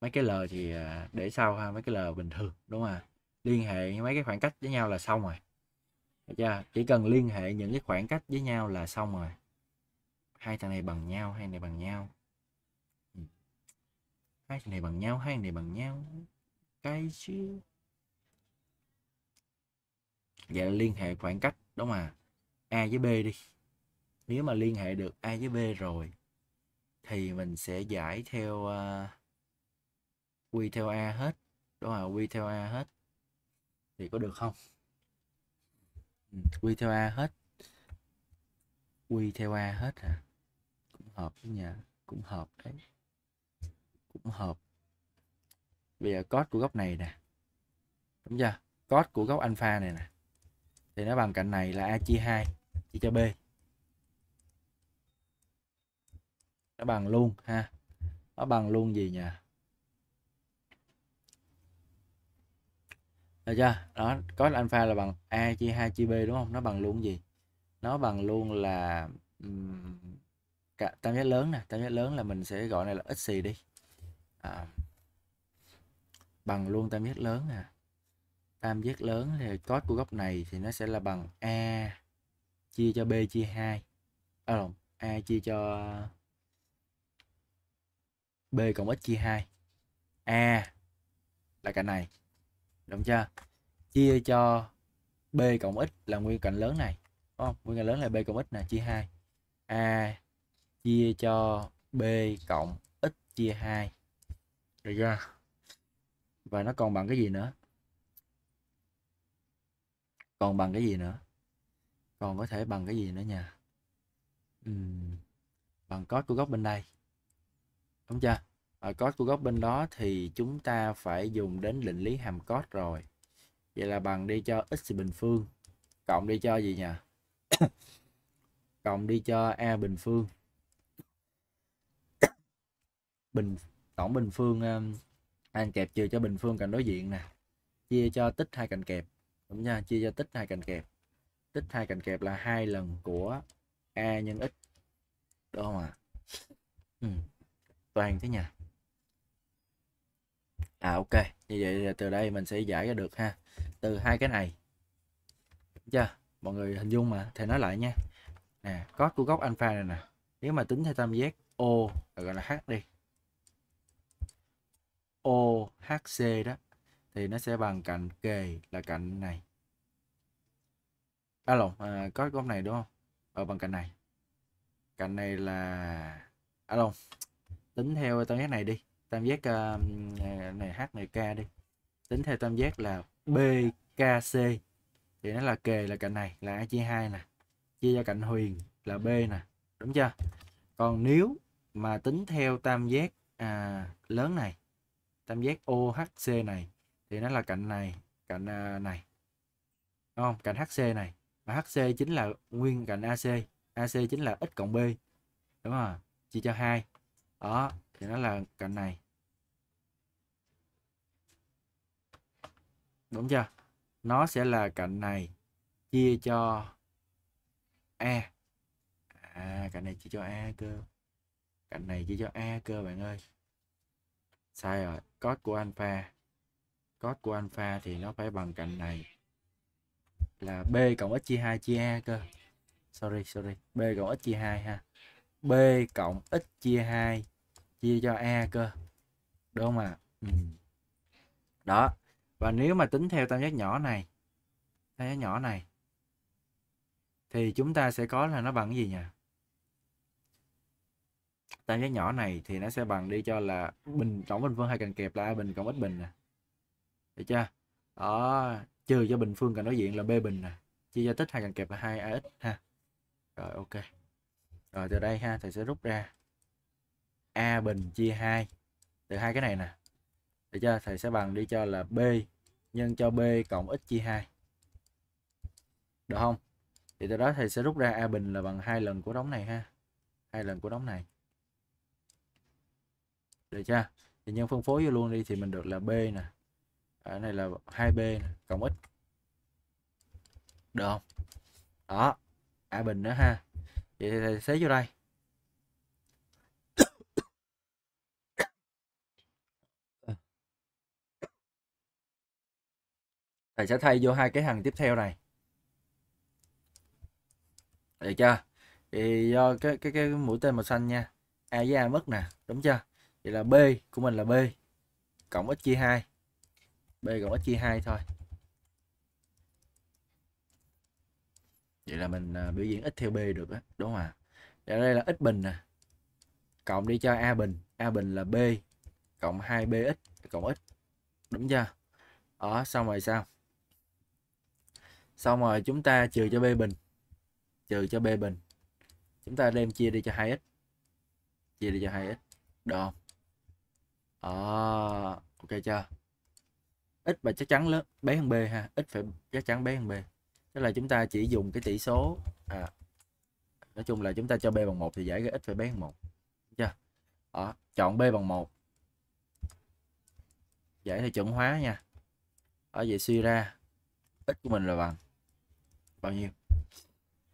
Mấy cái L thì à, để sau ha, mấy cái L bình thường đúng không ạ? Liên hệ mấy cái khoảng cách với nhau là xong rồi. Được chưa? Chỉ cần liên hệ những cái khoảng cách với nhau là xong rồi. Hai thằng này bằng nhau, hai này bằng nhau. Ừ. Hai thằng này bằng nhau, hai này bằng nhau. Cái chứ. Vậy là liên hệ khoảng cách đó mà a với b đi nếu mà liên hệ được a với b rồi thì mình sẽ giải theo uh, quy theo a hết đúng không quy theo a hết thì có được không ừ, quy theo a hết quy theo a hết hả à? cũng hợp với nhà cũng hợp đấy cũng hợp bây giờ code của góc này nè đúng chưa code của góc alpha này nè thì nó bằng cạnh này là a chia 2 chia cho b nó bằng luôn ha nó bằng luôn gì nhỉ được chưa đó có alpha là bằng a chia 2 chia b đúng không nó bằng luôn gì nó bằng luôn là cả tam giác lớn nè tam giác lớn là mình sẽ gọi này là x xì đi à, bằng luôn tam giác lớn nè tam giác lớn thì cos của góc này thì nó sẽ là bằng a chia cho b chia 2 à a chia cho b cộng x chia 2 a là cạnh này đúng chưa chia cho b cộng x là nguyên cạnh lớn này đúng không nguyên cạnh lớn là b cộng x nè chia 2 a chia cho b cộng x chia 2 được chưa và nó còn bằng cái gì nữa còn bằng cái gì nữa còn có thể bằng cái gì nữa nha uhm, bằng cos của góc bên đây đúng chưa ở cos của góc bên đó thì chúng ta phải dùng đến định lý hàm cos rồi vậy là bằng đi cho x bình phương cộng đi cho gì nhỉ? cộng đi cho a bình phương bình tổng bình phương um, anh kẹp trừ cho bình phương cạnh đối diện nè chia cho tích hai cạnh kẹp đúng nha chia cho tích hai cạnh kẹp tích hai cạnh kẹp là hai lần của a nhân x đúng không ạ à? ừ. toàn thế nha à ok như vậy từ đây mình sẽ giải ra được ha từ hai cái này chưa mọi người hình dung mà thầy nói lại nha nè cos của góc alpha này nè nếu mà tính theo tam giác o gọi là h đi ohc đó thì nó sẽ bằng cạnh kề là cạnh này à lộn à, có góc này đúng không ở ờ, bằng cạnh này cạnh này là à lộn tính theo tam giác này đi tam giác uh, này h này k đi tính theo tam giác là bkc thì nó là kề là cạnh này là a chia hai nè chia cho cạnh huyền là b nè đúng chưa còn nếu mà tính theo tam giác à, lớn này tam giác ohc này thì nó là cạnh này cạnh à, này đúng không cạnh HC này mà HC chính là nguyên cạnh AC AC chính là x cộng b đúng không chia cho hai đó thì nó là cạnh này đúng chưa nó sẽ là cạnh này chia cho a à cạnh này chia cho a cơ cạnh này chia cho a cơ bạn ơi sai rồi cos của alpha cos của alpha thì nó phải bằng cạnh này là b cộng x chia 2 chia a cơ sorry sorry b cộng x chia 2 ha b cộng x chia 2 chia cho a cơ đúng không ạ à? đó và nếu mà tính theo tam giác nhỏ này tam giác nhỏ này thì chúng ta sẽ có là nó bằng cái gì nhỉ tam giác nhỏ này thì nó sẽ bằng đi cho là bình tổng bình phương hai cạnh kẹp là a bình cộng x bình nè được chưa đó trừ cho bình phương cạnh đối diện là b bình nè chia cho tích hai càng kẹp là 2 ax ha rồi ok rồi từ đây ha thầy sẽ rút ra a bình chia 2 từ hai cái này nè được chưa thầy sẽ bằng đi cho là b nhân cho b cộng x chia 2 được không thì từ đó thầy sẽ rút ra a bình là bằng hai lần của đóng này ha hai lần của đóng này được chưa thì nhân phân phối vô luôn đi thì mình được là b nè cái này là 2b cộng x được không đó a bình nữa ha vậy thì xế vô đây thầy sẽ thay vô hai cái hàng tiếp theo này được chưa thì do cái cái cái mũi tên màu xanh nha a với a mất nè đúng chưa vậy là b của mình là b cộng x chia hai b gõ chia hai thôi vậy là mình uh, biểu diễn x theo b được á đúng không ạ à? đây là x bình nè cộng đi cho a bình a bình là b cộng 2bx cộng x đúng chưa đó xong rồi sao xong rồi chúng ta trừ cho b bình trừ cho b bình chúng ta đem chia đi cho 2x chia đi cho 2x được không à, ok chưa ít và chắc chắn lớn bé hơn b ha ít phải chắc chắn bé hơn b tức là chúng ta chỉ dùng cái tỷ số à, nói chung là chúng ta cho b bằng một thì giải cái ít phải bé hơn một chưa đó, chọn b bằng một giải theo chuẩn hóa nha ở vậy suy ra x của mình là bằng bao nhiêu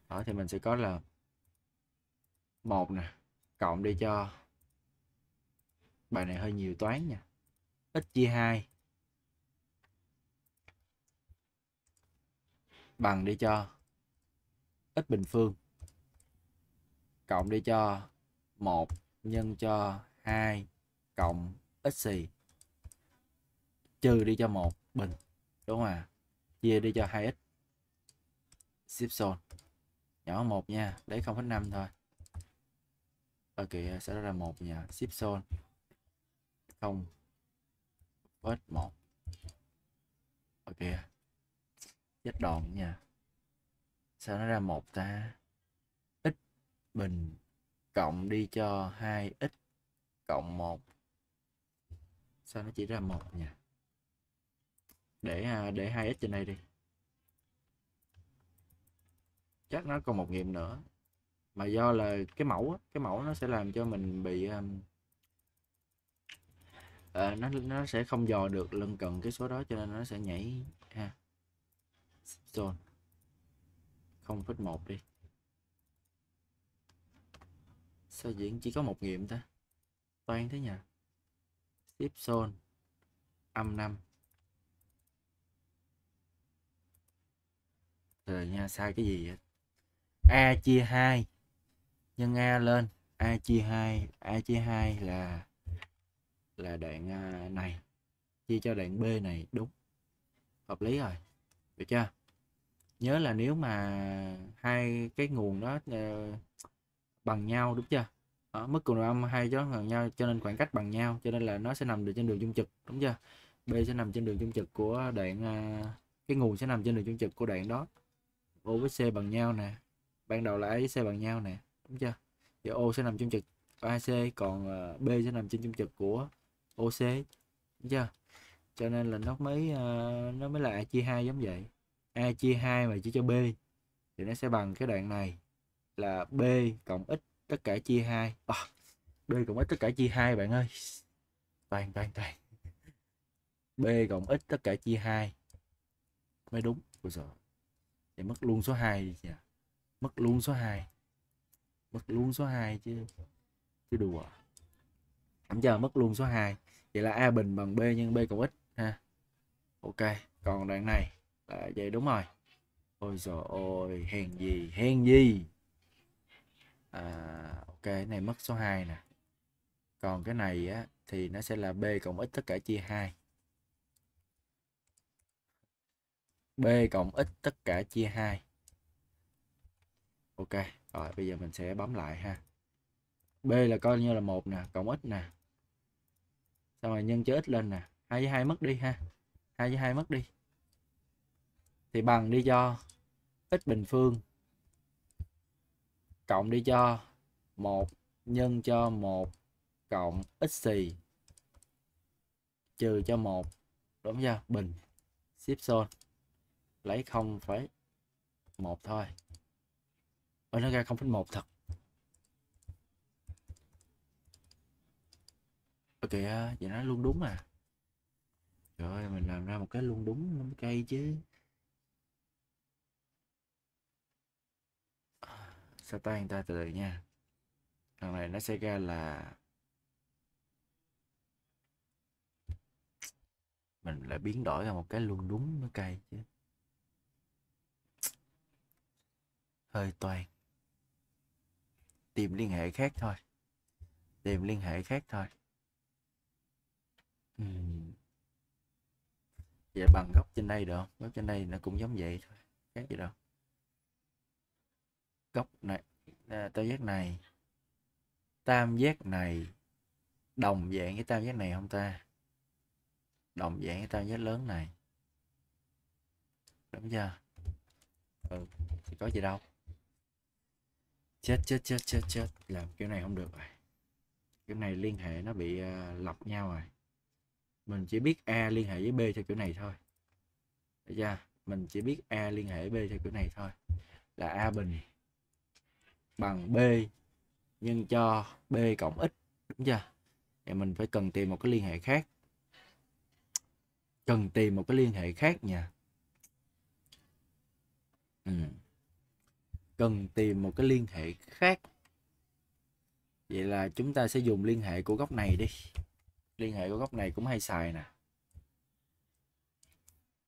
đó thì mình sẽ có là một nè cộng đi cho bài này hơi nhiều toán nha ít chia 2 bằng đi cho x bình phương cộng đi cho 1 nhân cho 2 cộng x xì trừ đi cho 1 bình đúng không à chia đi cho 2x ship zone nhỏ 1 nha lấy 0,5 thôi ok sẽ ra 1 nha ship zone 0 x 1 ok chết đòn nha sao nó ra một ta x bình cộng đi cho 2x cộng 1 sao nó chỉ ra một nha để à, để 2x trên đây đi chắc nó còn một nghiệm nữa mà do là cái mẫu cái mẫu nó sẽ làm cho mình bị um, ờ, nó nó sẽ không dò được lân cận cái số đó cho nên nó sẽ nhảy redstone 0.1 đi sao diễn chỉ có một nghiệm ta toan thế nhỉ tiếp zone âm 5 rồi ờ, nha sai cái gì vậy a chia 2 nhân a lên a chia 2 a chia 2 là là đoạn à, này chia cho đoạn b này đúng hợp lý rồi được chưa nhớ là nếu mà hai cái nguồn đó ờ, bằng nhau đúng chưa đó, ờ, mức cường độ âm hai chó bằng nhau cho nên khoảng cách bằng nhau cho nên là nó sẽ nằm được trên đường dung trực đúng chưa b sẽ nằm trên đường dung trực của đoạn ờ, cái nguồn sẽ nằm trên đường dung trực của đoạn đó o với c bằng nhau nè ban đầu là a với c bằng nhau nè đúng chưa giờ o sẽ nằm trên trực của ac còn b sẽ nằm trên dung trực của oc đúng chưa cho nên là nó mới nó mới là chia hai giống vậy a chia 2 mà chia cho b thì nó sẽ bằng cái đoạn này là b cộng x tất cả chia 2 à, ờ, b cộng x tất cả chia 2 bạn ơi toàn toàn toàn b cộng x tất cả chia 2 mới đúng Ôi giời. thì mất luôn số 2 đi nha mất luôn số 2 mất luôn số 2 chứ chứ đùa không chờ mất luôn số 2 vậy là a bình bằng b nhân b cộng x ha ok còn đoạn này à, vậy đúng rồi ôi rồi ôi hèn gì hèn gì à, ok cái này mất số 2 nè còn cái này á thì nó sẽ là b cộng x tất cả chia 2 b cộng x tất cả chia 2 ok rồi bây giờ mình sẽ bấm lại ha b là coi như là một nè cộng x nè xong rồi nhân cho x lên nè hai với hai mất đi ha hai với hai mất đi thì bằng đi cho x bình phương cộng đi cho 1 nhân cho 1 cộng x xì trừ cho 1 đúng chưa bình ship sol lấy 0,1 thôi ở nó ra 0,1 thật ok vậy nó luôn đúng à rồi mình làm ra một cái luôn đúng cây chứ sao tay anh ta từ từ nha thằng này nó sẽ ra là mình lại biến đổi ra một cái luôn đúng nó cay chứ hơi toàn tìm liên hệ khác thôi tìm liên hệ khác thôi uhm. vậy bằng góc trên đây được không góc trên đây nó cũng giống vậy thôi khác gì đâu góc này à, tam giác này tam giác này đồng dạng với tam giác này không ta đồng dạng với tam giác lớn này đúng chưa ừ thì có gì đâu chết chết chết chết chết làm kiểu này không được rồi kiểu này liên hệ nó bị uh, à, lọc nhau rồi mình chỉ biết a liên hệ với b theo kiểu này thôi được chưa mình chỉ biết a liên hệ b theo kiểu này thôi là a bình bằng b nhân cho b cộng x đúng chưa thì mình phải cần tìm một cái liên hệ khác cần tìm một cái liên hệ khác nha ừ. cần tìm một cái liên hệ khác vậy là chúng ta sẽ dùng liên hệ của góc này đi liên hệ của góc này cũng hay xài nè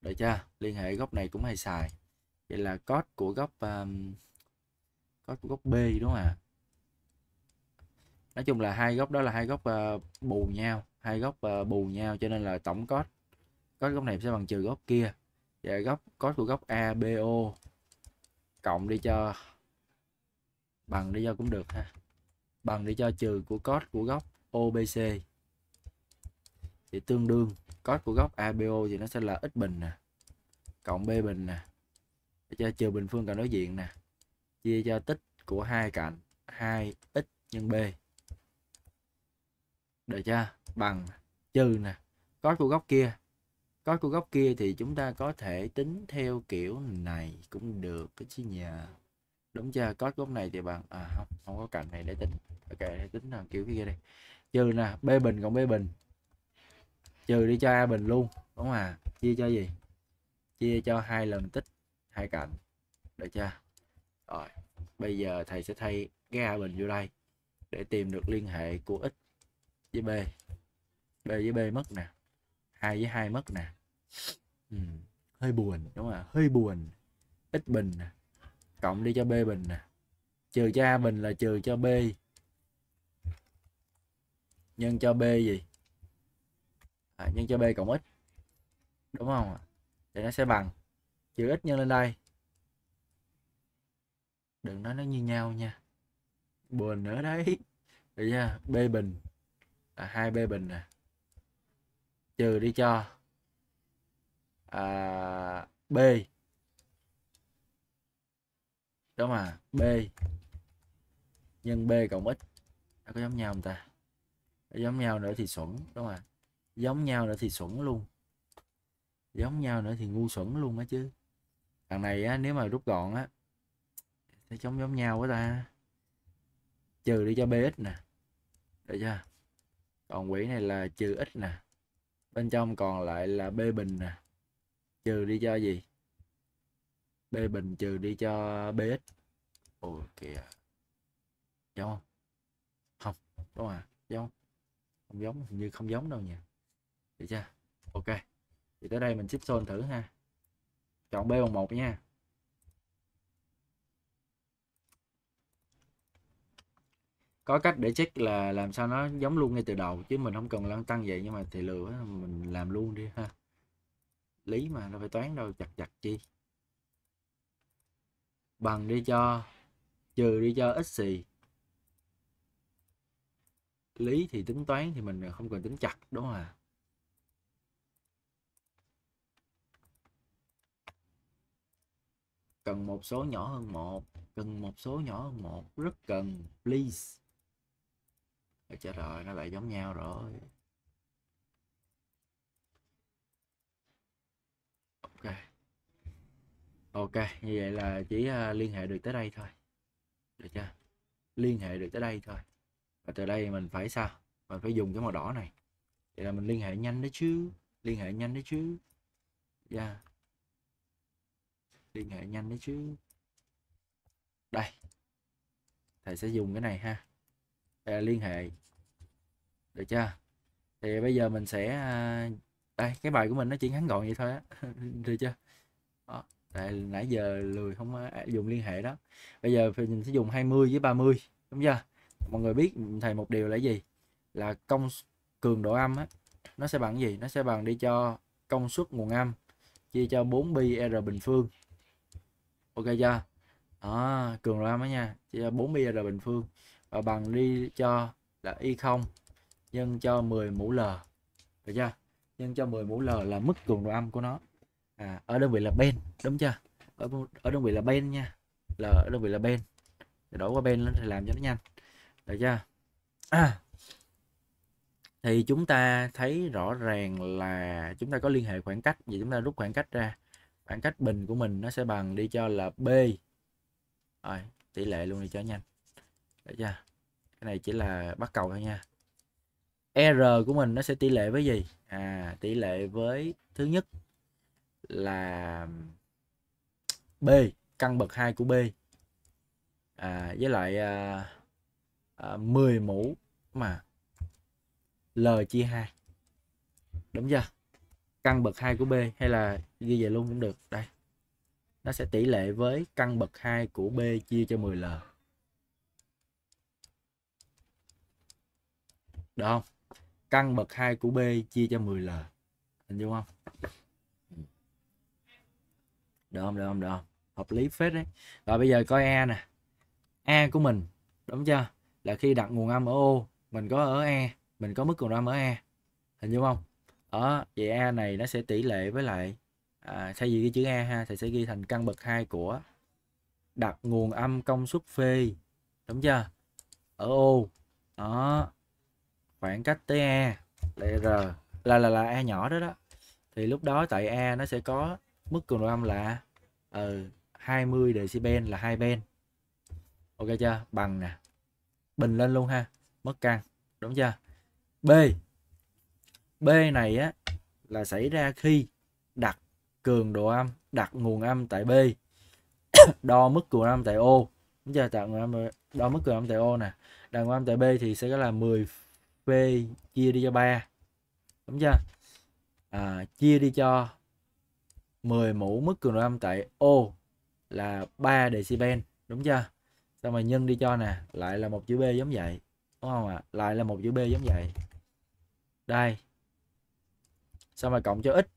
được chưa liên hệ góc này cũng hay xài vậy là cos của góc um, có góc B đúng không ạ à? nói chung là hai góc đó là hai góc uh, ờ, bù nhau hai góc uh, ờ, bù nhau cho nên là tổng cos cos góc này sẽ bằng trừ góc kia và góc cos của góc ABO cộng đi cho bằng đi cho cũng được ha bằng đi cho trừ của cos của góc OBC thì tương đương cos của góc ABO thì nó sẽ là x bình nè cộng b bình nè cho trừ bình phương cả đối diện nè chia cho tích của hai cạnh 2x nhân b được chưa bằng trừ nè cos của góc kia cos của góc kia thì chúng ta có thể tính theo kiểu này cũng được cái chứ nhờ đúng chưa cos góc này thì bằng à không không có cạnh này để tính ok để tính là kiểu kia đây trừ nè b bình cộng b bình trừ đi cho a bình luôn đúng không à chia cho gì chia cho hai lần tích hai cạnh được chưa rồi bây giờ thầy sẽ thay ga bình vô đây để tìm được liên hệ của x với b b với b mất nè hai với hai mất nè ừ. hơi buồn đúng không ạ hơi buồn x bình nè cộng đi cho b bình nè trừ cho a bình là trừ cho b nhân cho b gì à, nhân cho b cộng x đúng không ạ thì nó sẽ bằng trừ x nhân lên đây đừng nói nó như nhau nha buồn nữa đấy được chưa b bình là hai b bình nè trừ đi cho à, b đó mà b nhân b cộng x nó à, có giống nhau không ta nó giống nhau nữa thì xuẩn đúng mà giống nhau nữa thì xuẩn luôn giống nhau nữa thì ngu xuẩn luôn á chứ thằng này á, nếu mà rút gọn á để chống giống nhau quá ta trừ đi cho bx nè được chưa còn quỹ này là trừ x nè bên trong còn lại là b bình nè trừ đi cho gì b bình trừ đi cho bx ôi kìa giống không không đúng không à giống không giống hình như không giống đâu nha được chưa ok thì tới đây mình ship thử ha chọn b bằng một nha có cách để check là làm sao nó giống luôn ngay từ đầu chứ mình không cần lăn tăng vậy nhưng mà thì lừa mình làm luôn đi ha lý mà nó phải toán đâu chặt chặt chi bằng đi cho trừ đi cho ít xì lý thì tính toán thì mình không cần tính chặt đúng không ạ cần một số nhỏ hơn một cần một số nhỏ hơn một rất cần please để chết rồi nó lại giống nhau rồi ok ok như vậy là chỉ ờ, liên hệ được tới đây thôi được chưa liên hệ được tới đây thôi và từ đây mình phải sao mình phải dùng cái màu đỏ này vậy là mình liên hệ nhanh đấy chứ liên hệ nhanh đấy chứ dạ yeah. liên hệ nhanh đấy chứ đây thầy sẽ dùng cái này ha liên hệ được chưa thì bây giờ mình sẽ à, đây cái bài của mình nó chỉ ngắn gọn vậy thôi á được chưa đó. Tại nãy giờ lười không à, dùng liên hệ đó bây giờ mình sẽ dùng 20 với 30 đúng chưa mọi người biết thầy một điều là gì là công cường độ âm á nó sẽ bằng gì nó sẽ bằng đi cho công suất nguồn âm chia cho 4 pi r bình phương ok chưa đó, cường độ âm á nha chia cho 4 pi r bình phương và ờ, bằng đi cho là y0 nhân cho 10 mũ l. Được chưa? Nhân cho 10 mũ l là mức cường độ âm của nó. À, ở đơn vị là bên, đúng chưa? Ở, ở đơn vị là bên nha. Là ở đơn vị là bên. Để đổi qua bên lên thì làm cho nó nhanh. Được chưa? À. Thì chúng ta thấy rõ ràng là chúng ta có liên hệ khoảng cách và chúng ta rút khoảng cách ra. Khoảng cách bình của mình nó sẽ bằng đi cho là B. Rồi, tỷ lệ luôn đi cho nhanh. Được dạ. chưa? Cái này chỉ là bắt cầu thôi nha. R của mình nó sẽ tỷ lệ với gì? À, tỷ lệ với thứ nhất là B, căn bậc 2 của B. À, với lại à, à, 10 mũ mà L chia 2. Đúng chưa? Căn bậc 2 của B hay là ghi về luôn cũng được. Đây. Nó sẽ tỷ lệ với căn bậc 2 của B chia cho 10L. được không căn bậc 2 của B chia cho 10L hình dung không được không được không được không hợp lý phết đấy rồi bây giờ coi E nè A của mình đúng chưa là khi đặt nguồn âm ở O mình có ở E mình có mức nguồn âm ở E hình dung không đó vậy A này nó sẽ tỷ lệ với lại à, thay vì cái chữ E ha thì sẽ ghi thành căn bậc 2 của đặt nguồn âm công suất phê đúng chưa ở ô đó khoảng cách tới E lại R là là là E nhỏ đó đó thì lúc đó tại E nó sẽ có mức cường độ âm là ừ, ờ, 20 decibel là hai bên ok chưa bằng nè bình lên luôn ha mất căng đúng chưa B B này á là xảy ra khi đặt cường độ âm đặt nguồn âm tại B đo mức cường âm tại O đúng chưa tạo nguồn âm đo mức cường âm tại O nè đặt nguồn âm tại B thì sẽ là 10 p chia đi cho 3 đúng chưa à, chia đi cho 10 mũ mức cường độ âm tại O là 3 decibel đúng chưa xong rồi nhân đi cho nè lại là một chữ B giống vậy đúng không ạ à? lại là một chữ B giống vậy đây xong rồi cộng cho ít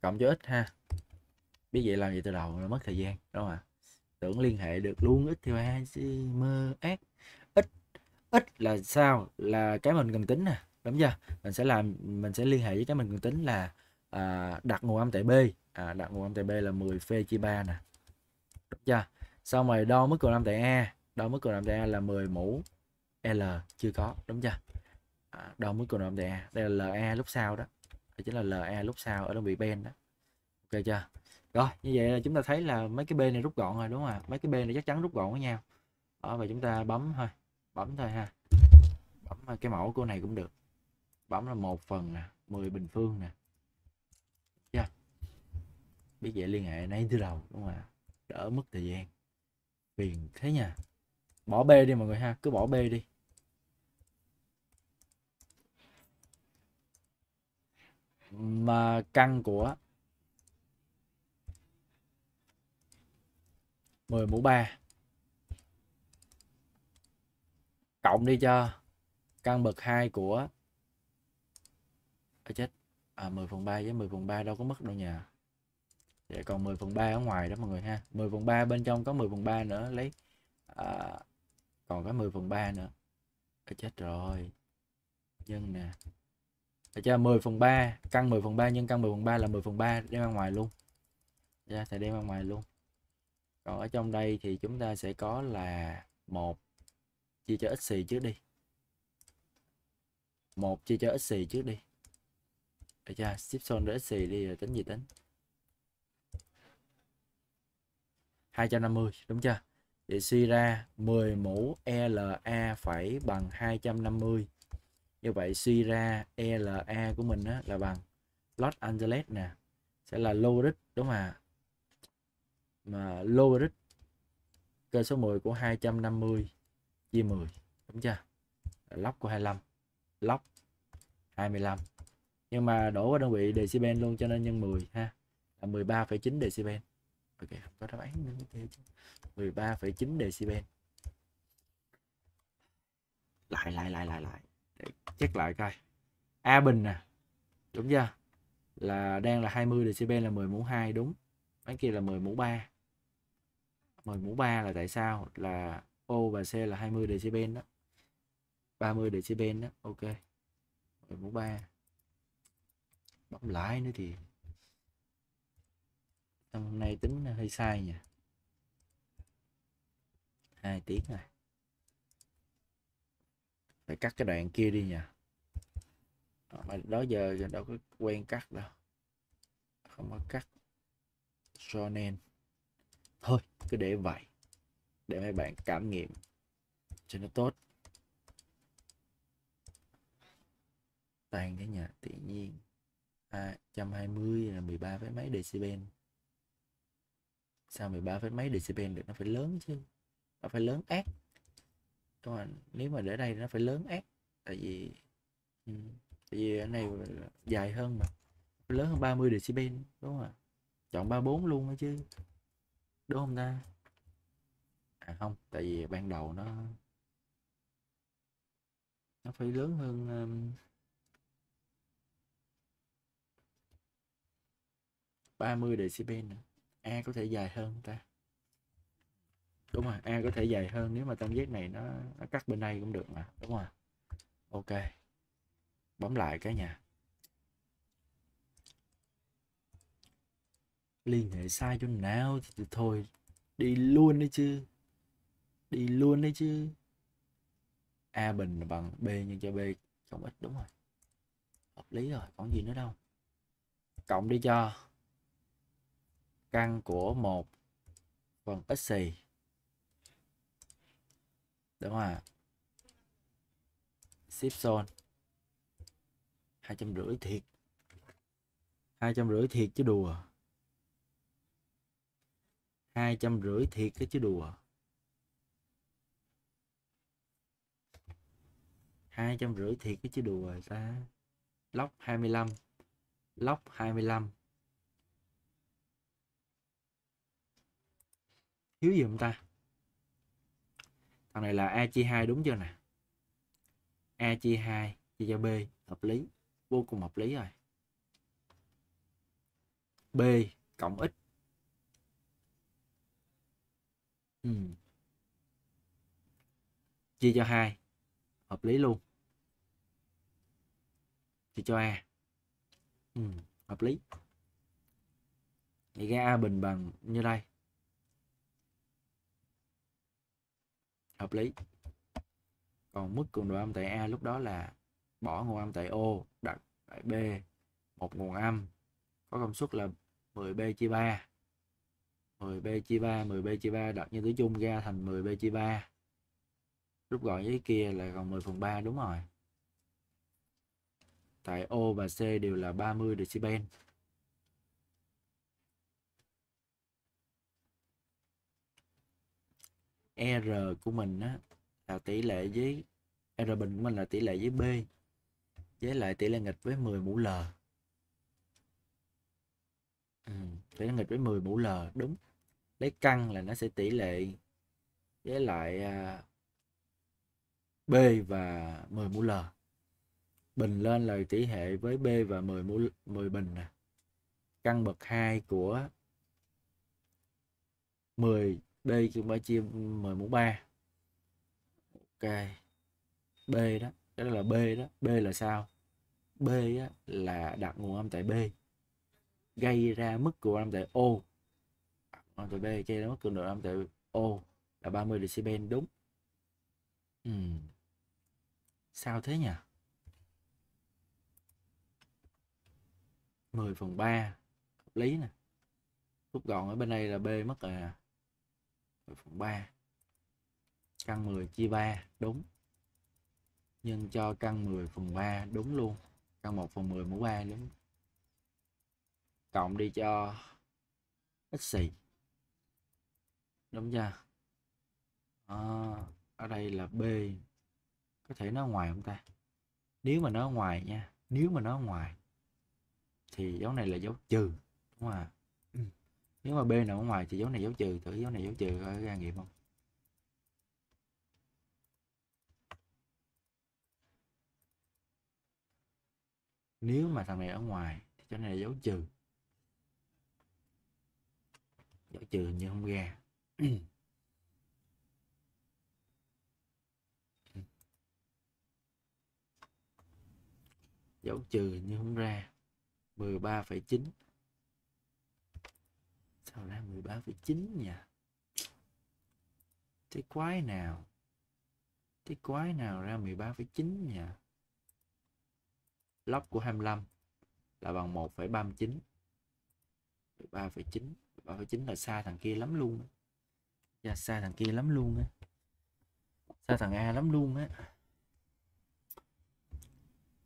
cộng cho ít ha biết vậy làm gì từ đầu là mất thời gian đúng không ạ à? tưởng liên hệ được luôn ít thì a mơ ác ít là sao là cái mình cần tính nè đúng chưa mình sẽ làm mình sẽ liên hệ với cái mình cần tính là à, đặt nguồn âm tại b à, đặt nguồn âm tại b là 10 phê chia 3 nè đúng chưa xong rồi đo mức cường âm tại a đo mức cường âm tại a là 10 mũ l chưa có đúng chưa à, đo mức cường âm tại a đây là la lúc sau đó đây chính là la lúc sau ở đơn vị ben đó ok chưa rồi như vậy là chúng ta thấy là mấy cái bên này rút gọn rồi đúng không ạ mấy cái bên này chắc chắn rút gọn với nhau đó và chúng ta bấm thôi bấm thôi ha bấm ờ, cái mẫu của này cũng được bấm là một phần nè 10 bình phương nè yeah. Dạ. biết vậy liên hệ nấy từ đầu đúng không ạ đỡ mất thời gian phiền thế nha bỏ bê đi mọi người ha cứ bỏ bê đi mà căn của 10 mũ 3 cộng đi cho căn bậc 2 của à chết à, 10 phần 3 với 10 phần 3 đâu có mất đâu nhà vậy còn 10 phần 3 ở ngoài đó mọi người ha 10 phần 3 bên trong có 10 phần 3 nữa lấy à, còn có 10 phần 3 nữa à, chết rồi nhân nè để cho 10 phần 3 căn 10 phần 3 nhân căn 10 phần 3 là 10 phần 3 đem ra ngoài luôn ra dạ, thì đem ra ngoài luôn còn ở trong đây thì chúng ta sẽ có là 1 chia cho xì trước đi một chia cho xì trước đi được chưa? ship để x xì đi rồi tính gì tính 250 đúng chưa vậy suy ra 10 mũ LA phải bằng 250 như vậy suy ra LA của mình á, là bằng Los Angeles nè sẽ là logarit đúng không à mà logarit cơ số 10 của 250 chia 10 đúng chưa lóc của 25 log 25 nhưng mà đổ qua đơn vị decibel luôn cho nên nhân 10 ha là 13,9 decibel ok không có đáp án nữa okay. 13,9 decibel lại lại lại lại lại để check lại coi A bình nè đúng chưa là đang là 20 decibel là 10 mũ 2 đúng bán kia là 10 mũ 3 10 mũ 3 là tại sao là O và C là 20 decibel đó 30 decibel đó ok 73 bấm lại nữa thì hôm nay tính hơi sai nha hai tiếng này phải cắt cái đoạn kia đi nha ờ, mà đó giờ đâu có quen cắt đâu không có cắt cho nên thôi cứ để vậy để mấy bạn cảm nghiệm cho nó tốt toàn cái nhà tự nhiên à, 120 là 13 phẩy mấy decibel sao 13 phẩy mấy decibel được nó phải lớn chứ nó phải lớn ác các bạn nếu mà để đây nó phải lớn ác tại vì ừ, tại vì ở này dài hơn mà lớn hơn 30 decibel đúng không ạ chọn 34 luôn đó chứ đúng không ta không tại vì ban đầu nó nó phải lớn hơn um, mươi decibel nữa. A có thể dài hơn ta đúng rồi A có thể dài hơn nếu mà tam giác này nó, nó cắt bên đây cũng được mà đúng rồi ok bấm lại cái nhà liên hệ sai chỗ nào thì thôi đi luôn đi chứ đi luôn đấy chứ a bình bằng b nhân cho b cộng x đúng rồi hợp lý rồi còn gì nữa đâu cộng đi cho căn của một phần x xì đúng rồi ship zone hai trăm rưỡi thiệt hai trăm rưỡi thiệt chứ đùa hai trăm rưỡi thiệt chứ đùa hai trăm rưỡi thiệt cái chứ đùa ta lóc 25 lóc 25 thiếu gì không ta thằng này là a chia hai đúng chưa nè a chia hai chia cho b hợp lý vô cùng hợp lý rồi b cộng x ừ. chia cho hai hợp lý luôn thì cho A ừ, hợp lý thì ra A bình bằng như đây hợp lý còn mức cường độ âm tại A lúc đó là bỏ nguồn âm tại O đặt tại B một nguồn âm có công suất là 10B chia 3 10B chia 3 10B chia 3 đặt như tử chung ra thành 10B chia 3 rút gọn với kia là còn 10 phần 3 đúng rồi tại O và C đều là 30 decibel. R của mình á, là tỷ lệ với R bình của mình là tỷ lệ với B với lại tỷ lệ nghịch với 10 mũ L. Ừ, tỷ lệ nghịch với 10 mũ L đúng. Lấy căn là nó sẽ tỷ lệ với lại à, B và 10 mũ L bình lên là tỷ hệ với B và 10 mol 10 bình nè. Căn bậc 2 của 10 B chia 10 mũ 3. Ok. B đó, cái đó là B đó, B là sao? B á, là đặt nguồn âm tại B gây ra mức cường âm tại O âm tại B gây ra mức cường độ âm tại O là 30 decibel đúng ừ. sao thế nhỉ 10 phần 3 hợp lý nè rút gọn ở bên đây là B mất à 10 phần 3 căn 10 chia 3 đúng nhân cho căn 10 phần 3 đúng luôn căn 1 phần 10 mũ 3 đúng cộng đi cho ít xì đúng chưa à, ở đây là B có thể nó ngoài không ta nếu mà nó ngoài nha nếu mà nó ngoài thì dấu này là dấu trừ đúng không ạ ừ. nếu mà b nằm ở ngoài thì dấu này dấu trừ thử dấu này dấu trừ coi ra nghiệm không nếu mà thằng này ở ngoài thì chỗ này là dấu trừ dấu trừ như không ra ừ. dấu trừ như không ra 13,9 sao ra 13,9 nhỉ thế quái nào thế quái nào ra 13,9 nhỉ log của 25 là bằng 1,39 3,9 3,9 là xa thằng kia lắm luôn dạ, xa thằng kia lắm luôn á xa thằng A lắm luôn á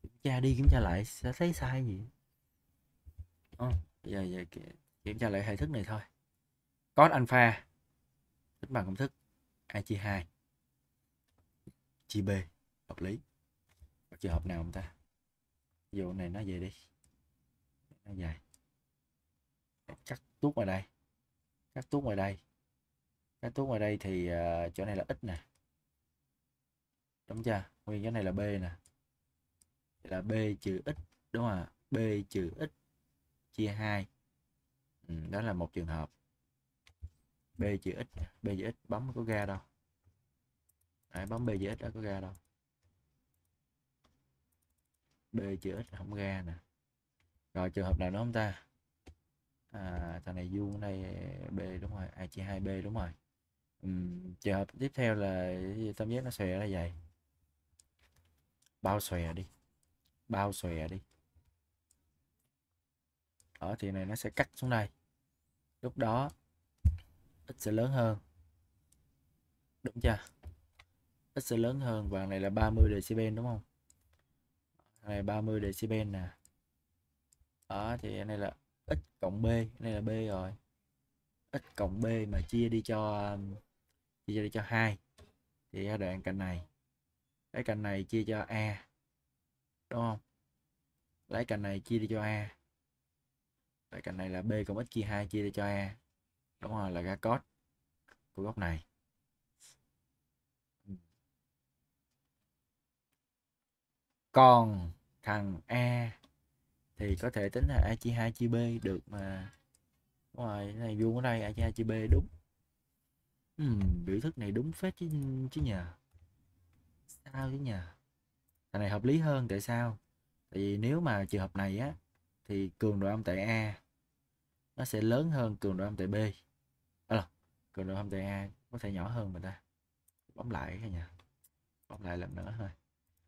kiểm tra đi kiểm tra lại sẽ thấy sai gì Ờ, giờ, giờ kiểm tra lại hệ thức này thôi cos alpha tính bằng công thức a chia 2 chia b hợp lý có trường hợp nào không ta ví dụ này nó về đi nó dài cắt tuốt ngoài đây cắt tuốt ngoài đây cắt tuốt ngoài đây thì uh, chỗ này là x nè đúng chưa nguyên cái này là b nè là b trừ x đúng không ạ b trừ x chia 2 ừ, đó là một trường hợp b chữ x b chữ x bấm có ra đâu Đấy, bấm b chữ x đã có ra đâu b chữ x không ra nè rồi trường hợp nào nữa không ta à, thằng này vuông đây b đúng rồi a à, chia 2 b đúng rồi ừ, trường hợp tiếp theo là tam giác nó xòe là vậy bao xòe đi bao xòe đi ở thì này nó sẽ cắt xuống đây lúc đó x sẽ lớn hơn đúng chưa x sẽ lớn hơn và này là 30 decibel đúng không này 30 decibel nè đó thì này là x cộng b này là b rồi x cộng b mà chia đi cho um, chia đi cho hai thì đoạn cạnh này cái cạnh này chia cho a đúng không lấy cạnh này chia đi cho a tại cạnh này là b cộng x chia 2 chia cho a đúng rồi là ra cos của góc này còn thằng a thì có thể tính là a chia 2 chia b được mà ngoài này vuông ở đây a chia 2 chia b đúng uhm, biểu thức này đúng phết chứ chứ nhờ sao chứ nhờ thằng này hợp lý hơn tại sao tại vì nếu mà trường hợp này á thì cường độ âm tại A nó sẽ lớn hơn cường độ âm tại B à, cường độ âm tại A có thể nhỏ hơn mình ta bấm lại cái nha bấm lại lần nữa thôi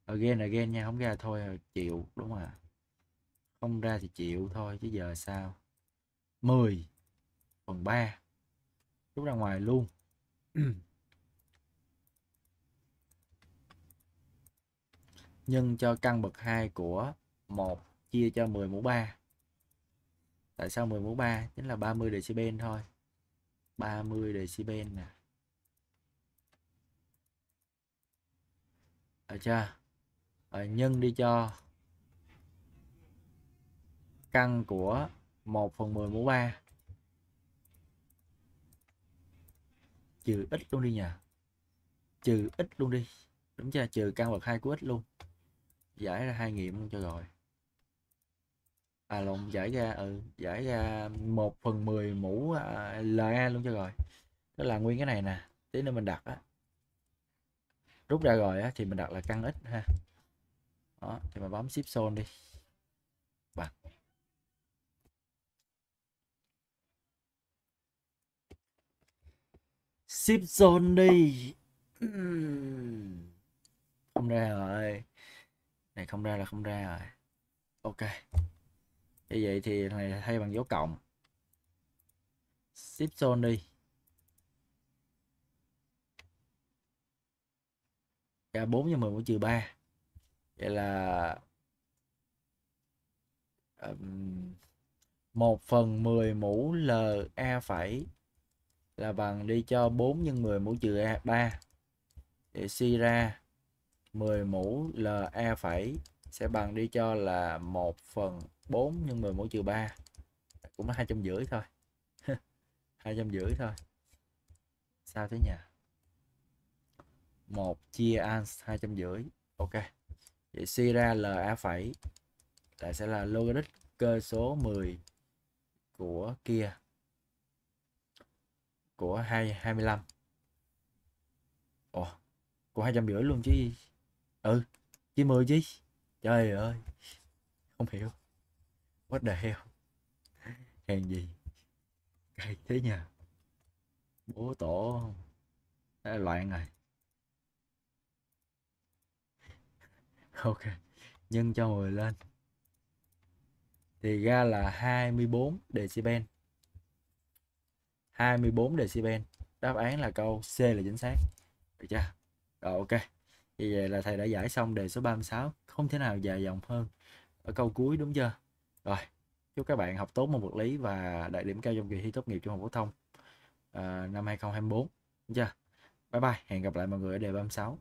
again again nha không ra thôi chịu đúng không ạ không ra thì chịu thôi chứ giờ sao 10 phần 3 rút ra ngoài luôn nhân cho căn bậc 2 của 1 chia cho 10 mũ 3 tại sao 10 mũ 3 chính là 30 decibel thôi 30 decibel nè được chưa rồi nhân đi cho căn của 1 phần 10 mũ 3 trừ ít luôn đi nhờ trừ ít luôn đi đúng chưa trừ căn bậc 2 của ít luôn giải ra hai nghiệm cho rồi à lộn giải ra ừ giải ra một phần mười mũ à, LA luôn cho rồi tức là nguyên cái này nè tí nữa mình đặt á rút ra rồi á thì mình đặt là căn ít ha đó thì mình bấm ship zone đi bằng ship zone đi không ra rồi này không ra là không ra rồi ok như vậy thì này thay bằng dấu cộng ship zone đi ra 4 cho 10 mũ trừ 3 vậy là um, 1 phần 10 mũ LA phẩy là bằng đi cho 4 nhân 10 mũ trừ A 3 để suy ra 10 mũ LA phẩy sẽ bằng đi cho là 1 phần 4 nhân 10 mũ trừ 3 cũng hai trăm rưỡi thôi hai trăm rưỡi thôi sao thế nhỉ 1 chia ans hai trăm rưỡi ok vậy suy ra LA phẩy lại sẽ là logarit cơ số 10 của kia của hai 25 Ồ, của hai trăm rưỡi luôn chứ ừ chia 10 chứ trời ơi không hiểu what the hell hèn gì cay thế nhờ bố tổ đã loạn rồi ok nhân cho người lên thì ra là 24 decibel 24 decibel đáp án là câu C là chính xác được chưa rồi ok như vậy là thầy đã giải xong đề số 36 không thể nào dài dòng hơn ở câu cuối đúng chưa rồi, chúc các bạn học tốt môn vật lý và đại điểm cao trong kỳ thi tốt nghiệp trung học phổ thông à, năm 2024. Đúng chưa? Bye bye, hẹn gặp lại mọi người ở đề 36.